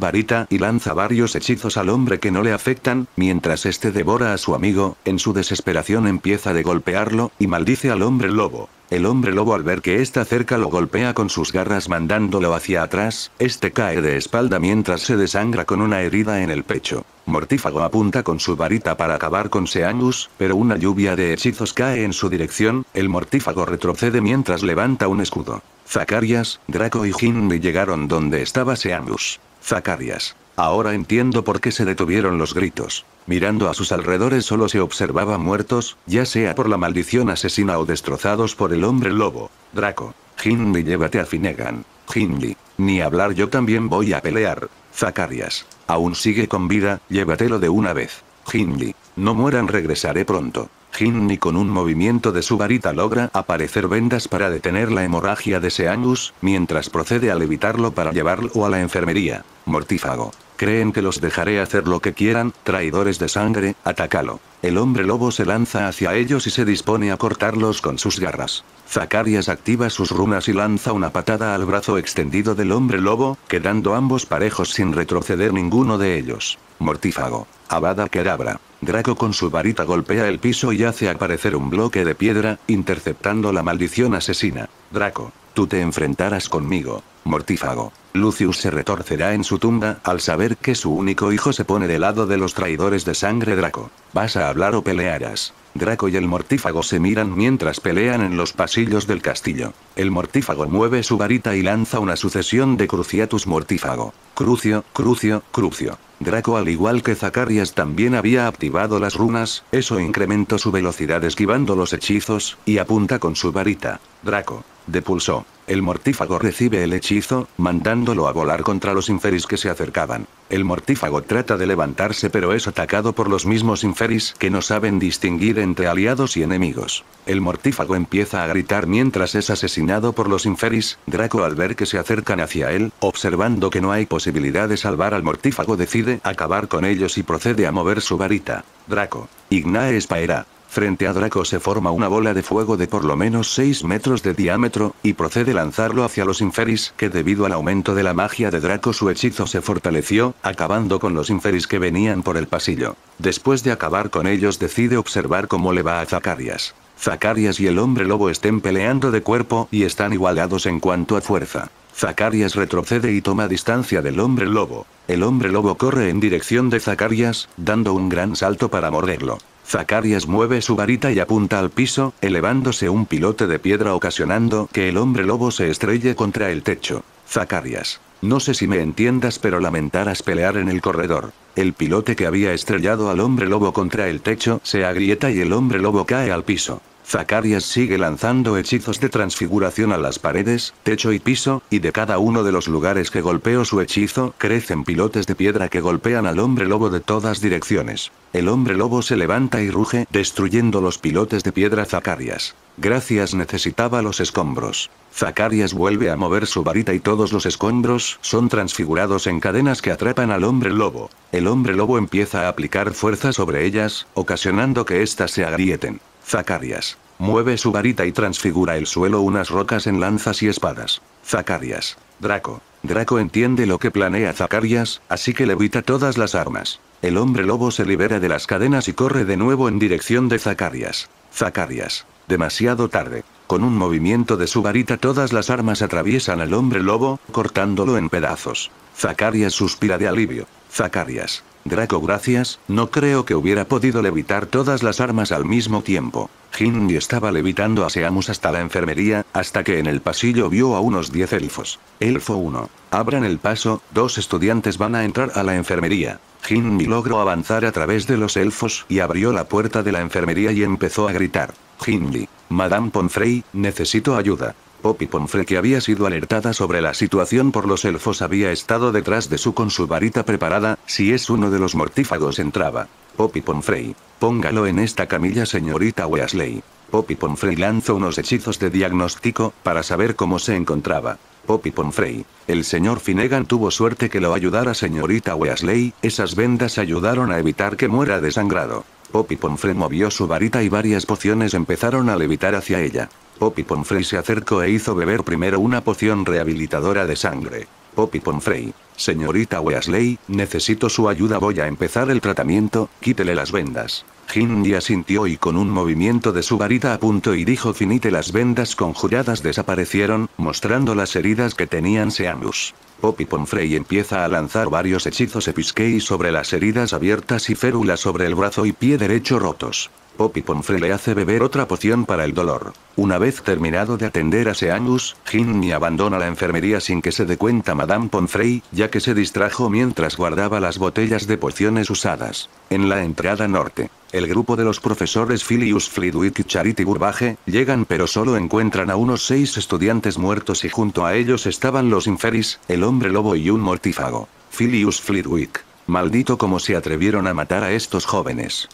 varita y lanza varios hechizos al hombre que no le afectan, mientras este devora a su amigo, en su desesperación empieza de golpearlo, y maldice al hombre lobo. El hombre lobo al ver que está cerca lo golpea con sus garras mandándolo hacia atrás, este cae de espalda mientras se desangra con una herida en el pecho. Mortífago apunta con su varita para acabar con Seangus, pero una lluvia de hechizos cae en su dirección, el mortífago retrocede mientras levanta un escudo. Zacarias, Draco y Hindley llegaron donde estaba Seamus. Zacarias. Ahora entiendo por qué se detuvieron los gritos. Mirando a sus alrededores solo se observaba muertos, ya sea por la maldición asesina o destrozados por el hombre lobo. Draco. Hindley llévate a Finnegan. Hindley. Ni hablar yo también voy a pelear. Zacarias. Aún sigue con vida, llévatelo de una vez. Hindley. No mueran regresaré pronto. Hinni con un movimiento de su varita logra aparecer vendas para detener la hemorragia de Seangus, mientras procede a levitarlo para llevarlo a la enfermería. Mortífago. Creen que los dejaré hacer lo que quieran, traidores de sangre, atacalo. El hombre lobo se lanza hacia ellos y se dispone a cortarlos con sus garras. Zacarias activa sus runas y lanza una patada al brazo extendido del hombre lobo, quedando ambos parejos sin retroceder ninguno de ellos. Mortífago. Abada Kedavra. Draco con su varita golpea el piso y hace aparecer un bloque de piedra, interceptando la maldición asesina. Draco. Tú te enfrentarás conmigo. Mortífago. Lucius se retorcerá en su tumba al saber que su único hijo se pone del lado de los traidores de sangre Draco. ¿Vas a hablar o pelearás? Draco y el mortífago se miran mientras pelean en los pasillos del castillo. El mortífago mueve su varita y lanza una sucesión de cruciatus mortífago. Crucio, crucio, crucio. Draco al igual que Zacarias también había activado las runas, eso incrementó su velocidad esquivando los hechizos, y apunta con su varita. Draco, pulso El mortífago recibe el hechizo, mandándolo a volar contra los inferis que se acercaban. El mortífago trata de levantarse pero es atacado por los mismos inferis que no saben distinguir entre aliados y enemigos. El mortífago empieza a gritar mientras es asesinado por los inferis, Draco al ver que se acercan hacia él, observando que no hay posibilidad de salvar al mortífago decide acabar con ellos y procede a mover su varita. Draco. Ignae Spaera. Frente a Draco se forma una bola de fuego de por lo menos 6 metros de diámetro, y procede lanzarlo hacia los Inferis que debido al aumento de la magia de Draco su hechizo se fortaleció, acabando con los Inferis que venían por el pasillo. Después de acabar con ellos decide observar cómo le va a Zacarias. Zacarias y el hombre lobo estén peleando de cuerpo y están igualados en cuanto a fuerza. Zacarias retrocede y toma distancia del hombre lobo. El hombre lobo corre en dirección de Zacarias, dando un gran salto para morderlo. Zacarias mueve su varita y apunta al piso, elevándose un pilote de piedra ocasionando que el hombre lobo se estrelle contra el techo. Zacarias. No sé si me entiendas pero lamentarás pelear en el corredor. El pilote que había estrellado al hombre lobo contra el techo se agrieta y el hombre lobo cae al piso. Zacarias sigue lanzando hechizos de transfiguración a las paredes, techo y piso, y de cada uno de los lugares que golpeó su hechizo crecen pilotes de piedra que golpean al hombre lobo de todas direcciones. El hombre lobo se levanta y ruge destruyendo los pilotes de piedra Zacarias. Gracias necesitaba los escombros. Zacarias vuelve a mover su varita y todos los escombros son transfigurados en cadenas que atrapan al hombre lobo. El hombre lobo empieza a aplicar fuerza sobre ellas, ocasionando que éstas se agrieten. Zacarias. Mueve su varita y transfigura el suelo unas rocas en lanzas y espadas. Zacarias. Draco. Draco entiende lo que planea Zacarias, así que levita todas las armas. El hombre lobo se libera de las cadenas y corre de nuevo en dirección de Zacarias. Zacarias. Demasiado tarde. Con un movimiento de su varita todas las armas atraviesan al hombre lobo, cortándolo en pedazos. Zacarias suspira de alivio. Zacarias. Draco gracias, no creo que hubiera podido levitar todas las armas al mismo tiempo. Ginny estaba levitando a Seamus hasta la enfermería, hasta que en el pasillo vio a unos 10 elfos. Elfo 1. Abran el paso, dos estudiantes van a entrar a la enfermería. Ginny logró avanzar a través de los elfos y abrió la puerta de la enfermería y empezó a gritar. Hindley. Madame Ponfrey, necesito ayuda. Poppy Pomfrey que había sido alertada sobre la situación por los elfos había estado detrás de su con su varita preparada, si es uno de los mortífagos entraba. Poppy Pomfrey. Póngalo en esta camilla señorita Weasley. Poppy Pomfrey lanzó unos hechizos de diagnóstico, para saber cómo se encontraba. Poppy Pomfrey. El señor Finnegan tuvo suerte que lo ayudara señorita Weasley, esas vendas ayudaron a evitar que muera desangrado. Poppy Pomfrey movió su varita y varias pociones empezaron a levitar hacia ella. Poppy Pomfrey se acercó e hizo beber primero una poción rehabilitadora de sangre. Poppy Pomfrey. Señorita Weasley, necesito su ayuda voy a empezar el tratamiento, quítele las vendas. Ginny asintió y con un movimiento de su varita apuntó y dijo finite las vendas conjuradas desaparecieron, mostrando las heridas que tenían Seamus. Poppy Pomfrey empieza a lanzar varios hechizos Episkey sobre las heridas abiertas y férulas sobre el brazo y pie derecho rotos. Poppy Pomfrey le hace beber otra poción para el dolor. Una vez terminado de atender a Seamus, Ginny abandona la enfermería sin que se dé cuenta Madame Pomfrey, ya que se distrajo mientras guardaba las botellas de pociones usadas. En la entrada norte, el grupo de los profesores Philius Flitwick y Charity Burbage, llegan pero solo encuentran a unos seis estudiantes muertos y junto a ellos estaban los Inferis, el hombre lobo y un mortífago. Philius Flitwick. Maldito como se atrevieron a matar a estos jóvenes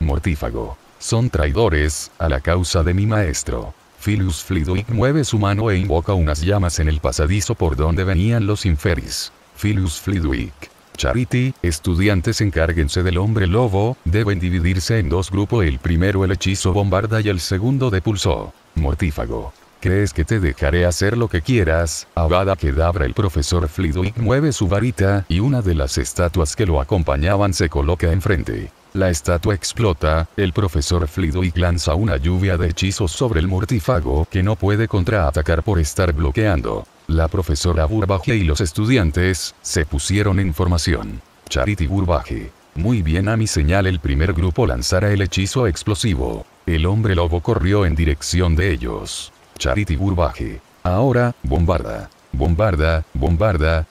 mortífago. Son traidores, a la causa de mi maestro. Philus Flidwick mueve su mano e invoca unas llamas en el pasadizo por donde venían los inferis. Philus Flidwick, Charity, estudiantes encárguense del hombre lobo, deben dividirse en dos grupos el primero el hechizo bombarda y el segundo de pulso. Mortífago. ¿Crees que te dejaré hacer lo que quieras? Abada dabra el profesor Flidwick mueve su varita, y una de las estatuas que lo acompañaban se coloca enfrente. La estatua explota, el profesor y lanza una lluvia de hechizos sobre el mortífago que no puede contraatacar por estar bloqueando. La profesora Burbaje y los estudiantes, se pusieron en formación. Charity Burbaje. Muy bien a mi señal el primer grupo lanzará el hechizo explosivo. El hombre lobo corrió en dirección de ellos. Charity Burbaje. Ahora, bombarda. Bombarda, bombarda.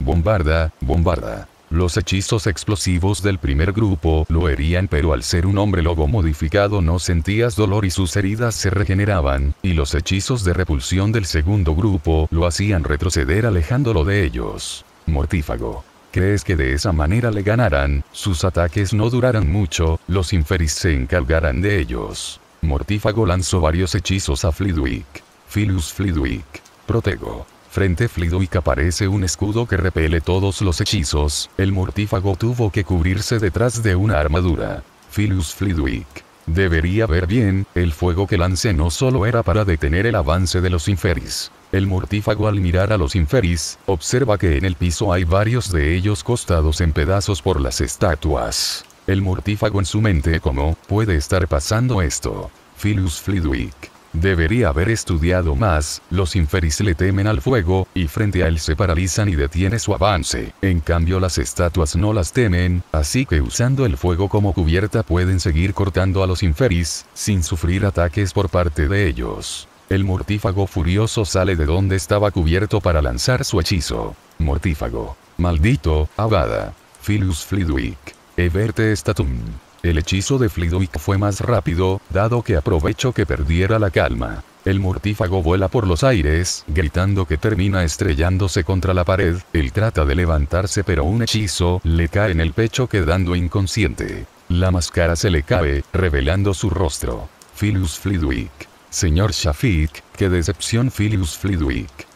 Bombarda, bombarda. Los hechizos explosivos del primer grupo lo herían pero al ser un hombre lobo modificado no sentías dolor y sus heridas se regeneraban, y los hechizos de repulsión del segundo grupo lo hacían retroceder alejándolo de ellos. Mortífago. ¿Crees que de esa manera le ganarán? Sus ataques no durarán mucho, los inferis se encargarán de ellos. Mortífago lanzó varios hechizos a Flidwick. Philus Flidwick. Protego. Frente Flidwick aparece un escudo que repele todos los hechizos, el mortífago tuvo que cubrirse detrás de una armadura. Filius Flidwick. Debería ver bien, el fuego que lance no solo era para detener el avance de los inferis. El mortífago al mirar a los inferis, observa que en el piso hay varios de ellos costados en pedazos por las estatuas. El mortífago en su mente como, puede estar pasando esto. Filius Flidwick. Debería haber estudiado más, los inferis le temen al fuego, y frente a él se paralizan y detiene su avance. En cambio las estatuas no las temen, así que usando el fuego como cubierta pueden seguir cortando a los inferis, sin sufrir ataques por parte de ellos. El mortífago furioso sale de donde estaba cubierto para lanzar su hechizo. Mortífago. Maldito, ahogada. Filus Flidwick. Everte statum. El hechizo de Flidwick fue más rápido, dado que aprovechó que perdiera la calma. El mortífago vuela por los aires, gritando que termina estrellándose contra la pared, él trata de levantarse pero un hechizo le cae en el pecho quedando inconsciente. La máscara se le cae, revelando su rostro. Philius Flidwick. Señor Shafik, qué decepción Philius Flidwick.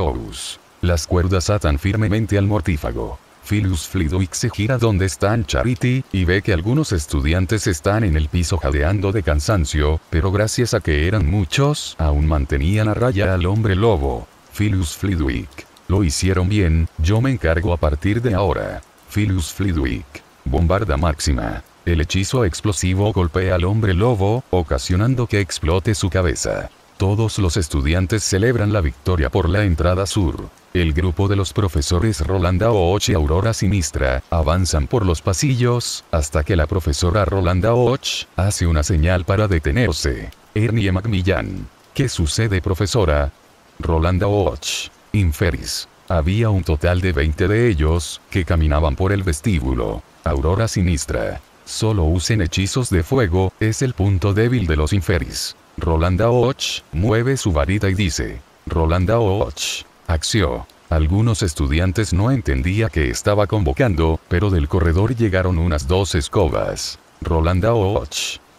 Ous. Las cuerdas atan firmemente al mortífago. Philus Flidwick se gira donde están Charity, y ve que algunos estudiantes están en el piso jadeando de cansancio, pero gracias a que eran muchos, aún mantenían a raya al hombre lobo. Philus Flidwick. Lo hicieron bien, yo me encargo a partir de ahora. Philus Flidwick. Bombarda máxima. El hechizo explosivo golpea al hombre lobo, ocasionando que explote su cabeza. Todos los estudiantes celebran la victoria por la entrada sur. El grupo de los profesores Rolanda Ooch y Aurora Sinistra avanzan por los pasillos, hasta que la profesora Rolanda Ooch hace una señal para detenerse. Ernie Macmillan. ¿Qué sucede, profesora? Rolanda Ooch. Inferis. Había un total de 20 de ellos, que caminaban por el vestíbulo. Aurora Sinistra. Solo usen hechizos de fuego, es el punto débil de los inferis. Rolanda Och, mueve su varita y dice, Rolanda Och, acción Algunos estudiantes no entendía que estaba convocando, pero del corredor llegaron unas dos escobas. Rolanda Och,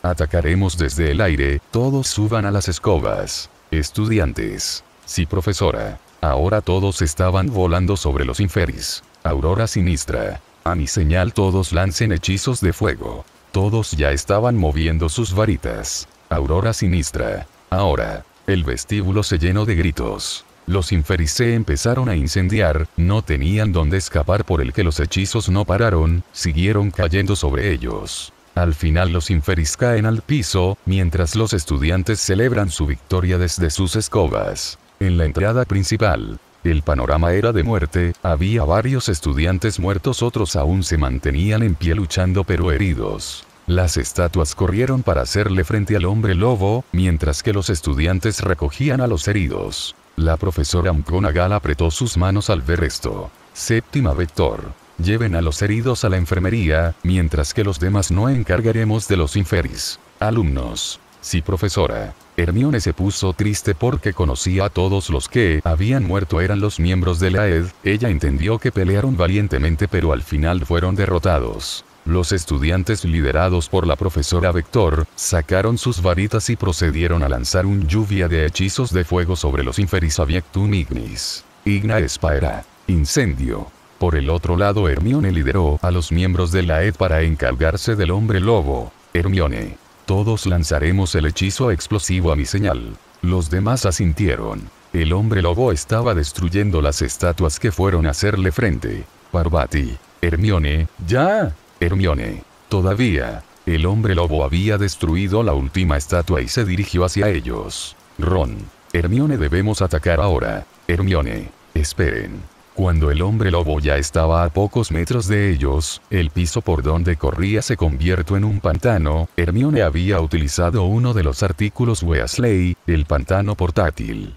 atacaremos desde el aire, todos suban a las escobas. Estudiantes. Sí profesora. Ahora todos estaban volando sobre los inferis. Aurora sinistra. A mi señal todos lancen hechizos de fuego. Todos ya estaban moviendo sus varitas. Aurora sinistra. Ahora, el vestíbulo se llenó de gritos. Los inferis se empezaron a incendiar, no tenían dónde escapar por el que los hechizos no pararon, siguieron cayendo sobre ellos. Al final los inferis caen al piso, mientras los estudiantes celebran su victoria desde sus escobas. En la entrada principal, el panorama era de muerte, había varios estudiantes muertos, otros aún se mantenían en pie luchando pero heridos. Las estatuas corrieron para hacerle frente al hombre lobo, mientras que los estudiantes recogían a los heridos. La profesora McGonagall apretó sus manos al ver esto. Séptima vector. Lleven a los heridos a la enfermería, mientras que los demás no encargaremos de los inferis. Alumnos. Sí, profesora. Hermione se puso triste porque conocía a todos los que habían muerto eran los miembros de la ED, ella entendió que pelearon valientemente pero al final fueron derrotados. Los estudiantes liderados por la profesora Vector, sacaron sus varitas y procedieron a lanzar un lluvia de hechizos de fuego sobre los Inferisaviectum Ignis. Igna Espaera. Incendio. Por el otro lado Hermione lideró a los miembros de la ED para encargarse del hombre lobo. Hermione. Todos lanzaremos el hechizo explosivo a mi señal. Los demás asintieron. El hombre lobo estaba destruyendo las estatuas que fueron a hacerle frente. Parvati. Hermione, ya, Hermione. Todavía, el hombre lobo había destruido la última estatua y se dirigió hacia ellos. Ron. Hermione debemos atacar ahora. Hermione. Esperen. Cuando el hombre lobo ya estaba a pocos metros de ellos, el piso por donde corría se convirtió en un pantano, Hermione había utilizado uno de los artículos Weasley, el pantano portátil.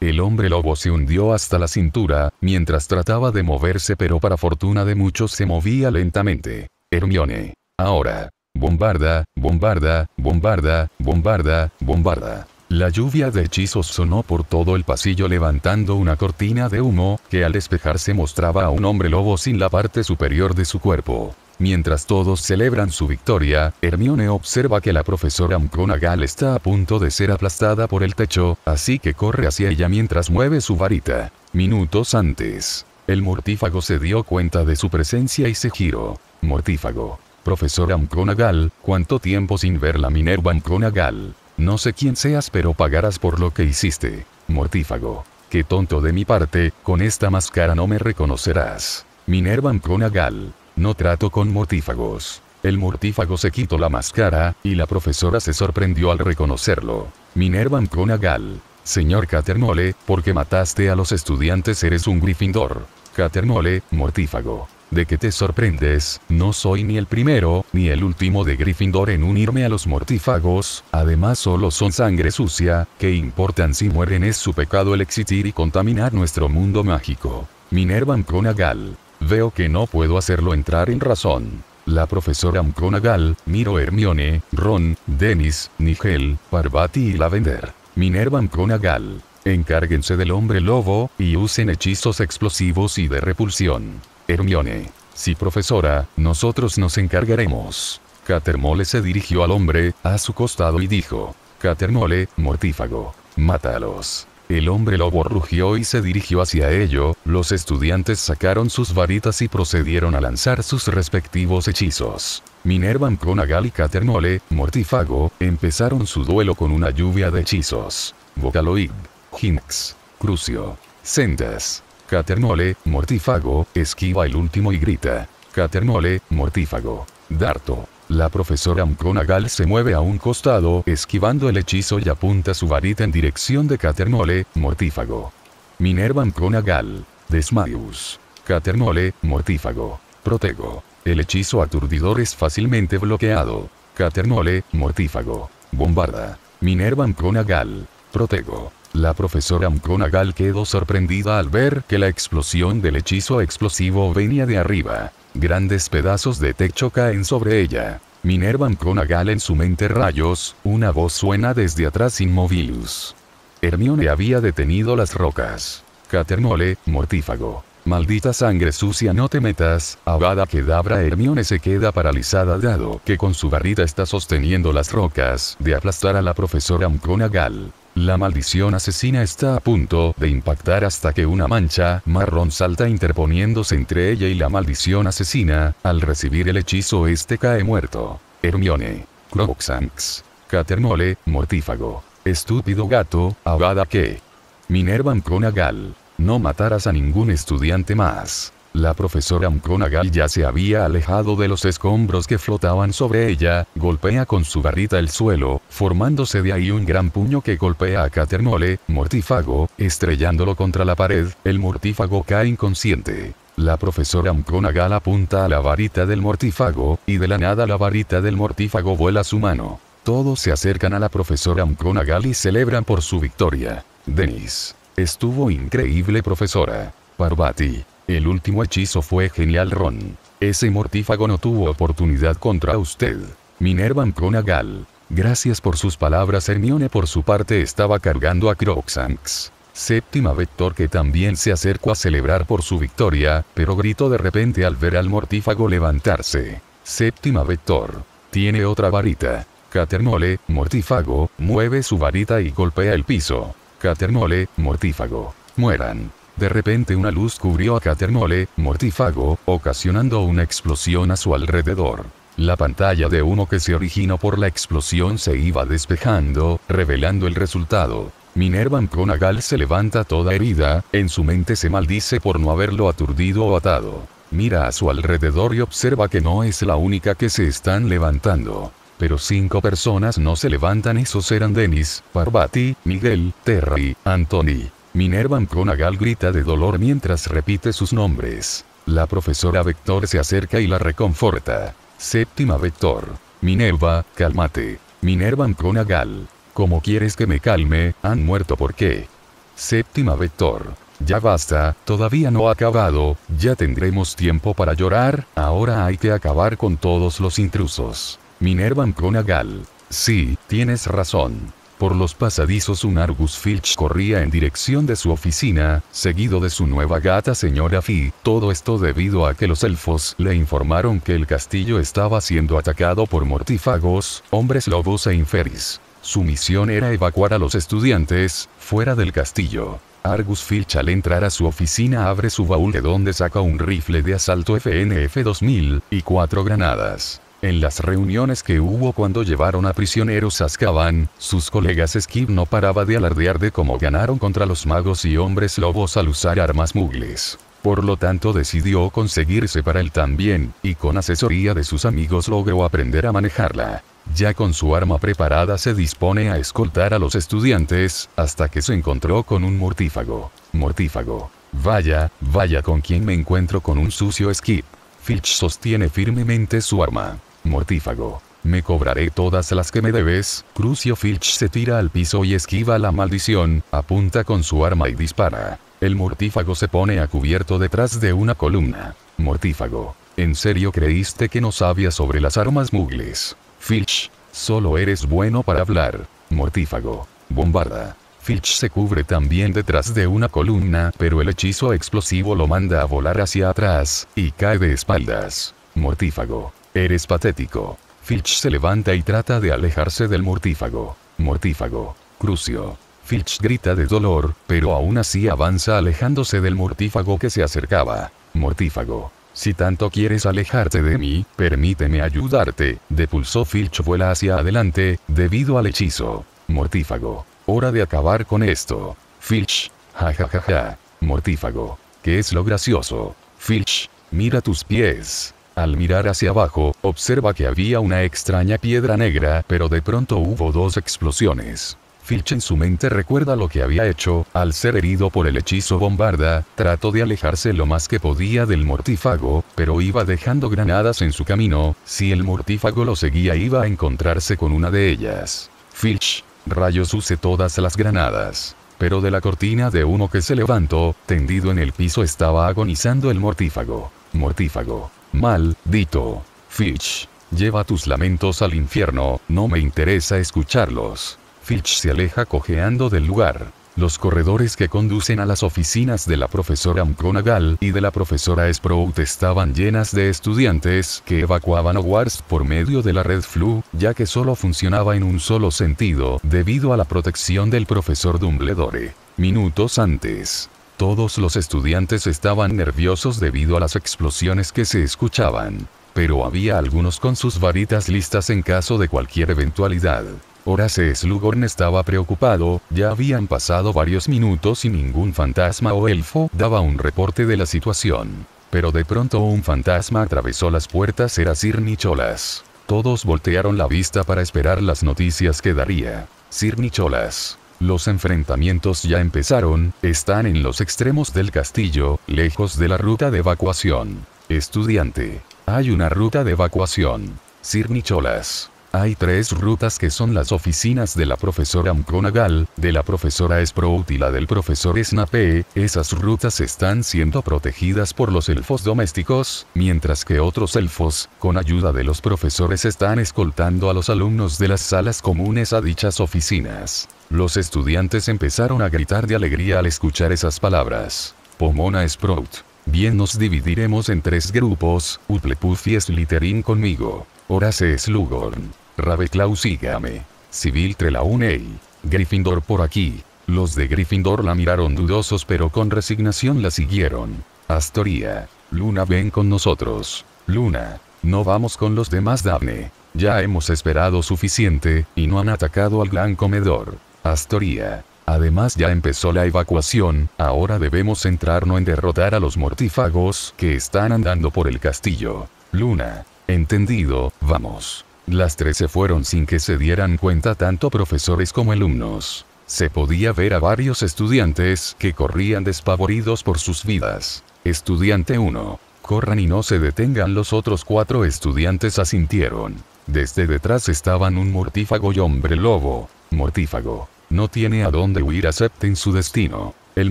El hombre lobo se hundió hasta la cintura, mientras trataba de moverse pero para fortuna de muchos se movía lentamente. Hermione. Ahora. Bombarda, bombarda, bombarda, bombarda, bombarda. La lluvia de hechizos sonó por todo el pasillo levantando una cortina de humo, que al despejarse mostraba a un hombre lobo sin la parte superior de su cuerpo. Mientras todos celebran su victoria, Hermione observa que la profesora McGonagall está a punto de ser aplastada por el techo, así que corre hacia ella mientras mueve su varita. Minutos antes, el mortífago se dio cuenta de su presencia y se giró. Mortífago. profesora Amconagal, ¿cuánto tiempo sin ver la Minerva Amconagal? No sé quién seas pero pagarás por lo que hiciste. Mortífago. Qué tonto de mi parte, con esta máscara no me reconocerás. Minerva Amconagal. No trato con mortífagos. El mortífago se quitó la máscara, y la profesora se sorprendió al reconocerlo. Minerva Amconagal. Señor Caternole, porque mataste a los estudiantes? Eres un Gryffindor. Caternole, mortífago de que te sorprendes, no soy ni el primero, ni el último de Gryffindor en unirme a los mortífagos, además solo son sangre sucia, que importan si mueren es su pecado el existir y contaminar nuestro mundo mágico. Minerva Conagal. Veo que no puedo hacerlo entrar en razón. La profesora Amconagal, Miro Hermione, Ron, Dennis, Nigel, Parvati y Lavender. Minerva McGonagall. Encárguense del hombre lobo, y usen hechizos explosivos y de repulsión. Hermione. Sí, profesora, nosotros nos encargaremos. Catermole se dirigió al hombre, a su costado y dijo, Catermole, mortífago, mátalos. El hombre lo rugió y se dirigió hacia ello, los estudiantes sacaron sus varitas y procedieron a lanzar sus respectivos hechizos. Minerva Mkonagal y Catermole, mortífago, empezaron su duelo con una lluvia de hechizos. Vocaloid, Jinx, Crucio, Sendas, Caternole, mortífago, esquiva el último y grita. Caternole, mortífago. Darto. La profesora McGonagall se mueve a un costado, esquivando el hechizo y apunta su varita en dirección de Caternole, mortífago. Minerva McGonagall. Desmayus. Caternole, mortífago. Protego. El hechizo aturdidor es fácilmente bloqueado. Caternole, mortífago. Bombarda. Minerva McGonagall. Protego. La profesora McGonagall quedó sorprendida al ver que la explosión del hechizo explosivo venía de arriba. Grandes pedazos de techo caen sobre ella. Minerva McGonagall en su mente rayos, una voz suena desde atrás inmovilus. Hermione había detenido las rocas. Catermole, mortífago. Maldita sangre sucia no te metas, Avada dabra Hermione se queda paralizada dado que con su barrita está sosteniendo las rocas de aplastar a la profesora McGonagall. La maldición asesina está a punto de impactar hasta que una mancha marrón salta interponiéndose entre ella y la maldición asesina, al recibir el hechizo este cae muerto. Hermione. Croxanx. Catermole, mortífago. Estúpido gato, abada que. Minerva Gal. No matarás a ningún estudiante más. La profesora McGonagall ya se había alejado de los escombros que flotaban sobre ella, golpea con su barrita el suelo, formándose de ahí un gran puño que golpea a Catermole, mortífago, estrellándolo contra la pared, el mortífago cae inconsciente. La profesora McGonagall apunta a la varita del mortífago, y de la nada la varita del mortífago vuela su mano. Todos se acercan a la profesora McGonagall y celebran por su victoria. Denis. Estuvo increíble profesora. Parvati. El último hechizo fue genial Ron. Ese mortífago no tuvo oportunidad contra usted. Minerva McGonagall. Gracias por sus palabras Hermione por su parte estaba cargando a Croxanx. Séptima Vector que también se acercó a celebrar por su victoria, pero gritó de repente al ver al mortífago levantarse. Séptima Vector. Tiene otra varita. Caternole, mortífago, mueve su varita y golpea el piso. Caternole, mortífago. Mueran. De repente una luz cubrió a Catermole, mortífago, ocasionando una explosión a su alrededor. La pantalla de uno que se originó por la explosión se iba despejando, revelando el resultado. Minerva Conagal se levanta toda herida, en su mente se maldice por no haberlo aturdido o atado. Mira a su alrededor y observa que no es la única que se están levantando. Pero cinco personas no se levantan, esos eran Denis, Barbati, Miguel, Terry, Anthony, Minerva McGonagall grita de dolor mientras repite sus nombres. La profesora Vector se acerca y la reconforta. Séptima Vector. Minerva, cálmate. Minerva McGonagall. ¿Cómo quieres que me calme? Han muerto por qué. Séptima Vector. Ya basta, todavía no ha acabado, ya tendremos tiempo para llorar, ahora hay que acabar con todos los intrusos. Minerva McGonagall. Sí, tienes razón. Por los pasadizos un Argus Filch corría en dirección de su oficina, seguido de su nueva gata señora Fi. todo esto debido a que los elfos le informaron que el castillo estaba siendo atacado por mortífagos, hombres lobos e inferis. Su misión era evacuar a los estudiantes, fuera del castillo. Argus Filch al entrar a su oficina abre su baúl de donde saca un rifle de asalto FNF-2000, y cuatro granadas. En las reuniones que hubo cuando llevaron a prisioneros a Azkaban, sus colegas Skip no paraba de alardear de cómo ganaron contra los magos y hombres lobos al usar armas mugles. Por lo tanto decidió conseguirse para él también, y con asesoría de sus amigos logró aprender a manejarla. Ya con su arma preparada se dispone a escoltar a los estudiantes, hasta que se encontró con un mortífago. Mortífago. Vaya, vaya con quien me encuentro con un sucio skip. Fitch sostiene firmemente su arma. Mortífago. Me cobraré todas las que me debes. Crucio Filch se tira al piso y esquiva la maldición, apunta con su arma y dispara. El mortífago se pone a cubierto detrás de una columna. Mortífago. ¿En serio creíste que no sabía sobre las armas mugles? Filch. Solo eres bueno para hablar. Mortífago. Bombarda. Filch se cubre también detrás de una columna, pero el hechizo explosivo lo manda a volar hacia atrás, y cae de espaldas. Mortífago. Eres patético. Filch se levanta y trata de alejarse del mortífago. Mortífago. Crucio. Filch grita de dolor, pero aún así avanza alejándose del mortífago que se acercaba. Mortífago. Si tanto quieres alejarte de mí, permíteme ayudarte. De pulso Filch vuela hacia adelante, debido al hechizo. Mortífago. Hora de acabar con esto. Filch. Ja ja ja ja. Mortífago. ¿Qué es lo gracioso? Filch. Mira tus pies. Al mirar hacia abajo, observa que había una extraña piedra negra, pero de pronto hubo dos explosiones. Filch en su mente recuerda lo que había hecho, al ser herido por el hechizo bombarda, trató de alejarse lo más que podía del mortífago, pero iba dejando granadas en su camino, si el mortífago lo seguía iba a encontrarse con una de ellas. Filch, rayos use todas las granadas. Pero de la cortina de uno que se levantó, tendido en el piso estaba agonizando el mortífago. Mortífago. Maldito. Fitch. Lleva tus lamentos al infierno, no me interesa escucharlos. Fitch se aleja cojeando del lugar. Los corredores que conducen a las oficinas de la profesora McGonagall y de la profesora Sprout estaban llenas de estudiantes que evacuaban Hogwarts por medio de la red Flu, ya que solo funcionaba en un solo sentido debido a la protección del profesor Dumbledore. Minutos antes, todos los estudiantes estaban nerviosos debido a las explosiones que se escuchaban, pero había algunos con sus varitas listas en caso de cualquier eventualidad. Horace Slughorn estaba preocupado, ya habían pasado varios minutos y ningún fantasma o elfo daba un reporte de la situación. Pero de pronto un fantasma atravesó las puertas era Sir Nicholas. Todos voltearon la vista para esperar las noticias que daría. Sir Nicholas. Los enfrentamientos ya empezaron, están en los extremos del castillo, lejos de la ruta de evacuación. Estudiante. Hay una ruta de evacuación. Sir Nicholas. Hay tres rutas que son las oficinas de la profesora McGonagall, de la profesora Sprout y la del profesor Snape. Esas rutas están siendo protegidas por los elfos domésticos, mientras que otros elfos, con ayuda de los profesores, están escoltando a los alumnos de las salas comunes a dichas oficinas. Los estudiantes empezaron a gritar de alegría al escuchar esas palabras. Pomona Sprout. Bien nos dividiremos en tres grupos, Utlepuff y Slytherin conmigo. Horace Slughorn. Raveclaw sígame. Civil Trelawney. Gryffindor por aquí. Los de Gryffindor la miraron dudosos pero con resignación la siguieron. Astoria. Luna ven con nosotros. Luna. No vamos con los demás Daphne. Ya hemos esperado suficiente, y no han atacado al gran comedor. Astoria. Además ya empezó la evacuación, ahora debemos centrarnos en derrotar a los mortífagos que están andando por el castillo. Luna. Entendido, vamos. Las tres se fueron sin que se dieran cuenta tanto profesores como alumnos. Se podía ver a varios estudiantes que corrían despavoridos por sus vidas. Estudiante 1. Corran y no se detengan los otros cuatro estudiantes asintieron. Desde detrás estaban un mortífago y hombre lobo. Mortífago. No tiene a dónde huir, acepten su destino. El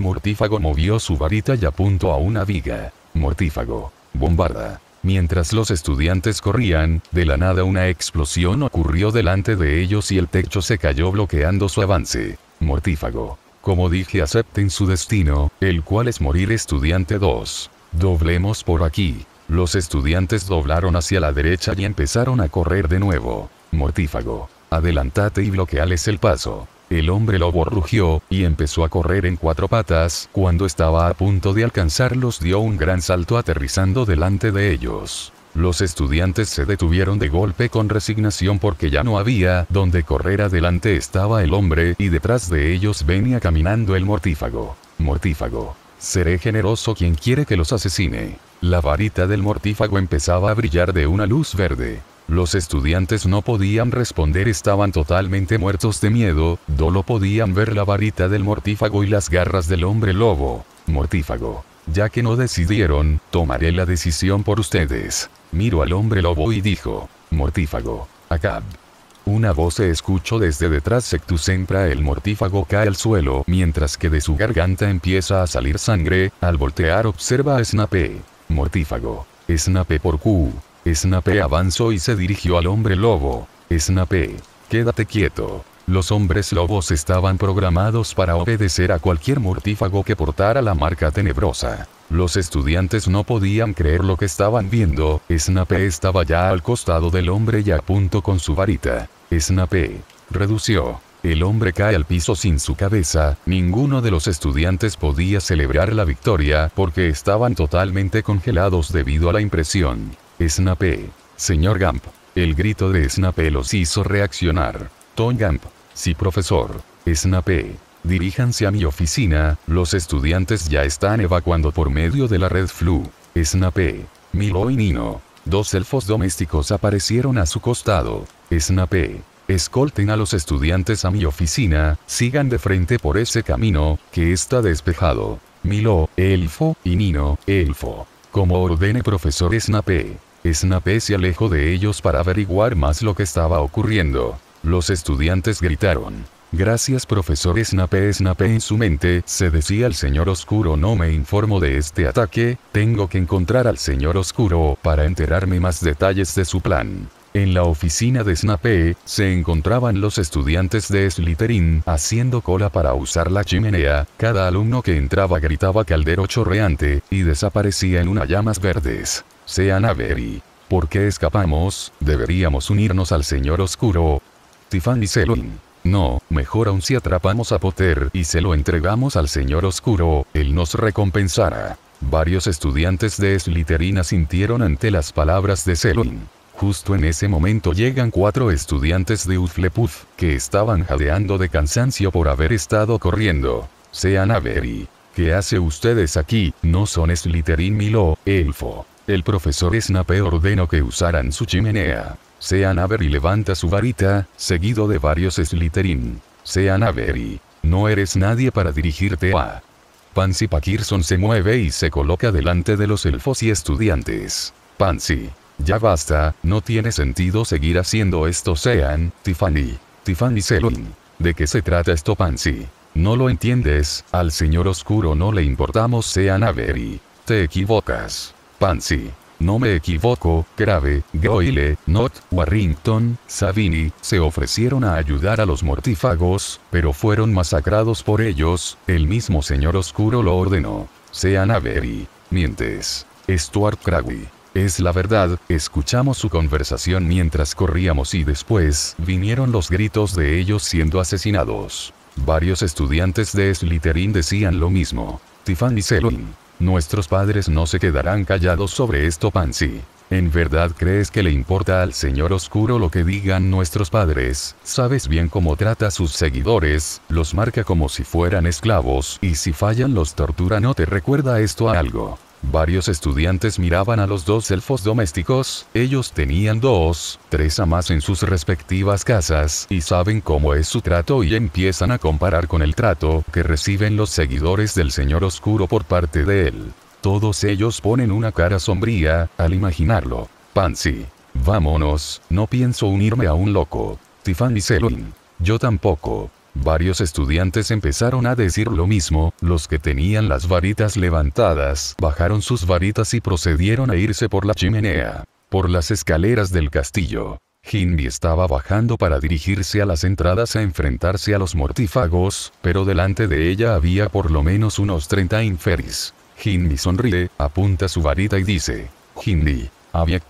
mortífago movió su varita y apuntó a una viga. Mortífago. Bombarda. Mientras los estudiantes corrían, de la nada una explosión ocurrió delante de ellos y el techo se cayó bloqueando su avance. Mortífago. Como dije, acepten su destino, el cual es morir estudiante 2. Doblemos por aquí. Los estudiantes doblaron hacia la derecha y empezaron a correr de nuevo. Mortífago. Adelantate y bloqueales el paso. El hombre lobo rugió, y empezó a correr en cuatro patas, cuando estaba a punto de alcanzarlos dio un gran salto aterrizando delante de ellos. Los estudiantes se detuvieron de golpe con resignación porque ya no había donde correr adelante estaba el hombre y detrás de ellos venía caminando el mortífago. Mortífago. Seré generoso quien quiere que los asesine. La varita del mortífago empezaba a brillar de una luz verde. Los estudiantes no podían responder, estaban totalmente muertos de miedo, Dolo podían ver la varita del mortífago y las garras del hombre lobo. Mortífago. Ya que no decidieron, tomaré la decisión por ustedes. Miro al hombre lobo y dijo, Mortífago. Acab. Una voz se escuchó desde detrás entra el mortífago cae al suelo mientras que de su garganta empieza a salir sangre, al voltear observa a Snape. Mortífago. Snape por Q. Snape avanzó y se dirigió al hombre lobo. Snape, quédate quieto. Los hombres lobos estaban programados para obedecer a cualquier mortífago que portara la marca tenebrosa. Los estudiantes no podían creer lo que estaban viendo, Snape estaba ya al costado del hombre y a punto con su varita. Snape, redució. El hombre cae al piso sin su cabeza, ninguno de los estudiantes podía celebrar la victoria porque estaban totalmente congelados debido a la impresión. Snape. Señor Gamp. El grito de Snape los hizo reaccionar. Tom Gamp. Sí, profesor. Snape. Diríjanse a mi oficina, los estudiantes ya están evacuando por medio de la red Flu. Snape. Milo y Nino. Dos elfos domésticos aparecieron a su costado. Snape. Escolten a los estudiantes a mi oficina, sigan de frente por ese camino, que está despejado. Milo, elfo, y Nino, elfo. Como ordene profesor Snape. Snape se alejó de ellos para averiguar más lo que estaba ocurriendo. Los estudiantes gritaron. Gracias profesor Snape Snape en su mente, se decía el señor oscuro no me informo de este ataque, tengo que encontrar al señor oscuro para enterarme más detalles de su plan. En la oficina de Snape, se encontraban los estudiantes de Slytherin haciendo cola para usar la chimenea, cada alumno que entraba gritaba caldero chorreante, y desaparecía en unas llamas verdes. Sean Avery. ¿Por qué escapamos? Deberíamos unirnos al Señor Oscuro. Tiffany Selwyn. No, mejor aún si atrapamos a Potter y se lo entregamos al Señor Oscuro, él nos recompensará. Varios estudiantes de Slytherin asintieron ante las palabras de Selwyn. Justo en ese momento llegan cuatro estudiantes de Uflepuf, que estaban jadeando de cansancio por haber estado corriendo. Sean Avery. ¿Qué hace ustedes aquí? No son Slytherin Milo, elfo. El profesor Snape ordenó que usaran su chimenea. Sean Avery levanta su varita, seguido de varios Slitherin. Sean Avery. No eres nadie para dirigirte a... Pansy Pakirson se mueve y se coloca delante de los elfos y estudiantes. Pansy. Ya basta, no tiene sentido seguir haciendo esto sean, Tiffany. Tiffany Selwyn. ¿De qué se trata esto Pansy? No lo entiendes, al señor oscuro no le importamos sean Avery. Te equivocas. Pansy. No me equivoco, Grave, Goyle, Not, Warrington, Savini, se ofrecieron a ayudar a los mortífagos, pero fueron masacrados por ellos, el mismo señor oscuro lo ordenó. Sean Avery. Mientes. Stuart Crowley. Es la verdad, escuchamos su conversación mientras corríamos y después vinieron los gritos de ellos siendo asesinados. Varios estudiantes de Slytherin decían lo mismo. Tiffany Selwyn. Nuestros padres no se quedarán callados sobre esto, Pansy. ¿En verdad crees que le importa al Señor Oscuro lo que digan nuestros padres? Sabes bien cómo trata a sus seguidores, los marca como si fueran esclavos, y si fallan los tortura. ¿No te recuerda esto a algo? Varios estudiantes miraban a los dos elfos domésticos, ellos tenían dos, tres a más en sus respectivas casas y saben cómo es su trato y empiezan a comparar con el trato que reciben los seguidores del Señor Oscuro por parte de él. Todos ellos ponen una cara sombría al imaginarlo. Pansy. Vámonos, no pienso unirme a un loco. Tiffany Selwyn. Yo tampoco. Varios estudiantes empezaron a decir lo mismo, los que tenían las varitas levantadas bajaron sus varitas y procedieron a irse por la chimenea, por las escaleras del castillo. Hinmi estaba bajando para dirigirse a las entradas a enfrentarse a los mortífagos, pero delante de ella había por lo menos unos 30 inferis. Hinbi sonríe, apunta su varita y dice, Hindy,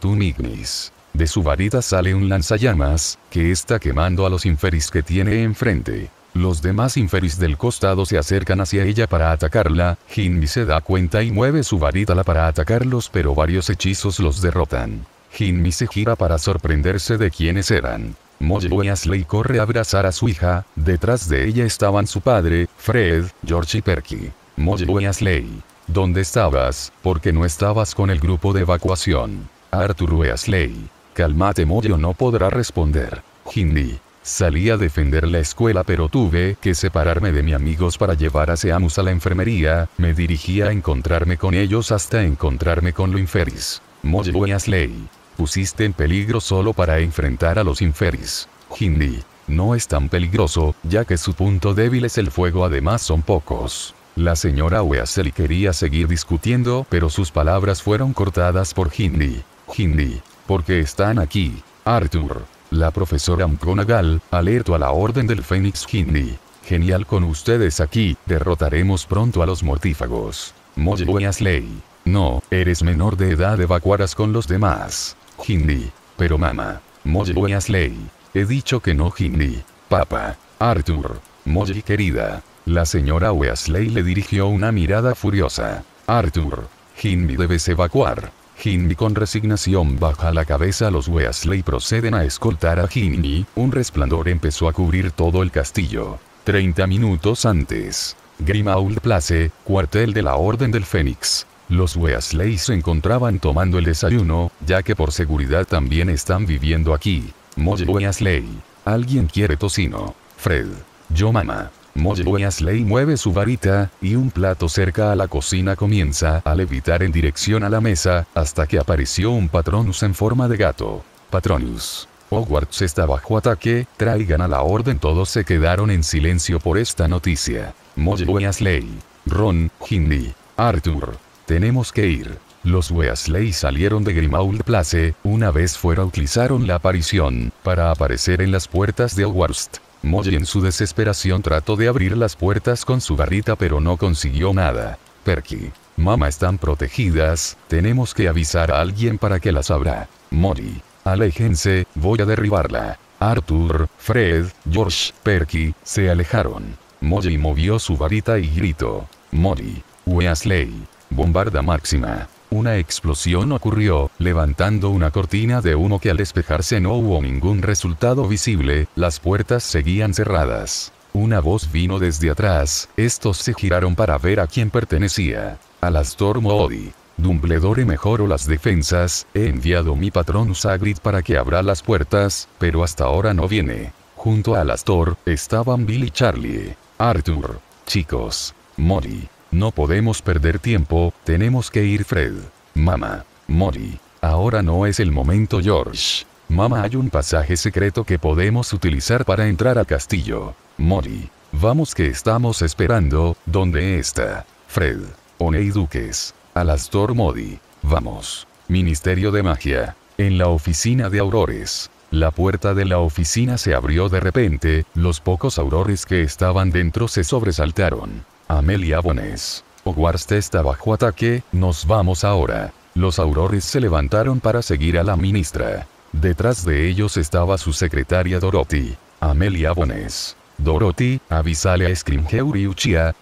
tu ignis. De su varita sale un lanzallamas, que está quemando a los inferis que tiene enfrente. Los demás inferis del costado se acercan hacia ella para atacarla, Hinmi se da cuenta y mueve su varita para atacarlos pero varios hechizos los derrotan. Hinmi se gira para sorprenderse de quiénes eran. Molly Weasley corre a abrazar a su hija, detrás de ella estaban su padre, Fred, George y Perky. Moyo Weasley. ¿Dónde estabas? Porque no estabas con el grupo de evacuación? Arthur Weasley. Calmate Moyo no podrá responder. Hindi. Salí a defender la escuela pero tuve que separarme de mis amigos para llevar a Seamus a la enfermería, me dirigí a encontrarme con ellos hasta encontrarme con los inferis. Mojo y Pusiste en peligro solo para enfrentar a los inferis. Hindi. No es tan peligroso, ya que su punto débil es el fuego además son pocos. La señora Weasley quería seguir discutiendo pero sus palabras fueron cortadas por Hindi. Hindi. Porque están aquí. Arthur. La profesora McGonagall, alerto a la Orden del Fénix Hindi. Genial con ustedes aquí, derrotaremos pronto a los mortífagos. Molly Weasley. No, eres menor de edad, evacuarás con los demás. Hindi. Pero mamá. Molly Weasley. He dicho que no Hindi. Papa. Arthur. Molly querida. La señora Weasley le dirigió una mirada furiosa. Arthur. Hindi debes evacuar. Ginny con resignación baja la cabeza. Los Weasley proceden a escoltar a Ginny. Un resplandor empezó a cubrir todo el castillo. 30 minutos antes. Grimauld Place, cuartel de la Orden del Fénix. Los Weasley se encontraban tomando el desayuno, ya que por seguridad también están viviendo aquí. Molly Weasley. Alguien quiere tocino. Fred. Yo mamá. Molly Weasley mueve su varita, y un plato cerca a la cocina comienza a levitar en dirección a la mesa, hasta que apareció un Patronus en forma de gato. Patronus. Hogwarts está bajo ataque, traigan a la orden. Todos se quedaron en silencio por esta noticia. Molly Weasley, Ron, Ginny, Arthur. Tenemos que ir. Los Weasley salieron de Grimauld Place, una vez fuera utilizaron la aparición, para aparecer en las puertas de Hogwarts. Moji en su desesperación trató de abrir las puertas con su barrita pero no consiguió nada. Perky. Mamá están protegidas, tenemos que avisar a alguien para que las abra. Mori. Aléjense, voy a derribarla. Arthur, Fred, George, Perky, se alejaron. Molly movió su varita y gritó. Mori. Weasley. Bombarda máxima. Una explosión ocurrió, levantando una cortina de uno que al despejarse no hubo ningún resultado visible, las puertas seguían cerradas. Una voz vino desde atrás, estos se giraron para ver a quién pertenecía. A Modi. Dumbledore mejoró las defensas, he enviado mi patrón Sagrid para que abra las puertas, pero hasta ahora no viene. Junto a Alastor, estaban Billy Charlie. Arthur. Chicos. Molly. No podemos perder tiempo, tenemos que ir Fred. Mama. Mori. Ahora no es el momento George. Mama hay un pasaje secreto que podemos utilizar para entrar al castillo. Mori. Vamos que estamos esperando, ¿dónde está? Fred. Oney Duques. Alastor Modi. Vamos. Ministerio de Magia. En la oficina de Aurores. La puerta de la oficina se abrió de repente, los pocos aurores que estaban dentro se sobresaltaron. Amelia Bones. Hogwarts está bajo ataque, nos vamos ahora. Los aurores se levantaron para seguir a la ministra. Detrás de ellos estaba su secretaria Dorothy. Amelia Bones. Dorothy, avísale a Scrimgeour y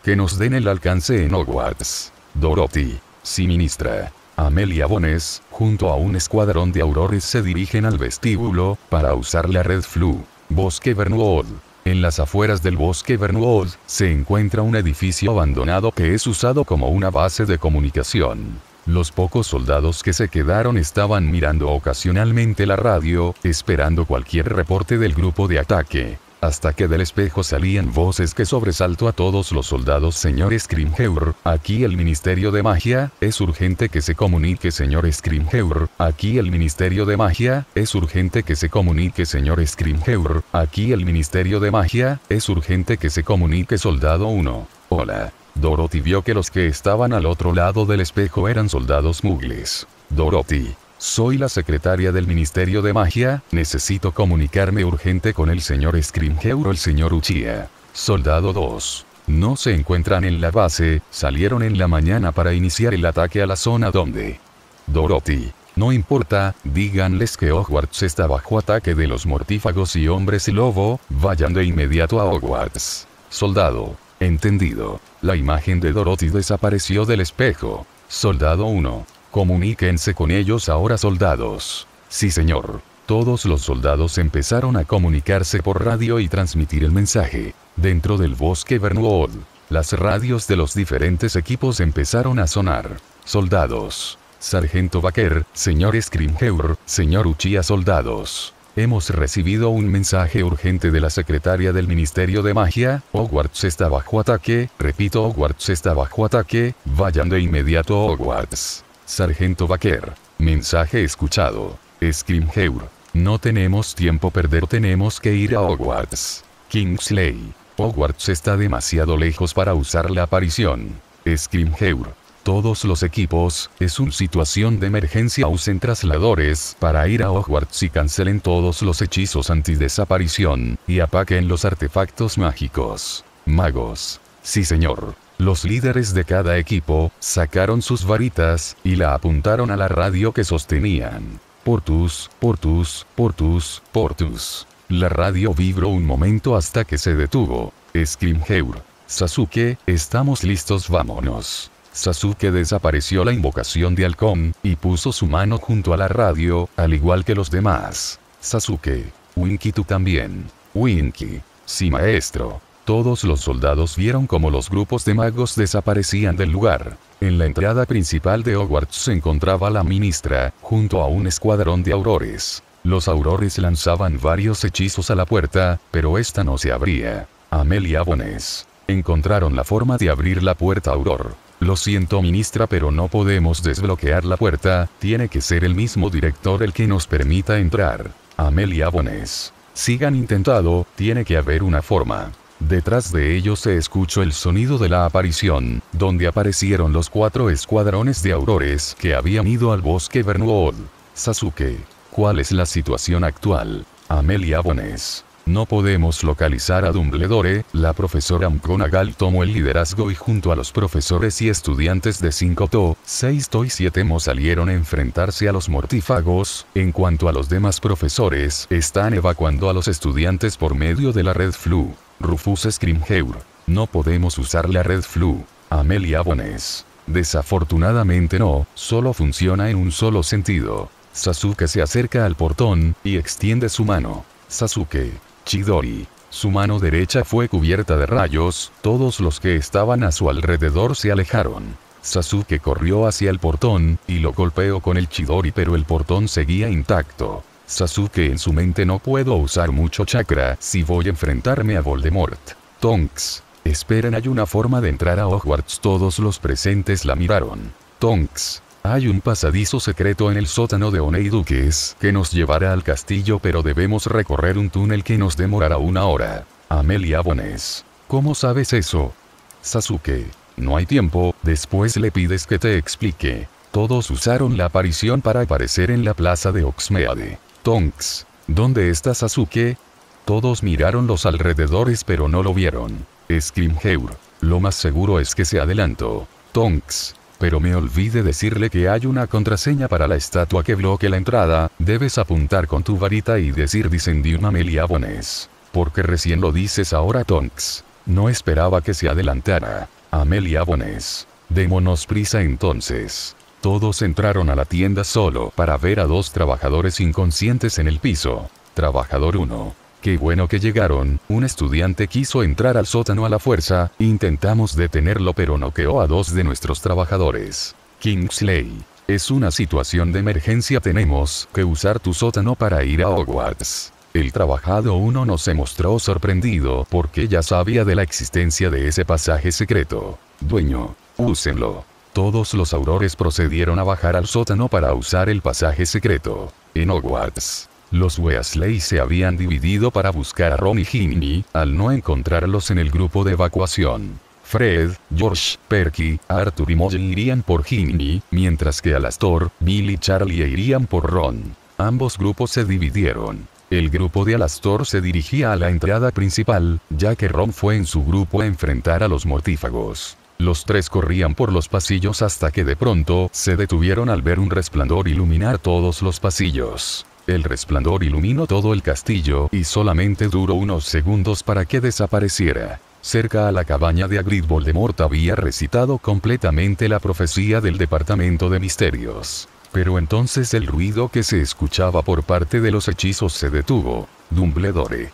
que nos den el alcance en Hogwarts. Dorothy. Sí ministra. Amelia Bones, junto a un escuadrón de aurores se dirigen al vestíbulo, para usar la red flu. Bosque Bernwall. En las afueras del bosque Bernuold, se encuentra un edificio abandonado que es usado como una base de comunicación. Los pocos soldados que se quedaron estaban mirando ocasionalmente la radio, esperando cualquier reporte del grupo de ataque hasta que del espejo salían voces que sobresaltó a todos los soldados señor Scrimgeour, aquí el Ministerio de Magia, es urgente que se comunique señor Scrimgeour, aquí el Ministerio de Magia, es urgente que se comunique señor Scrimgeour, aquí el Ministerio de Magia, es urgente que se comunique soldado 1. Hola. Dorothy vio que los que estaban al otro lado del espejo eran soldados mugles. Dorothy, soy la secretaria del Ministerio de Magia, necesito comunicarme urgente con el señor y el señor Uchiha. Soldado 2. No se encuentran en la base, salieron en la mañana para iniciar el ataque a la zona donde... Dorothy. No importa, díganles que Hogwarts está bajo ataque de los mortífagos y hombres y lobo, vayan de inmediato a Hogwarts. Soldado. Entendido. La imagen de Dorothy desapareció del espejo. Soldado 1. Comuníquense con ellos ahora soldados. Sí señor. Todos los soldados empezaron a comunicarse por radio y transmitir el mensaje. Dentro del bosque Bernuod, las radios de los diferentes equipos empezaron a sonar. Soldados. Sargento Baker, señor Scrimgeour, señor Uchía soldados. Hemos recibido un mensaje urgente de la secretaria del Ministerio de Magia, Hogwarts está bajo ataque, repito Hogwarts está bajo ataque, vayan de inmediato Hogwarts. Sargento Baker. Mensaje escuchado. Scrimgeour. No tenemos tiempo perder, tenemos que ir a Hogwarts. Kingsley. Hogwarts está demasiado lejos para usar la aparición. Scrimgeour. Todos los equipos, es una situación de emergencia. Usen trasladores para ir a Hogwarts y cancelen todos los hechizos anti-desaparición, y apaquen los artefactos mágicos. Magos. Sí señor. Los líderes de cada equipo, sacaron sus varitas, y la apuntaron a la radio que sostenían. Portus, Portus, Portus, Portus. La radio vibró un momento hasta que se detuvo. SCREAMHEUR. Sasuke, estamos listos, vámonos. Sasuke desapareció la invocación de Halcón, y puso su mano junto a la radio, al igual que los demás. Sasuke. Winky tú también. Winky. Sí maestro. Todos los soldados vieron cómo los grupos de magos desaparecían del lugar. En la entrada principal de Hogwarts se encontraba la ministra, junto a un escuadrón de aurores. Los aurores lanzaban varios hechizos a la puerta, pero esta no se abría. Amelia Bones. Encontraron la forma de abrir la puerta auror. Lo siento ministra pero no podemos desbloquear la puerta, tiene que ser el mismo director el que nos permita entrar. Amelia Bones. Sigan intentado, tiene que haber una forma. Detrás de ellos se escuchó el sonido de la aparición, donde aparecieron los cuatro escuadrones de aurores que habían ido al bosque Bernuol. Sasuke, ¿cuál es la situación actual? Amelia Bones. No podemos localizar a Dumbledore, la profesora McGonagall tomó el liderazgo y junto a los profesores y estudiantes de 5 To, 6 To y 7 Mo salieron a enfrentarse a los mortífagos, en cuanto a los demás profesores, están evacuando a los estudiantes por medio de la red Flu. Rufus Scrimgeour. No podemos usar la red Flu. Amelia Bones. Desafortunadamente no, solo funciona en un solo sentido. Sasuke se acerca al portón, y extiende su mano. Sasuke. Chidori. Su mano derecha fue cubierta de rayos, todos los que estaban a su alrededor se alejaron. Sasuke corrió hacia el portón, y lo golpeó con el Chidori pero el portón seguía intacto. Sasuke en su mente no puedo usar mucho chakra si voy a enfrentarme a Voldemort. Tonks. Esperen hay una forma de entrar a Hogwarts todos los presentes la miraron. Tonks. Hay un pasadizo secreto en el sótano de Oneidukes que nos llevará al castillo pero debemos recorrer un túnel que nos demorará una hora. Amelia Bones. ¿Cómo sabes eso? Sasuke. No hay tiempo, después le pides que te explique. Todos usaron la aparición para aparecer en la plaza de Oxmeade. Tonks, ¿dónde estás Sasuke? Todos miraron los alrededores pero no lo vieron. Scrimgeour, lo más seguro es que se adelantó. Tonks, pero me olvide decirle que hay una contraseña para la estatua que bloquea la entrada, debes apuntar con tu varita y decir un Amelia Bones. Porque recién lo dices ahora Tonks. No esperaba que se adelantara. Amelia Bones. Démonos prisa entonces. Todos entraron a la tienda solo para ver a dos trabajadores inconscientes en el piso. Trabajador 1. Qué bueno que llegaron, un estudiante quiso entrar al sótano a la fuerza, intentamos detenerlo pero noqueó a dos de nuestros trabajadores. Kingsley. Es una situación de emergencia tenemos que usar tu sótano para ir a Hogwarts. El trabajado 1 no se mostró sorprendido porque ya sabía de la existencia de ese pasaje secreto. Dueño, úsenlo todos los aurores procedieron a bajar al sótano para usar el pasaje secreto. En Hogwarts, los Weasley se habían dividido para buscar a Ron y Ginny, al no encontrarlos en el grupo de evacuación. Fred, George, Perky, Arthur y Molly irían por Ginny, mientras que Alastor, Bill y Charlie irían por Ron. Ambos grupos se dividieron. El grupo de Alastor se dirigía a la entrada principal, ya que Ron fue en su grupo a enfrentar a los mortífagos. Los tres corrían por los pasillos hasta que de pronto se detuvieron al ver un resplandor iluminar todos los pasillos. El resplandor iluminó todo el castillo y solamente duró unos segundos para que desapareciera. Cerca a la cabaña de Agrid Voldemort había recitado completamente la profecía del Departamento de Misterios. Pero entonces el ruido que se escuchaba por parte de los hechizos se detuvo. Dumbledore,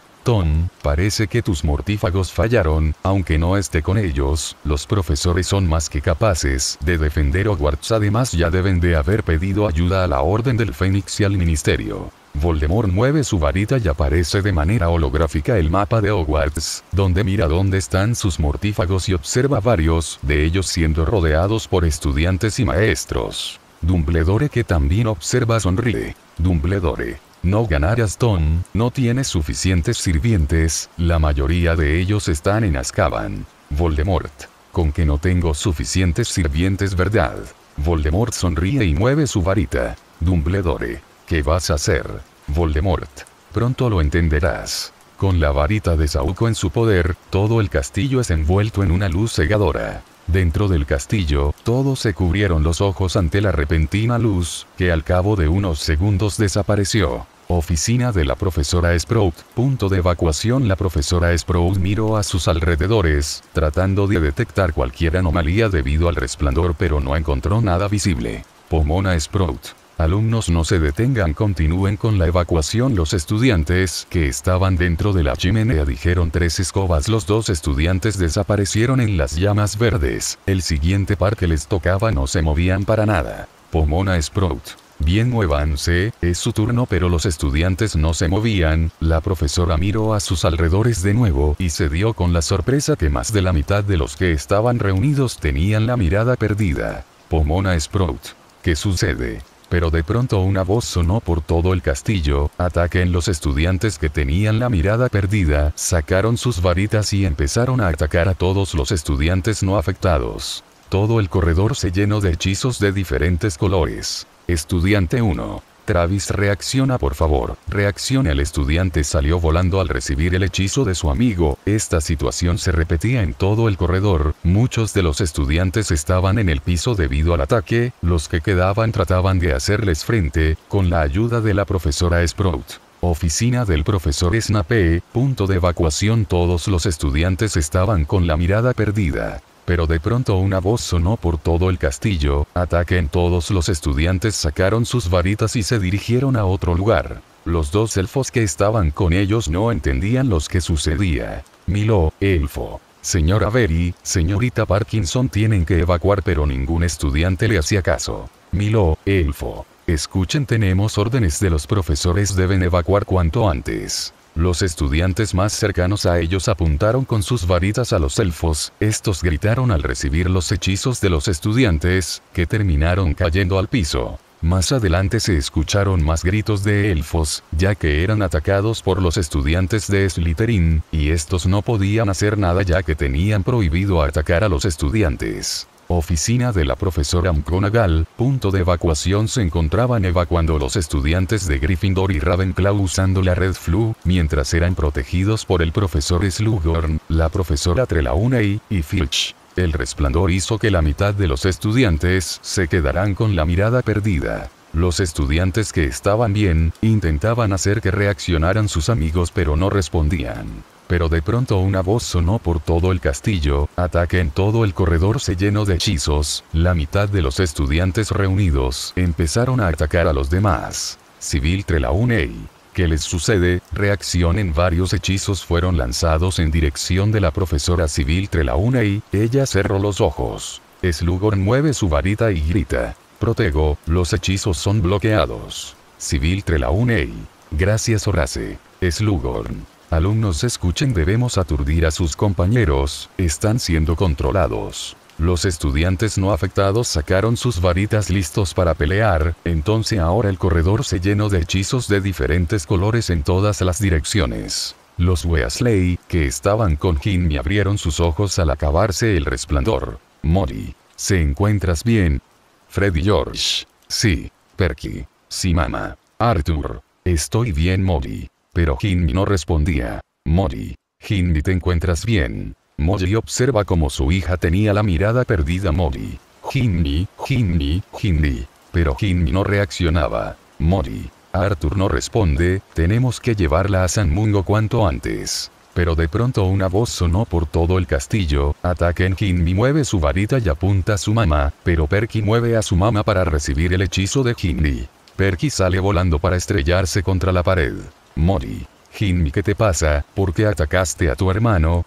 parece que tus mortífagos fallaron, aunque no esté con ellos, los profesores son más que capaces de defender Hogwarts además ya deben de haber pedido ayuda a la Orden del Fénix y al Ministerio. Voldemort mueve su varita y aparece de manera holográfica el mapa de Hogwarts, donde mira dónde están sus mortífagos y observa varios de ellos siendo rodeados por estudiantes y maestros. Dumbledore que también observa sonríe. Dumbledore, no ganarás, Tom. no tienes suficientes sirvientes, la mayoría de ellos están en Azkaban. Voldemort. Con que no tengo suficientes sirvientes, ¿verdad? Voldemort sonríe y mueve su varita. Dumbledore. ¿Qué vas a hacer? Voldemort. Pronto lo entenderás. Con la varita de Sauco en su poder, todo el castillo es envuelto en una luz cegadora. Dentro del castillo, todos se cubrieron los ojos ante la repentina luz, que al cabo de unos segundos desapareció. Oficina de la profesora Sprout. Punto de evacuación. La profesora Sprout miró a sus alrededores, tratando de detectar cualquier anomalía debido al resplandor, pero no encontró nada visible. Pomona Sprout. Alumnos no se detengan, continúen con la evacuación. Los estudiantes que estaban dentro de la chimenea dijeron tres escobas. Los dos estudiantes desaparecieron en las llamas verdes. El siguiente par que les tocaba no se movían para nada. Pomona Sprout. Bien muévanse, es su turno pero los estudiantes no se movían, la profesora miró a sus alrededores de nuevo y se dio con la sorpresa que más de la mitad de los que estaban reunidos tenían la mirada perdida. Pomona Sprout. ¿Qué sucede? pero de pronto una voz sonó por todo el castillo, ataquen los estudiantes que tenían la mirada perdida, sacaron sus varitas y empezaron a atacar a todos los estudiantes no afectados. Todo el corredor se llenó de hechizos de diferentes colores. Estudiante 1. Travis reacciona por favor, reacciona el estudiante salió volando al recibir el hechizo de su amigo, esta situación se repetía en todo el corredor, muchos de los estudiantes estaban en el piso debido al ataque, los que quedaban trataban de hacerles frente, con la ayuda de la profesora Sprout. Oficina del profesor Snape, punto de evacuación Todos los estudiantes estaban con la mirada perdida pero de pronto una voz sonó por todo el castillo, ataquen todos los estudiantes sacaron sus varitas y se dirigieron a otro lugar. Los dos elfos que estaban con ellos no entendían lo que sucedía. Milo, elfo. Señora Berry, señorita Parkinson tienen que evacuar pero ningún estudiante le hacía caso. Milo, elfo. Escuchen tenemos órdenes de los profesores deben evacuar cuanto antes. Los estudiantes más cercanos a ellos apuntaron con sus varitas a los elfos, estos gritaron al recibir los hechizos de los estudiantes, que terminaron cayendo al piso. Más adelante se escucharon más gritos de elfos, ya que eran atacados por los estudiantes de Slytherin, y estos no podían hacer nada ya que tenían prohibido atacar a los estudiantes. Oficina de la profesora McGonagall, punto de evacuación se encontraban evacuando los estudiantes de Gryffindor y Ravenclaw usando la red Flu, mientras eran protegidos por el profesor Slughorn, la profesora Trelawney, y Filch. El resplandor hizo que la mitad de los estudiantes se quedaran con la mirada perdida. Los estudiantes que estaban bien, intentaban hacer que reaccionaran sus amigos pero no respondían pero de pronto una voz sonó por todo el castillo, ataque en todo el corredor se llenó de hechizos, la mitad de los estudiantes reunidos empezaron a atacar a los demás. Civil Trelawney. ¿Qué les sucede? Reacción en varios hechizos fueron lanzados en dirección de la profesora Civil Trelawney, ella cerró los ojos. Slugorn mueve su varita y grita. Protego, los hechizos son bloqueados. Civil Trelawney. Gracias Horace. Slugorn. Alumnos escuchen debemos aturdir a sus compañeros, están siendo controlados. Los estudiantes no afectados sacaron sus varitas listos para pelear, entonces ahora el corredor se llenó de hechizos de diferentes colores en todas las direcciones. Los Weasley, que estaban con Jimmy abrieron sus ojos al acabarse el resplandor. Molly. ¿Se encuentras bien? Freddy George. Sí. Perky. Sí mamá. Arthur. Estoy bien Molly. Pero Hinmi no respondía. Mori. Hinni te encuentras bien. Mori observa como su hija tenía la mirada perdida Mori. Hinmi, Hinmi, Hinmi. Pero Hinmi no reaccionaba. Mori. Arthur no responde, tenemos que llevarla a San Mungo cuanto antes. Pero de pronto una voz sonó por todo el castillo, ataquen Hinmi mueve su varita y apunta a su mamá, pero Perky mueve a su mamá para recibir el hechizo de Hinmi. Perky sale volando para estrellarse contra la pared. Mori. Jinmi, ¿qué te pasa? ¿Por qué atacaste a tu hermano?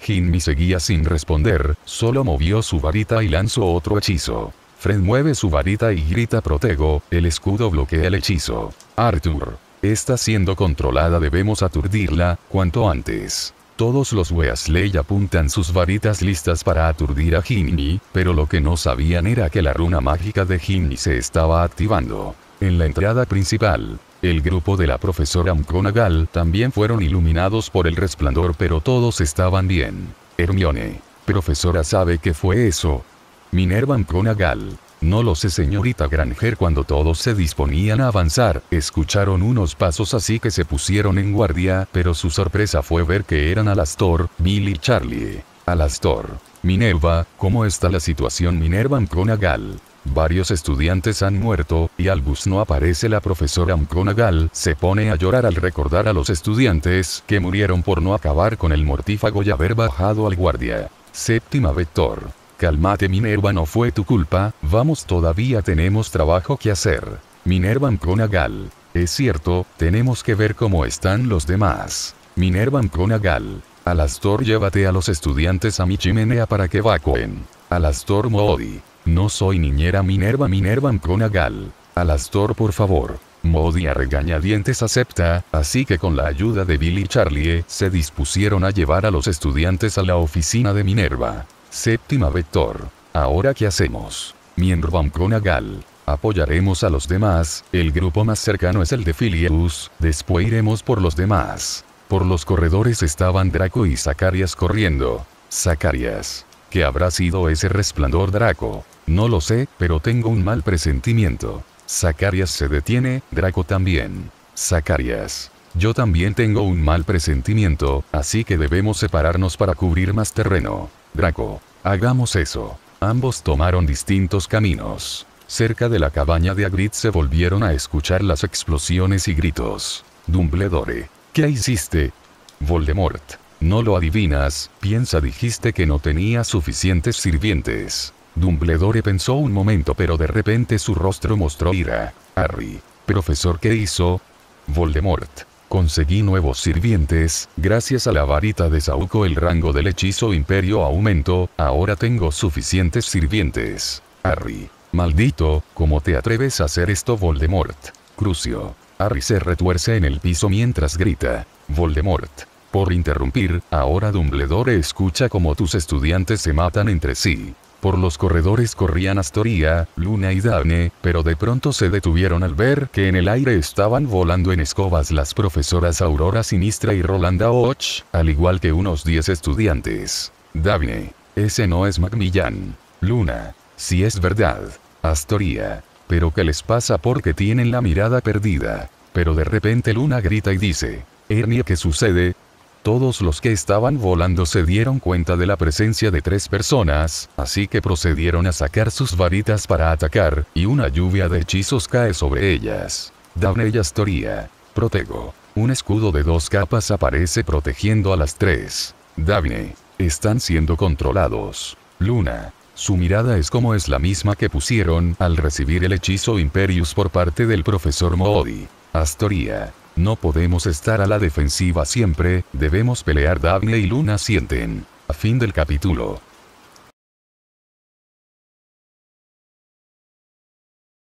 Jinmi seguía sin responder, solo movió su varita y lanzó otro hechizo. Fred mueve su varita y grita protego, el escudo bloquea el hechizo. Arthur. Está siendo controlada debemos aturdirla, cuanto antes. Todos los Weasley apuntan sus varitas listas para aturdir a Hinmi, pero lo que no sabían era que la runa mágica de Jimmy se estaba activando. En la entrada principal, el grupo de la profesora McGonagall también fueron iluminados por el resplandor pero todos estaban bien. Hermione. Profesora sabe qué fue eso. Minerva McGonagall. No lo sé señorita Granger cuando todos se disponían a avanzar, escucharon unos pasos así que se pusieron en guardia, pero su sorpresa fue ver que eran Alastor, Bill y Charlie. Alastor. Minerva, ¿cómo está la situación Minerva McGonagall? Varios estudiantes han muerto, y al bus no aparece la profesora McGonagall, se pone a llorar al recordar a los estudiantes que murieron por no acabar con el mortífago y haber bajado al guardia. Séptima vector. Calmate Minerva no fue tu culpa, vamos todavía tenemos trabajo que hacer. Minerva McGonagall. Es cierto, tenemos que ver cómo están los demás. Minerva McGonagall. Alastor llévate a los estudiantes a mi chimenea para que vacuen. Alastor Moody. No soy niñera Minerva Minerva Mconagal. Alastor por favor. Modi a regañadientes acepta, así que con la ayuda de Billy y Charlie eh, se dispusieron a llevar a los estudiantes a la oficina de Minerva. Séptima vector. Ahora qué hacemos. Minerva Mconagal. Apoyaremos a los demás, el grupo más cercano es el de Filius, después iremos por los demás. Por los corredores estaban Draco y Zacarias corriendo. Zacarias, ¿Qué habrá sido ese resplandor Draco? No lo sé, pero tengo un mal presentimiento. Zacarias se detiene, Draco también. Zacarias. Yo también tengo un mal presentimiento, así que debemos separarnos para cubrir más terreno. Draco. Hagamos eso. Ambos tomaron distintos caminos. Cerca de la cabaña de Agrid se volvieron a escuchar las explosiones y gritos. Dumbledore. ¿Qué hiciste? Voldemort. No lo adivinas, piensa dijiste que no tenía suficientes sirvientes. Dumbledore pensó un momento pero de repente su rostro mostró ira. Harry. Profesor ¿qué hizo? Voldemort. Conseguí nuevos sirvientes, gracias a la varita de Sauco el rango del hechizo imperio aumentó, ahora tengo suficientes sirvientes. Harry. Maldito, ¿cómo te atreves a hacer esto Voldemort? Crucio. Harry se retuerce en el piso mientras grita. Voldemort por interrumpir, ahora Dumbledore escucha como tus estudiantes se matan entre sí. Por los corredores corrían Astoria, Luna y Daphne, pero de pronto se detuvieron al ver que en el aire estaban volando en escobas las profesoras Aurora Sinistra y Rolanda Och, al igual que unos 10 estudiantes. Daphne. Ese no es Macmillan. Luna. Si es verdad. Astoria. Pero ¿qué les pasa porque tienen la mirada perdida? Pero de repente Luna grita y dice, Ernie, ¿qué sucede? Todos los que estaban volando se dieron cuenta de la presencia de tres personas, así que procedieron a sacar sus varitas para atacar, y una lluvia de hechizos cae sobre ellas. y Astoria. Protego. Un escudo de dos capas aparece protegiendo a las tres. Daphne. Están siendo controlados. Luna. Su mirada es como es la misma que pusieron al recibir el hechizo Imperius por parte del profesor Moody. Astoria. No podemos estar a la defensiva siempre, debemos pelear Daphne y Luna sienten. A fin del capítulo.